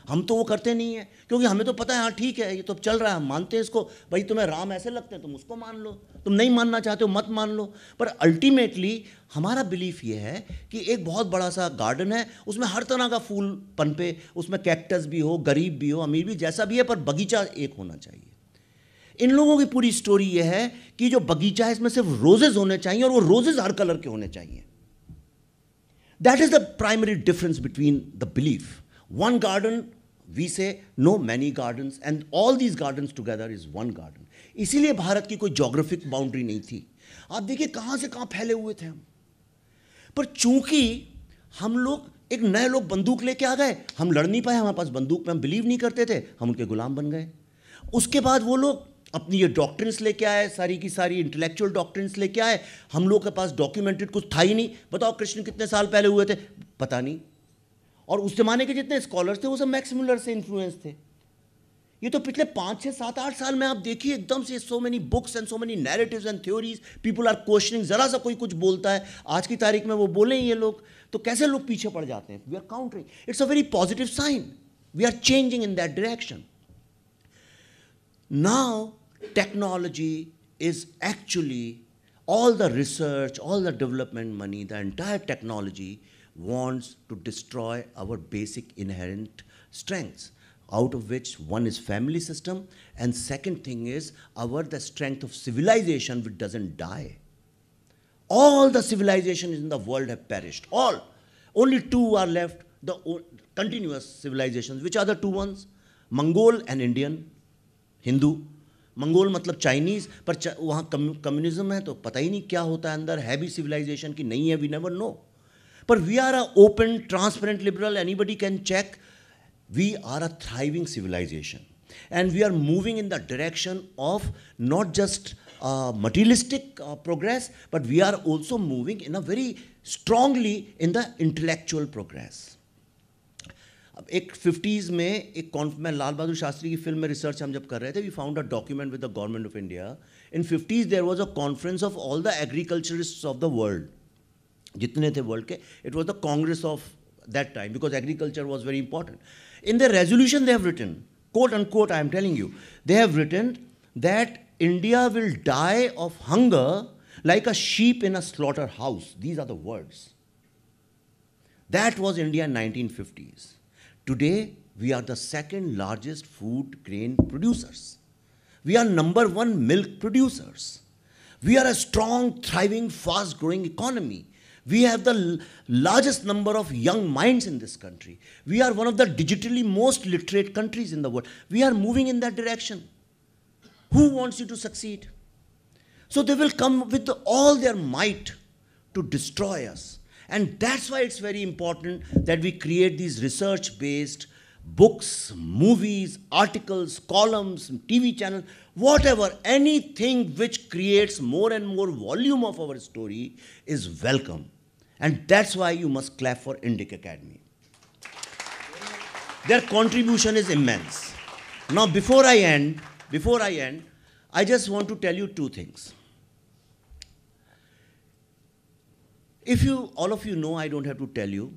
हम तो वो करते नहीं है क्योंकि हमें तो पता है हाँ ठीक है ये तो चल रहा है हम मानते हैं इसको भाई तुम्हें राम ऐसे लगते हैं तुम उसको मान लो तुम नहीं मानना चाहते हो मत मान लो पर अल्टीमेटली हमारा बिलीफ ये है कि एक बहुत बड़ा सा गार्डन है उसमें हर तरह का फूल पनपे उसमें कैक्टस भी हो गरीब भी हो अमीर भी जैसा भी है पर बगीचा एक होना चाहिए इन लोगों की पूरी स्टोरी ये है कि जो बगीचा है इसमें सिर्फ रोजेज होने चाहिए और वो रोजेज हर कलर के होने चाहिए that is the primary difference between the belief One garden, we say no many gardens, and all these gardens together is one garden इसीलिए भारत की कोई जोग्राफिक बाउंड्री नहीं थी आप देखिए कहाँ से कहाँ फैले हुए थे हम पर चूंकि हम लोग एक नए लोग बंदूक लेके आ गए हम लड़ नहीं पाए हमारे पास बंदूक में हम बिलीव नहीं करते थे हम उनके गुलाम बन गए उसके बाद वो लोग अपनी ये डॉक्ट्रिन्स लेके आए सारी की सारी इंटेलेक्चुअल डॉक्ट्रिन्स लेके आए हम लोग के पास डॉक्यूमेंटेड कुछ था ही नहीं बताओ कृष्ण कितने साल पहले हुए थे पता नहीं और उस ज़माने के जितने स्कॉलर थे वो सब मैक्स से इन्फ्लुएंस थे ये तो पिछले पाँच छः सात आठ साल में आप देखिए एकदम से so many books and so many narrative and theories people are questioning ज़रा सा कोई कुछ बोलता है आज की तारीख में वो बोले ये लोग तो कैसे लोग पीछे पड़ जाते हैं we are countering it's a very positive sign we are changing in that direction now technology is actually all the research all the development money the entire technology wants to destroy our basic inherent strengths out of which one is family system and second thing is our the strength of civilization which doesn't die all the civilizations in the world have perished all only two are left the continuous civilizations which are the two Mongol and Indian, Hindu. Hindu Mongol मतलब Chinese पर चा, वहाँ communism है तो पता ही नहीं क्या होता है अंदर है सिविलाइजेशन की नहीं है we never know but we are an open, transparent liberal, anybody can check. We are a thriving civilization. And we are moving in the direction of not just uh, materialistic uh, progress, but we are also moving in a very strongly in the intellectual progress. अब एक fifties में एक कॉन्फ में लाल बहादुर शास्त्री की film में research हम जब कर रहे थे we found a document with the government of India in fifties there was a conference of all the agriculturist of the world jitne the world ke, it was the Congress of that time because agriculture was very important. In the resolution, they have written, quote unquote, I am telling you, they have written that India will die of hunger like a sheep in a slaughterhouse. These are the words. That was India in 1950s. Today, we are the second largest food grain producers. We are number one milk producers. We are a strong, thriving, fast growing economy. We have the largest number of young minds in this country. We are one of the digitally most literate countries in the world. We are moving in that direction. Who wants you to succeed? So they will come with all their might to destroy us. And that's why it's very important that we create these research based books, movies, articles, columns, TV channels, whatever, anything which creates more and more volume of our story is welcome. And that's why you must clap for Indic Academy. Their contribution is immense. Now, before I end, before I end, I just want to tell you two things. If you, all of you know, I don't have to tell you,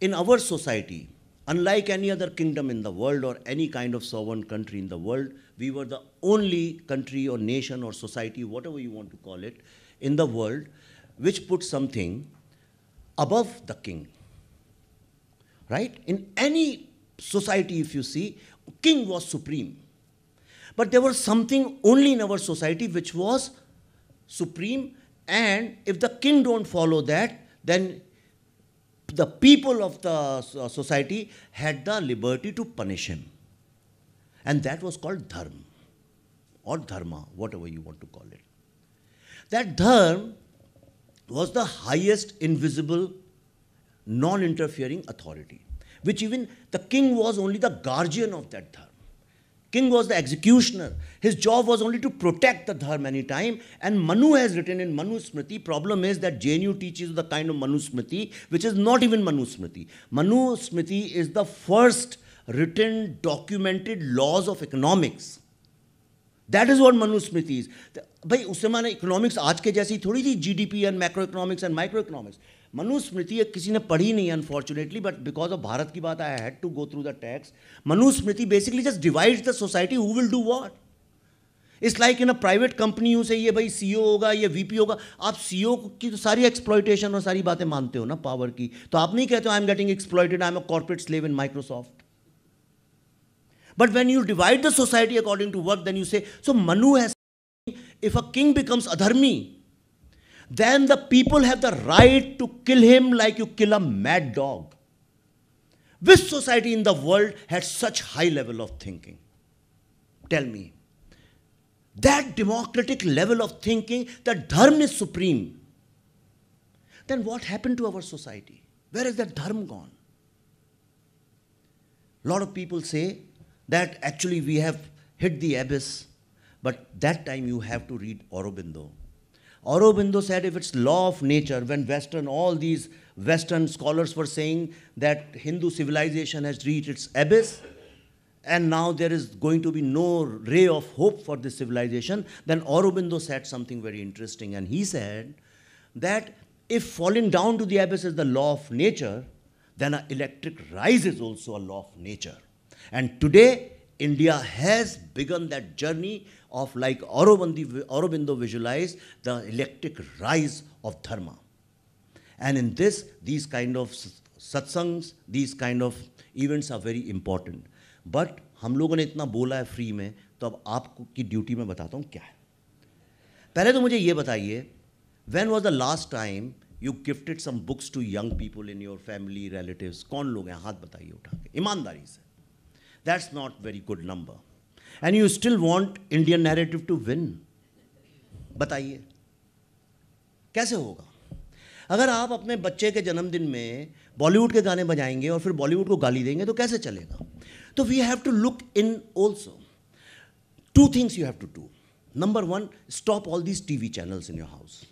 in our society, unlike any other kingdom in the world or any kind of sovereign country in the world, we were the only country or nation or society, whatever you want to call it, in the world, which put something above the king. Right? In any society, if you see, king was supreme. But there was something only in our society which was supreme, and if the king don't follow that, then the people of the uh, society had the liberty to punish him. And that was called dharma, or dharma, whatever you want to call it. That dharma was the highest invisible, non interfering authority, which even the king was only the guardian of that dharma. King was the executioner. His job was only to protect the dharma any time. And Manu has written in Manu Smriti. Problem is that JNU teaches the kind of Manu Smriti, which is not even Manu Smriti. Manu Smriti is the first written, documented laws of economics. That is what Manu Smriti is. The भाई उस समय economics आज के जैसी थोड़ी थी G D P and micro economics and micro economics Manusmriti किसी ने पढ़ी नहीं unfortunately but because of Bharat की बात I had to go through the texts Manusmriti basically just divide the society who will do what it's like in a private company से ये भाई सी e होगा ये वीपी होगा आप सी e की तो सारी एक्सप्लॉयटेशन और सारी बातें मानते हो ना पावर की तो आप नहीं कहते हो I am getting exploited I am a corporate slave in Microsoft but when you divide the society according to work then you say so Manu has if a king becomes adharmi, then the people have the right to kill him like you kill a mad dog. Which society in the world had such high level of thinking? Tell me. That democratic level of thinking that dharma is supreme. Then what happened to our society? Where is that dharma gone? A lot of people say that actually we have hit the abyss but that time you have to read Aurobindo. Aurobindo said if it's law of nature, when Western, all these Western scholars were saying that Hindu civilization has reached its abyss, and now there is going to be no ray of hope for this civilization, then Aurobindo said something very interesting. And he said that if falling down to the abyss is the law of nature, then an electric rise is also a law of nature. And today, India has begun that journey of like Aurobindo Aurobindo visualized the electric rise of Dharma. And in this, these kind of satsangs, these kind of events are very important. But हम लोगों ने इतना बोला है free में तो अब आपको की ड्यूटी में बताता हूँ क्या है पहले तो मुझे ये बताइए when was the last time you gifted some books to young people in your family relative कौन लोग हैं हाथ बताइए उठा के ईमानदारी से that's not very good number and you still want Indian narrative to win बताइए कैसे होगा अगर आप अपने बच्चे के जन्मदिन में बॉलीवुड के गाने बजाएंगे और फिर बॉलीवुड को गाली देंगे तो कैसे चलेगा तो we have to look in also two things you have to do number one stop all these TV channels in your house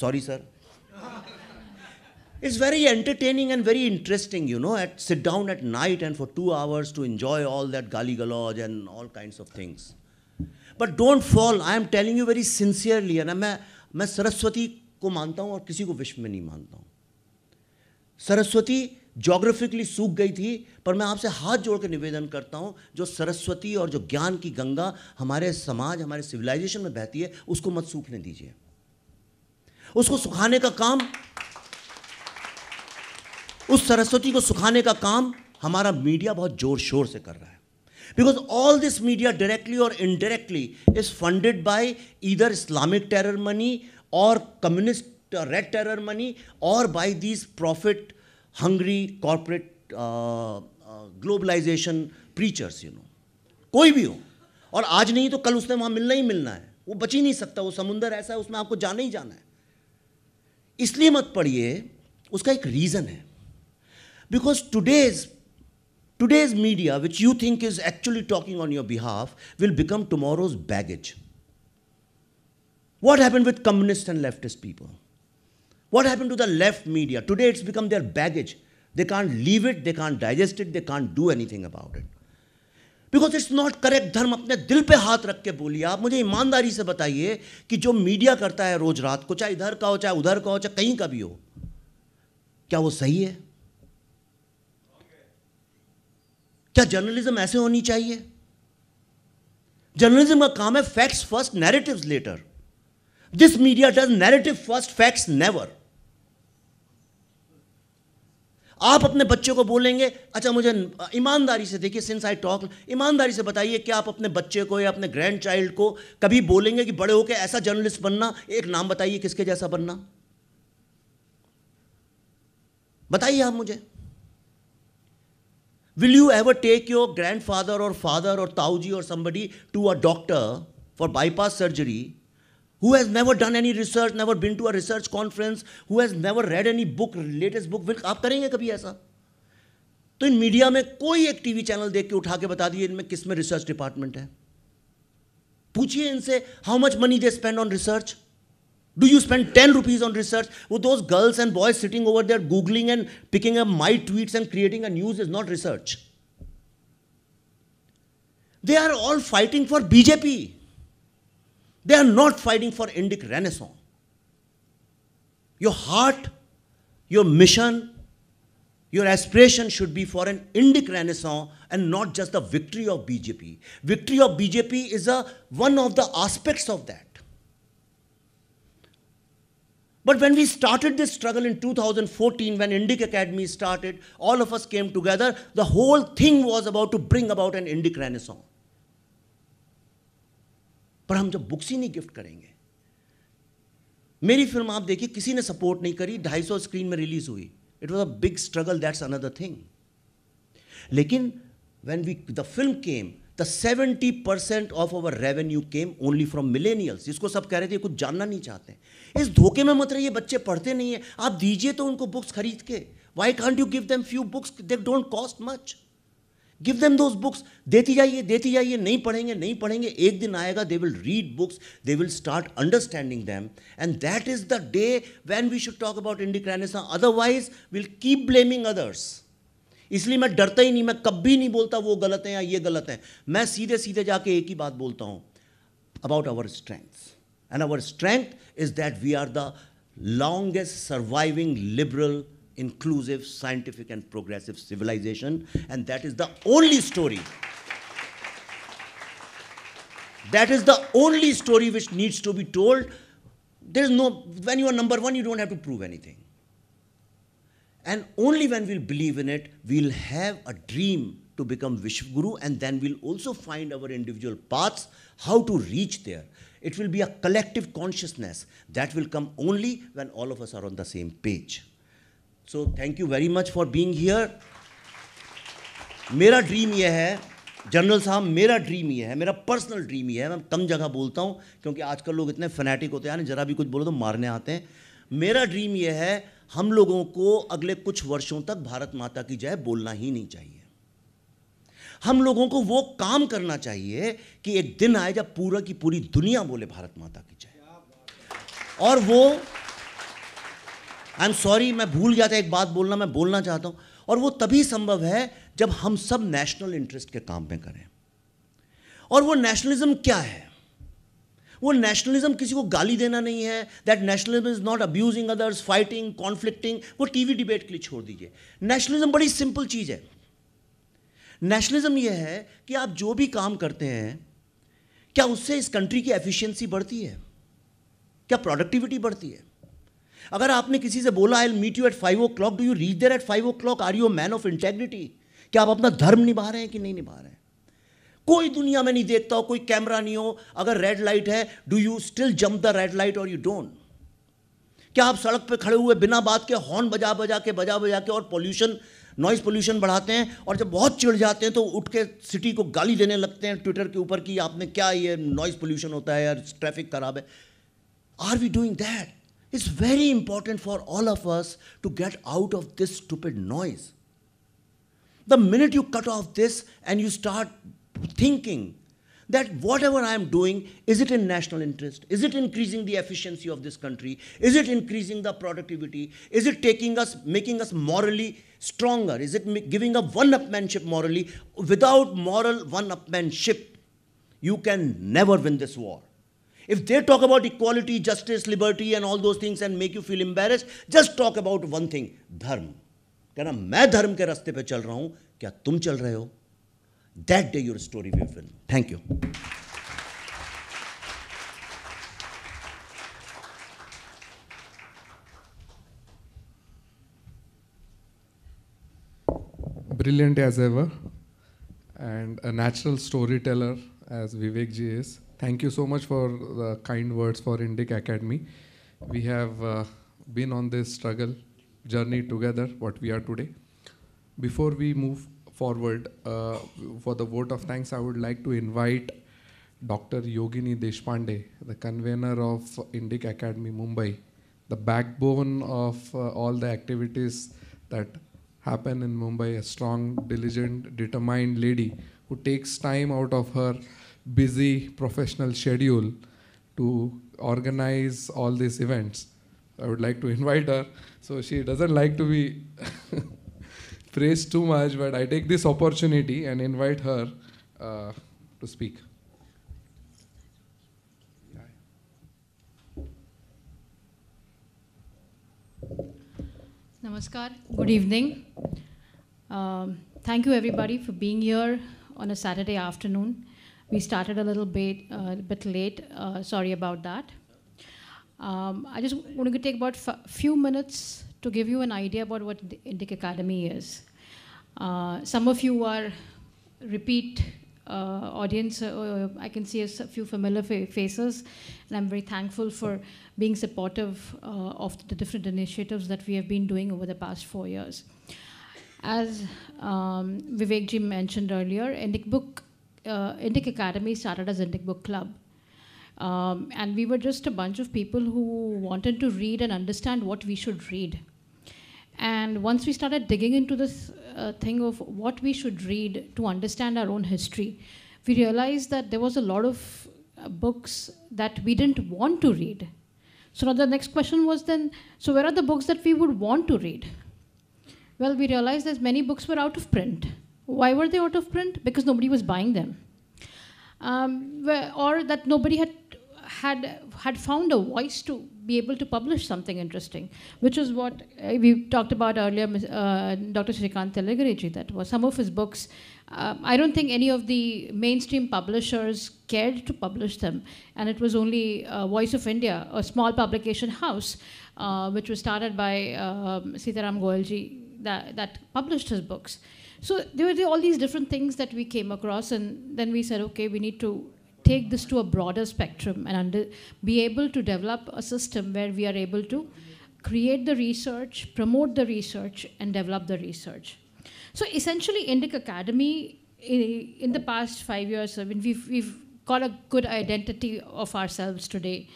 sorry sir it's very entertaining and very interesting you know at sit down at night and for two hours to enjoy all that गाली गलॉज and all kind of things but don't fall I am telling you very sincerely है ना मैं मैं सरस्वती को मानता हूँ और किसी को विश्व में नहीं मानता हूँ सरस्वती जोग्राफिकली सूख गई थी पर मैं आपसे हाथ जोड़ के निवेदन करता हूँ जो सरस्वती और जो ज्ञान की गंगा हमारे समाज हमारे सिविलाइजेशन में बहती है उसको मत सूखने दीजिए उसको सुखाने का काम उस सरस्वती को सुखाने का काम हमारा मीडिया बहुत जोर शोर से कर रहा है because all this media directly और इनडायरेक्टली इज फंडेड बाय इधर इस्लामिक टेरर मनी और कम्युनिस्ट रेड टेरर मनी और by this profit hungry corporate globalisation preachers you know कोई भी हो और आज नहीं तो कल उसने वहाँ मिलना ही मिलना है वो बच ही नहीं सकता वो समुंदर ऐसा है उसमें आपको जाना ही जाना है इसलिए मत पढ़िए उसका एक रीज़न है Because today's Today's media, which you think is actually talking on your behalf, will become tomorrow's baggage. What happened with communist and leftist people? What happened to the left media? Today it's become their baggage. They can't leave it, they can't digest it, they can't do anything about it. Because it's not correct धर्म अपने दिल पे हाथ रख के बोलिए आप मुझे ईमानदारी से बताइए कि जो मीडिया करता है रोज रात को चाहे इधर का हो चाहे उधर का हो चाहे कहीं का भी हो क्या वो सही है क्या जर्नलिज्म ऐसे होनी चाहिए जर्नलिज्म का काम है facts first narrative later this media does narrative first facts never आप अपने बच्चे को बोलेंगे अच्छा मुझे ईमानदारी से देखिए सिंस आई टॉक ईमानदारी से बताइए क्या आप अपने बच्चे को या अपने ग्रैंड चाइल्ड को कभी बोलेंगे कि बड़े होकर ऐसा जर्नलिस्ट बनना एक नाम बताइए किसके जैसा बनना बताइए आप मुझे Will you ever take your grandfather or father or Tauji or somebody to a doctor for bypass surgery who has never done any research, never been to a research conference, who has never read any book, latest book? Will आप करेंगे कभी ऐसा तो इन media में कोई एक TV channel देख के उठा के बता दिए इनमें किस में रिसर्च डिपार्टमेंट है पूछिए इनसे how much money they spend on research Do you spend 10 rupees on research? With those girls and boys sitting over there Googling and picking up my tweets and creating a news is not research. They are all fighting for BJP. They are not fighting for Indic Renaissance. Your heart, your mission, your aspiration should be for an Indic Renaissance and not just the victory of BJP. Victory of BJP is a, one of the aspects of that. But when we started this struggle in 2014, when Indic Academy started, all of us came together, the whole thing was about to bring about an Indic Renaissance. पर हम जब books ही नहीं gift करेंगे मेरी film आप देखिए किसी ने सपोर्ट नहीं करी 250 स्क्रीन में रिलीज हुई it was a big struggle that's another thing लेकिन when we the film came the seventy percent of our revenue came only from millennials इसको सब कह रहे थे कुछ जानना नहीं चाहते इस धोखे में मत रहिए बच्चे पढ़ते नहीं है आप दीजिए तो उनको बुक्स खरीद के why can't you give them few books they don't cost much give them those books देती जाइए देती जाइए नहीं पढ़ेंगे नहीं पढ़ेंगे एक दिन आएगा they will read books they will start understanding them and that is the day when we should talk about Indic renaissance otherwise will keep blaming others इसलिए मैं डरता ही नहीं मैं कभी नहीं बोलता वो गलत है या ये गलत है मैं सीधे सीधे जाके एक ही बात बोलता हूं about our strength and our strength is that we are the longest surviving liberal inclusive scientific and progressive civilisation and that is the only story that is the only story which needs to be told there is no when you are number one you don't have to prove anything And only when we'll believe in it, we'll have a dream to become Vishwaguru, and then we'll also find our individual paths, how to reach there. It will be a collective consciousness that will come only when all of us are on the same page. So thank you very much for being here. मेरा dream यह है general साहब मेरा dream ये है मेरा personal dream ये है मैं कम जगह बोलता हूँ क्योंकि आजकल लोग इतने फनेटिक होते हैं जरा भी कुछ बोलो तो मारने आते हैं मेरा ड्रीम ये है हम लोगों को अगले कुछ वर्षों तक भारत माता की जय बोलना ही नहीं चाहिए हम लोगों को वो काम करना चाहिए कि एक दिन आए जब पूरा की पूरी दुनिया बोले भारत माता की जय और वो आई एम सॉरी मैं भूल गया था एक बात बोलना मैं बोलना चाहता हूं और वो तभी संभव है जब हम सब नेशनल इंटरेस्ट के काम में करें और वो नेशनलिज्म क्या है वो नेशनलिज्म किसी को गाली देना नहीं है that nationalism is not abusing others fighting conflicting वो टीवी डिबेट के लिए छोड़ दीजिए नेशनलिज्म बड़ी सिंपल चीज़ है नेशनलिज्म ये है कि आप जो भी काम करते हैं क्या उससे इस कंट्री की एफिशिएंसी बढ़ती है क्या प्रोडक्टिविटी बढ़ती है अगर आपने किसी से बोला I meet you at five o'clock do you reach there at five o'clock are you man of integrity क्या आप अपना धर्म निभा रहे हैं कि नहीं निभा रहे हैं कोई दुनिया में नहीं देखता हो कोई कैमरा नहीं हो अगर रेड लाइट है do you still jump the red light और यू डोंट क्या आप सड़क पर खड़े हुए बिना बात के हॉर्न बजा बजा के बजा बजा के और पोल्यूशन नॉइज पोल्यूशन बढ़ाते हैं और जब बहुत चिड़ जाते हैं तो उठ के सिटी को गाली देने लगते हैं ट्विटर के ऊपर कि आपने क्या ये नॉइज पोल्यूशन होता है यार ट्रैफिक खराब है are we doing that it's very important for all of us to get out of this stupid noise the minute you cut off this and you start thinking that whatever I am doing, is it in national interest? Is it increasing the efficiency of this country? Is it increasing the productivity? Is it taking us, making us morally stronger? Is it giving up one-upmanship morally? Without moral one-upmanship, you can never win this war. If they talk about equality, justice, liberty and all those things and make you feel embarrassed, just talk about one thing, dharma. कहना मैं धर्म के रास्ते पे चल रहा हूं क्या तुम चल रहे हो that day your story will fill. Thank you. Brilliant as ever, and a natural storyteller as Vivek ji is. Thank you so much for the kind words for Indic Academy. We have uh, been on this struggle journey together, what we are today. Before we move forward uh, for the vote of thanks, I would like to invite Dr. Yogini Deshpande, the convener of Indic Academy Mumbai, the backbone of uh, all the activities that happen in Mumbai, a strong, diligent, determined lady who takes time out of her busy professional schedule to organize all these events. I would like to <laughs> invite her. So she doesn't like to be <laughs> praise too much, but I take this opportunity and invite her uh, to speak. Namaskar, good evening. Um, thank you everybody for being here on a Saturday afternoon. We started a little bit, uh, bit late, uh, sorry about that. Um, I just want to take about few minutes to give you an idea about what Indic Academy is. Uh, some of you are repeat uh, audience. Uh, I can see a few familiar fa faces, and I'm very thankful for being supportive uh, of the different initiatives that we have been doing over the past four years. As um, Vivekji mentioned earlier, Indic Book, uh, Indic Academy started as Indic Book Club. Um, and we were just a bunch of people who wanted to read and understand what we should read and once we started digging into this uh, thing of what we should read to understand our own history, we realized that there was a lot of uh, books that we didn't want to read. So now the next question was then, so where are the books that we would want to read? Well, we realized that many books were out of print. Why were they out of print? Because nobody was buying them. Um, or that nobody had, had, had found a voice to be able to publish something interesting, which is what uh, we talked about earlier, uh, Dr. Shrikant Telegareji, that was some of his books. Uh, I don't think any of the mainstream publishers cared to publish them. And it was only uh, Voice of India, a small publication house, uh, which was started by um, Sitaram Goelji, that, that published his books. So there were all these different things that we came across, and then we said, okay, we need to take this to a broader spectrum and under, be able to develop a system where we are able to create the research, promote the research, and develop the research. So essentially, Indic Academy in, in the past five years, I mean, we've, we've got a good identity of ourselves today,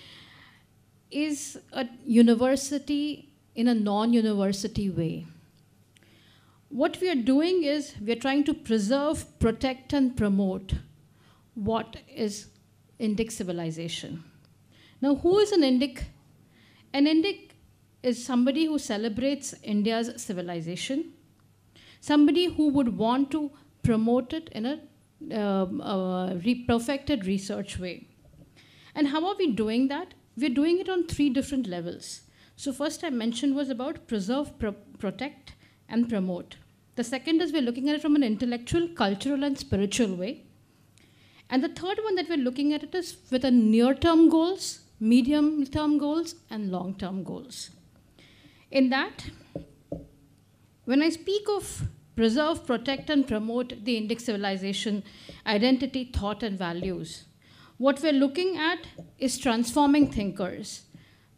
is a university in a non-university way. What we are doing is we're trying to preserve, protect, and promote what is indic civilization. Now, who is an indic? An indic is somebody who celebrates India's civilization, somebody who would want to promote it in a uh, perfected research way. And how are we doing that? We're doing it on three different levels. So first I mentioned was about preserve, pro protect, and promote. The second is we're looking at it from an intellectual, cultural, and spiritual way. And the third one that we're looking at it is with the near-term goals, medium-term goals, and long-term goals. In that, when I speak of preserve, protect, and promote the Indic civilization, identity, thought, and values, what we're looking at is transforming thinkers,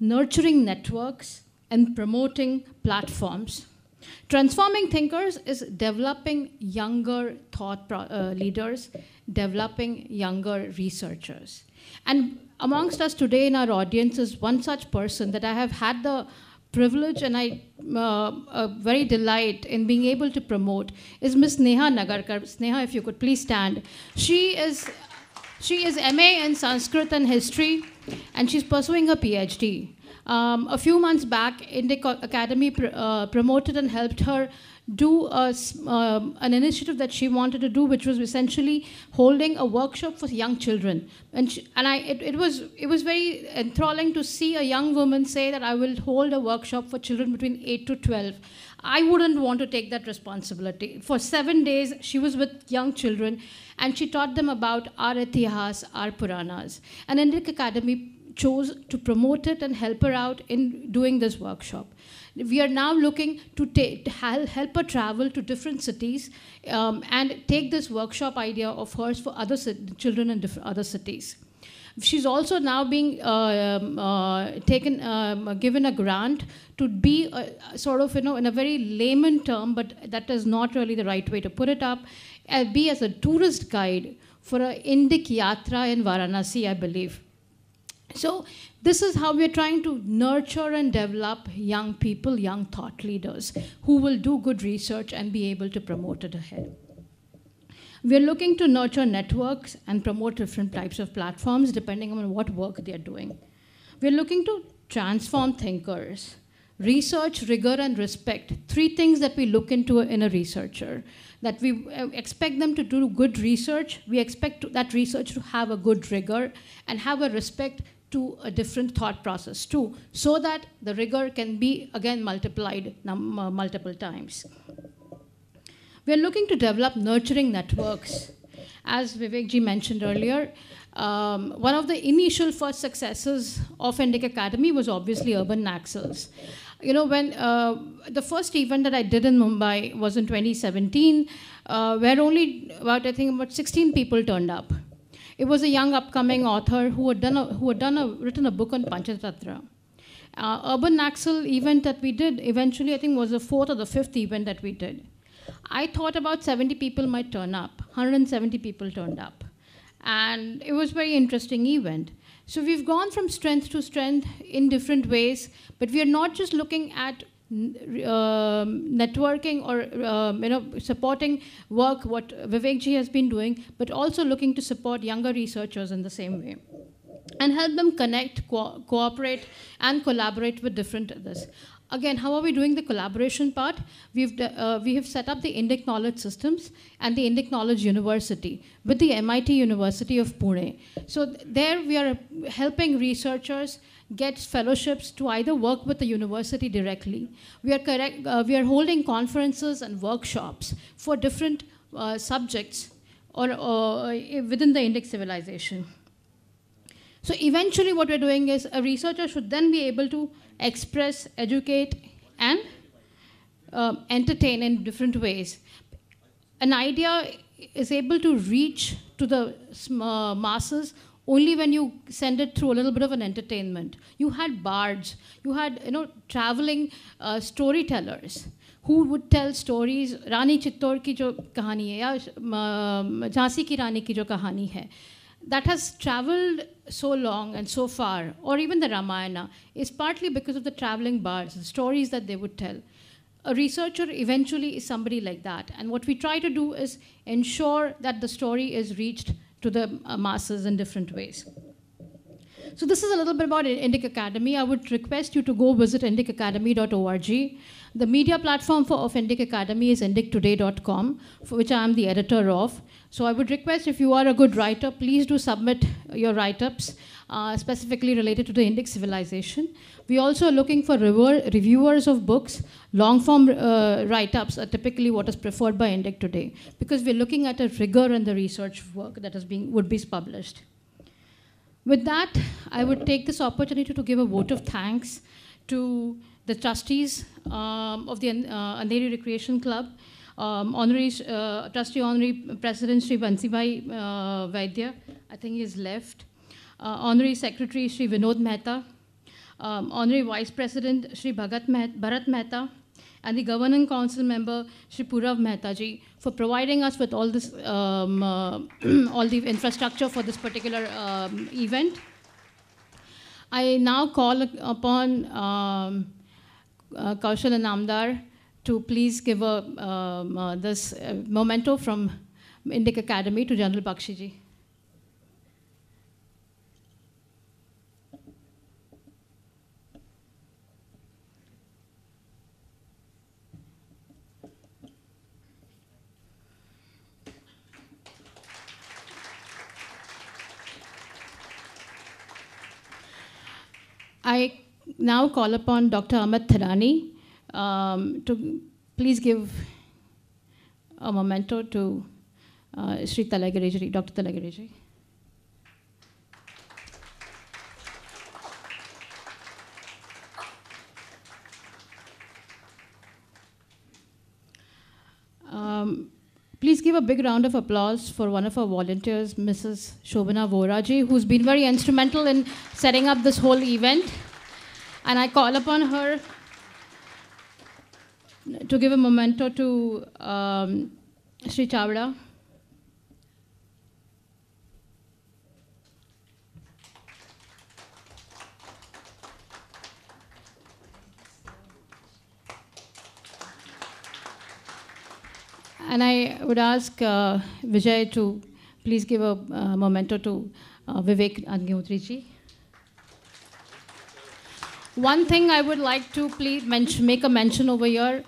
nurturing networks, and promoting platforms. Transforming thinkers is developing younger thought uh, leaders developing younger researchers. And amongst us today in our audience is one such person that I have had the privilege and I uh, uh, very delight in being able to promote is Miss Neha Nagarkar. Neha, if you could please stand. She is, she is MA in Sanskrit and History and she's pursuing her PhD. Um, a few months back, Indic Academy pr uh, promoted and helped her do a, um, an initiative that she wanted to do, which was essentially holding a workshop for young children. And, she, and I, it, it, was, it was very enthralling to see a young woman say that I will hold a workshop for children between 8 to 12. I wouldn't want to take that responsibility. For seven days, she was with young children and she taught them about our Itihas, our Puranas. And Indic Academy chose to promote it and help her out in doing this workshop we are now looking to, to help her travel to different cities um, and take this workshop idea of hers for other children in other cities. She's also now being uh, um, uh, taken, um, given a grant to be a, uh, sort of, you know, in a very layman term, but that is not really the right way to put it up, uh, be as a tourist guide for an Indic Yatra in Varanasi, I believe. So this is how we're trying to nurture and develop young people, young thought leaders who will do good research and be able to promote it ahead. We're looking to nurture networks and promote different types of platforms depending on what work they're doing. We're looking to transform thinkers. Research, rigor, and respect. Three things that we look into in a researcher. That we uh, expect them to do good research. We expect that research to have a good rigor and have a respect to a different thought process too, so that the rigor can be again multiplied uh, multiple times. We are looking to develop nurturing networks. As Vivekji mentioned earlier, um, one of the initial first successes of Indic Academy was obviously urban Naxals. You know, when uh, the first event that I did in Mumbai was in 2017, uh, where only about, I think, about 16 people turned up. It was a young upcoming author who had done a, who had done a, written a book on Panchatatra. Uh, Urban Naxal event that we did eventually, I think, was the fourth or the fifth event that we did. I thought about 70 people might turn up. 170 people turned up, and it was a very interesting event. So we've gone from strength to strength in different ways, but we are not just looking at um, networking or um, you know supporting work what Vivekji has been doing, but also looking to support younger researchers in the same way and help them connect, co cooperate, and collaborate with different others. Again, how are we doing the collaboration part? We've uh, we have set up the Indic Knowledge Systems and the Indic Knowledge University with the MIT University of Pune. So there we are helping researchers get fellowships to either work with the university directly. We are, correct, uh, we are holding conferences and workshops for different uh, subjects or, or uh, within the Indic civilization. So eventually what we're doing is a researcher should then be able to express, educate, and um, entertain in different ways. An idea is able to reach to the uh, masses only when you send it through a little bit of an entertainment. You had bards, you had you know traveling uh, storytellers who would tell stories. Rani Chittor ki jo kahani hai ya um, uh, Jhansi ki Rani ki jo kahani hai. That has traveled so long and so far, or even the Ramayana, is partly because of the traveling bards, the stories that they would tell a researcher eventually is somebody like that. And what we try to do is ensure that the story is reached to the uh, masses in different ways. So this is a little bit about Indic Academy. I would request you to go visit indicacademy.org. The media platform for, of Indic Academy is indictoday.com, for which I am the editor of. So I would request if you are a good writer, please do submit your write-ups uh, specifically related to the Indic civilization. We also are looking for reviewers of books. Long form uh, write ups are typically what is preferred by Indic today because we're looking at a rigor in the research work that is being, would be published. With that, I would take this opportunity to give a vote of thanks to the trustees um, of the uh, Andheri Recreation Club, um, honorary, uh, trustee honorary president Sri Bansibai uh, Vaidya, I think he's left, uh, Honorary Secretary Sri Vinod Mehta, um, Honorary Vice President Sri Bhagat Bharat Mehta, and the Governing Council member Sri Purav Mehtaji for providing us with all this, um, uh, <clears throat> all the infrastructure for this particular um, event. I now call upon um, uh, Kaushal Namdar to please give a, um, uh, this uh, memento from Indic Academy to General Bakshiji. I now call upon Dr. Amit Thadani um, to please give a memento to uh, Sri Talagarejari, Dr. Talagarejari. Um, Please give a big round of applause for one of our volunteers, Mrs. Shobana Voraji, who's been very instrumental in setting up this whole event. And I call upon her to give a memento to um, Sri Chavda. and I would ask uh, Vijay to please give a uh, memento to uh, Vivek Agnihotriji. One thing I would like to please make a mention over here.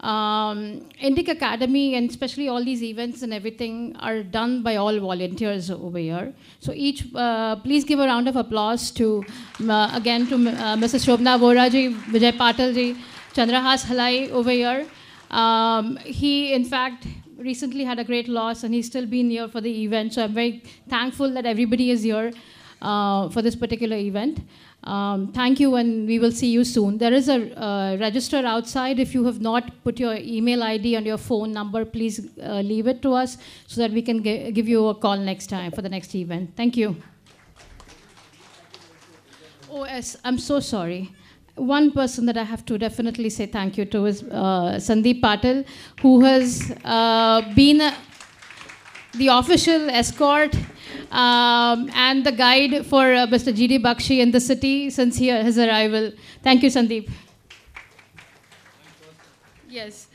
Um, Indic Academy and especially all these events and everything are done by all volunteers over here. So each, uh, please give a round of applause to, uh, again, to uh, Mrs. Shobna Voraji, Vijay Patelji, ji, Chandrahas Halai over here. Um, he, in fact, recently had a great loss, and he's still been here for the event. So I'm very thankful that everybody is here uh, for this particular event. Um, thank you, and we will see you soon. There is a uh, register outside. If you have not put your email ID and your phone number, please uh, leave it to us so that we can give you a call next time for the next event. Thank you. Oh, I'm so sorry one person that I have to definitely say thank you to is uh, Sandeep Patil, who has uh, been a, the official escort um, and the guide for uh, Mr. G.D. Bakshi in the city since he, his arrival. Thank you, Sandeep. Yes.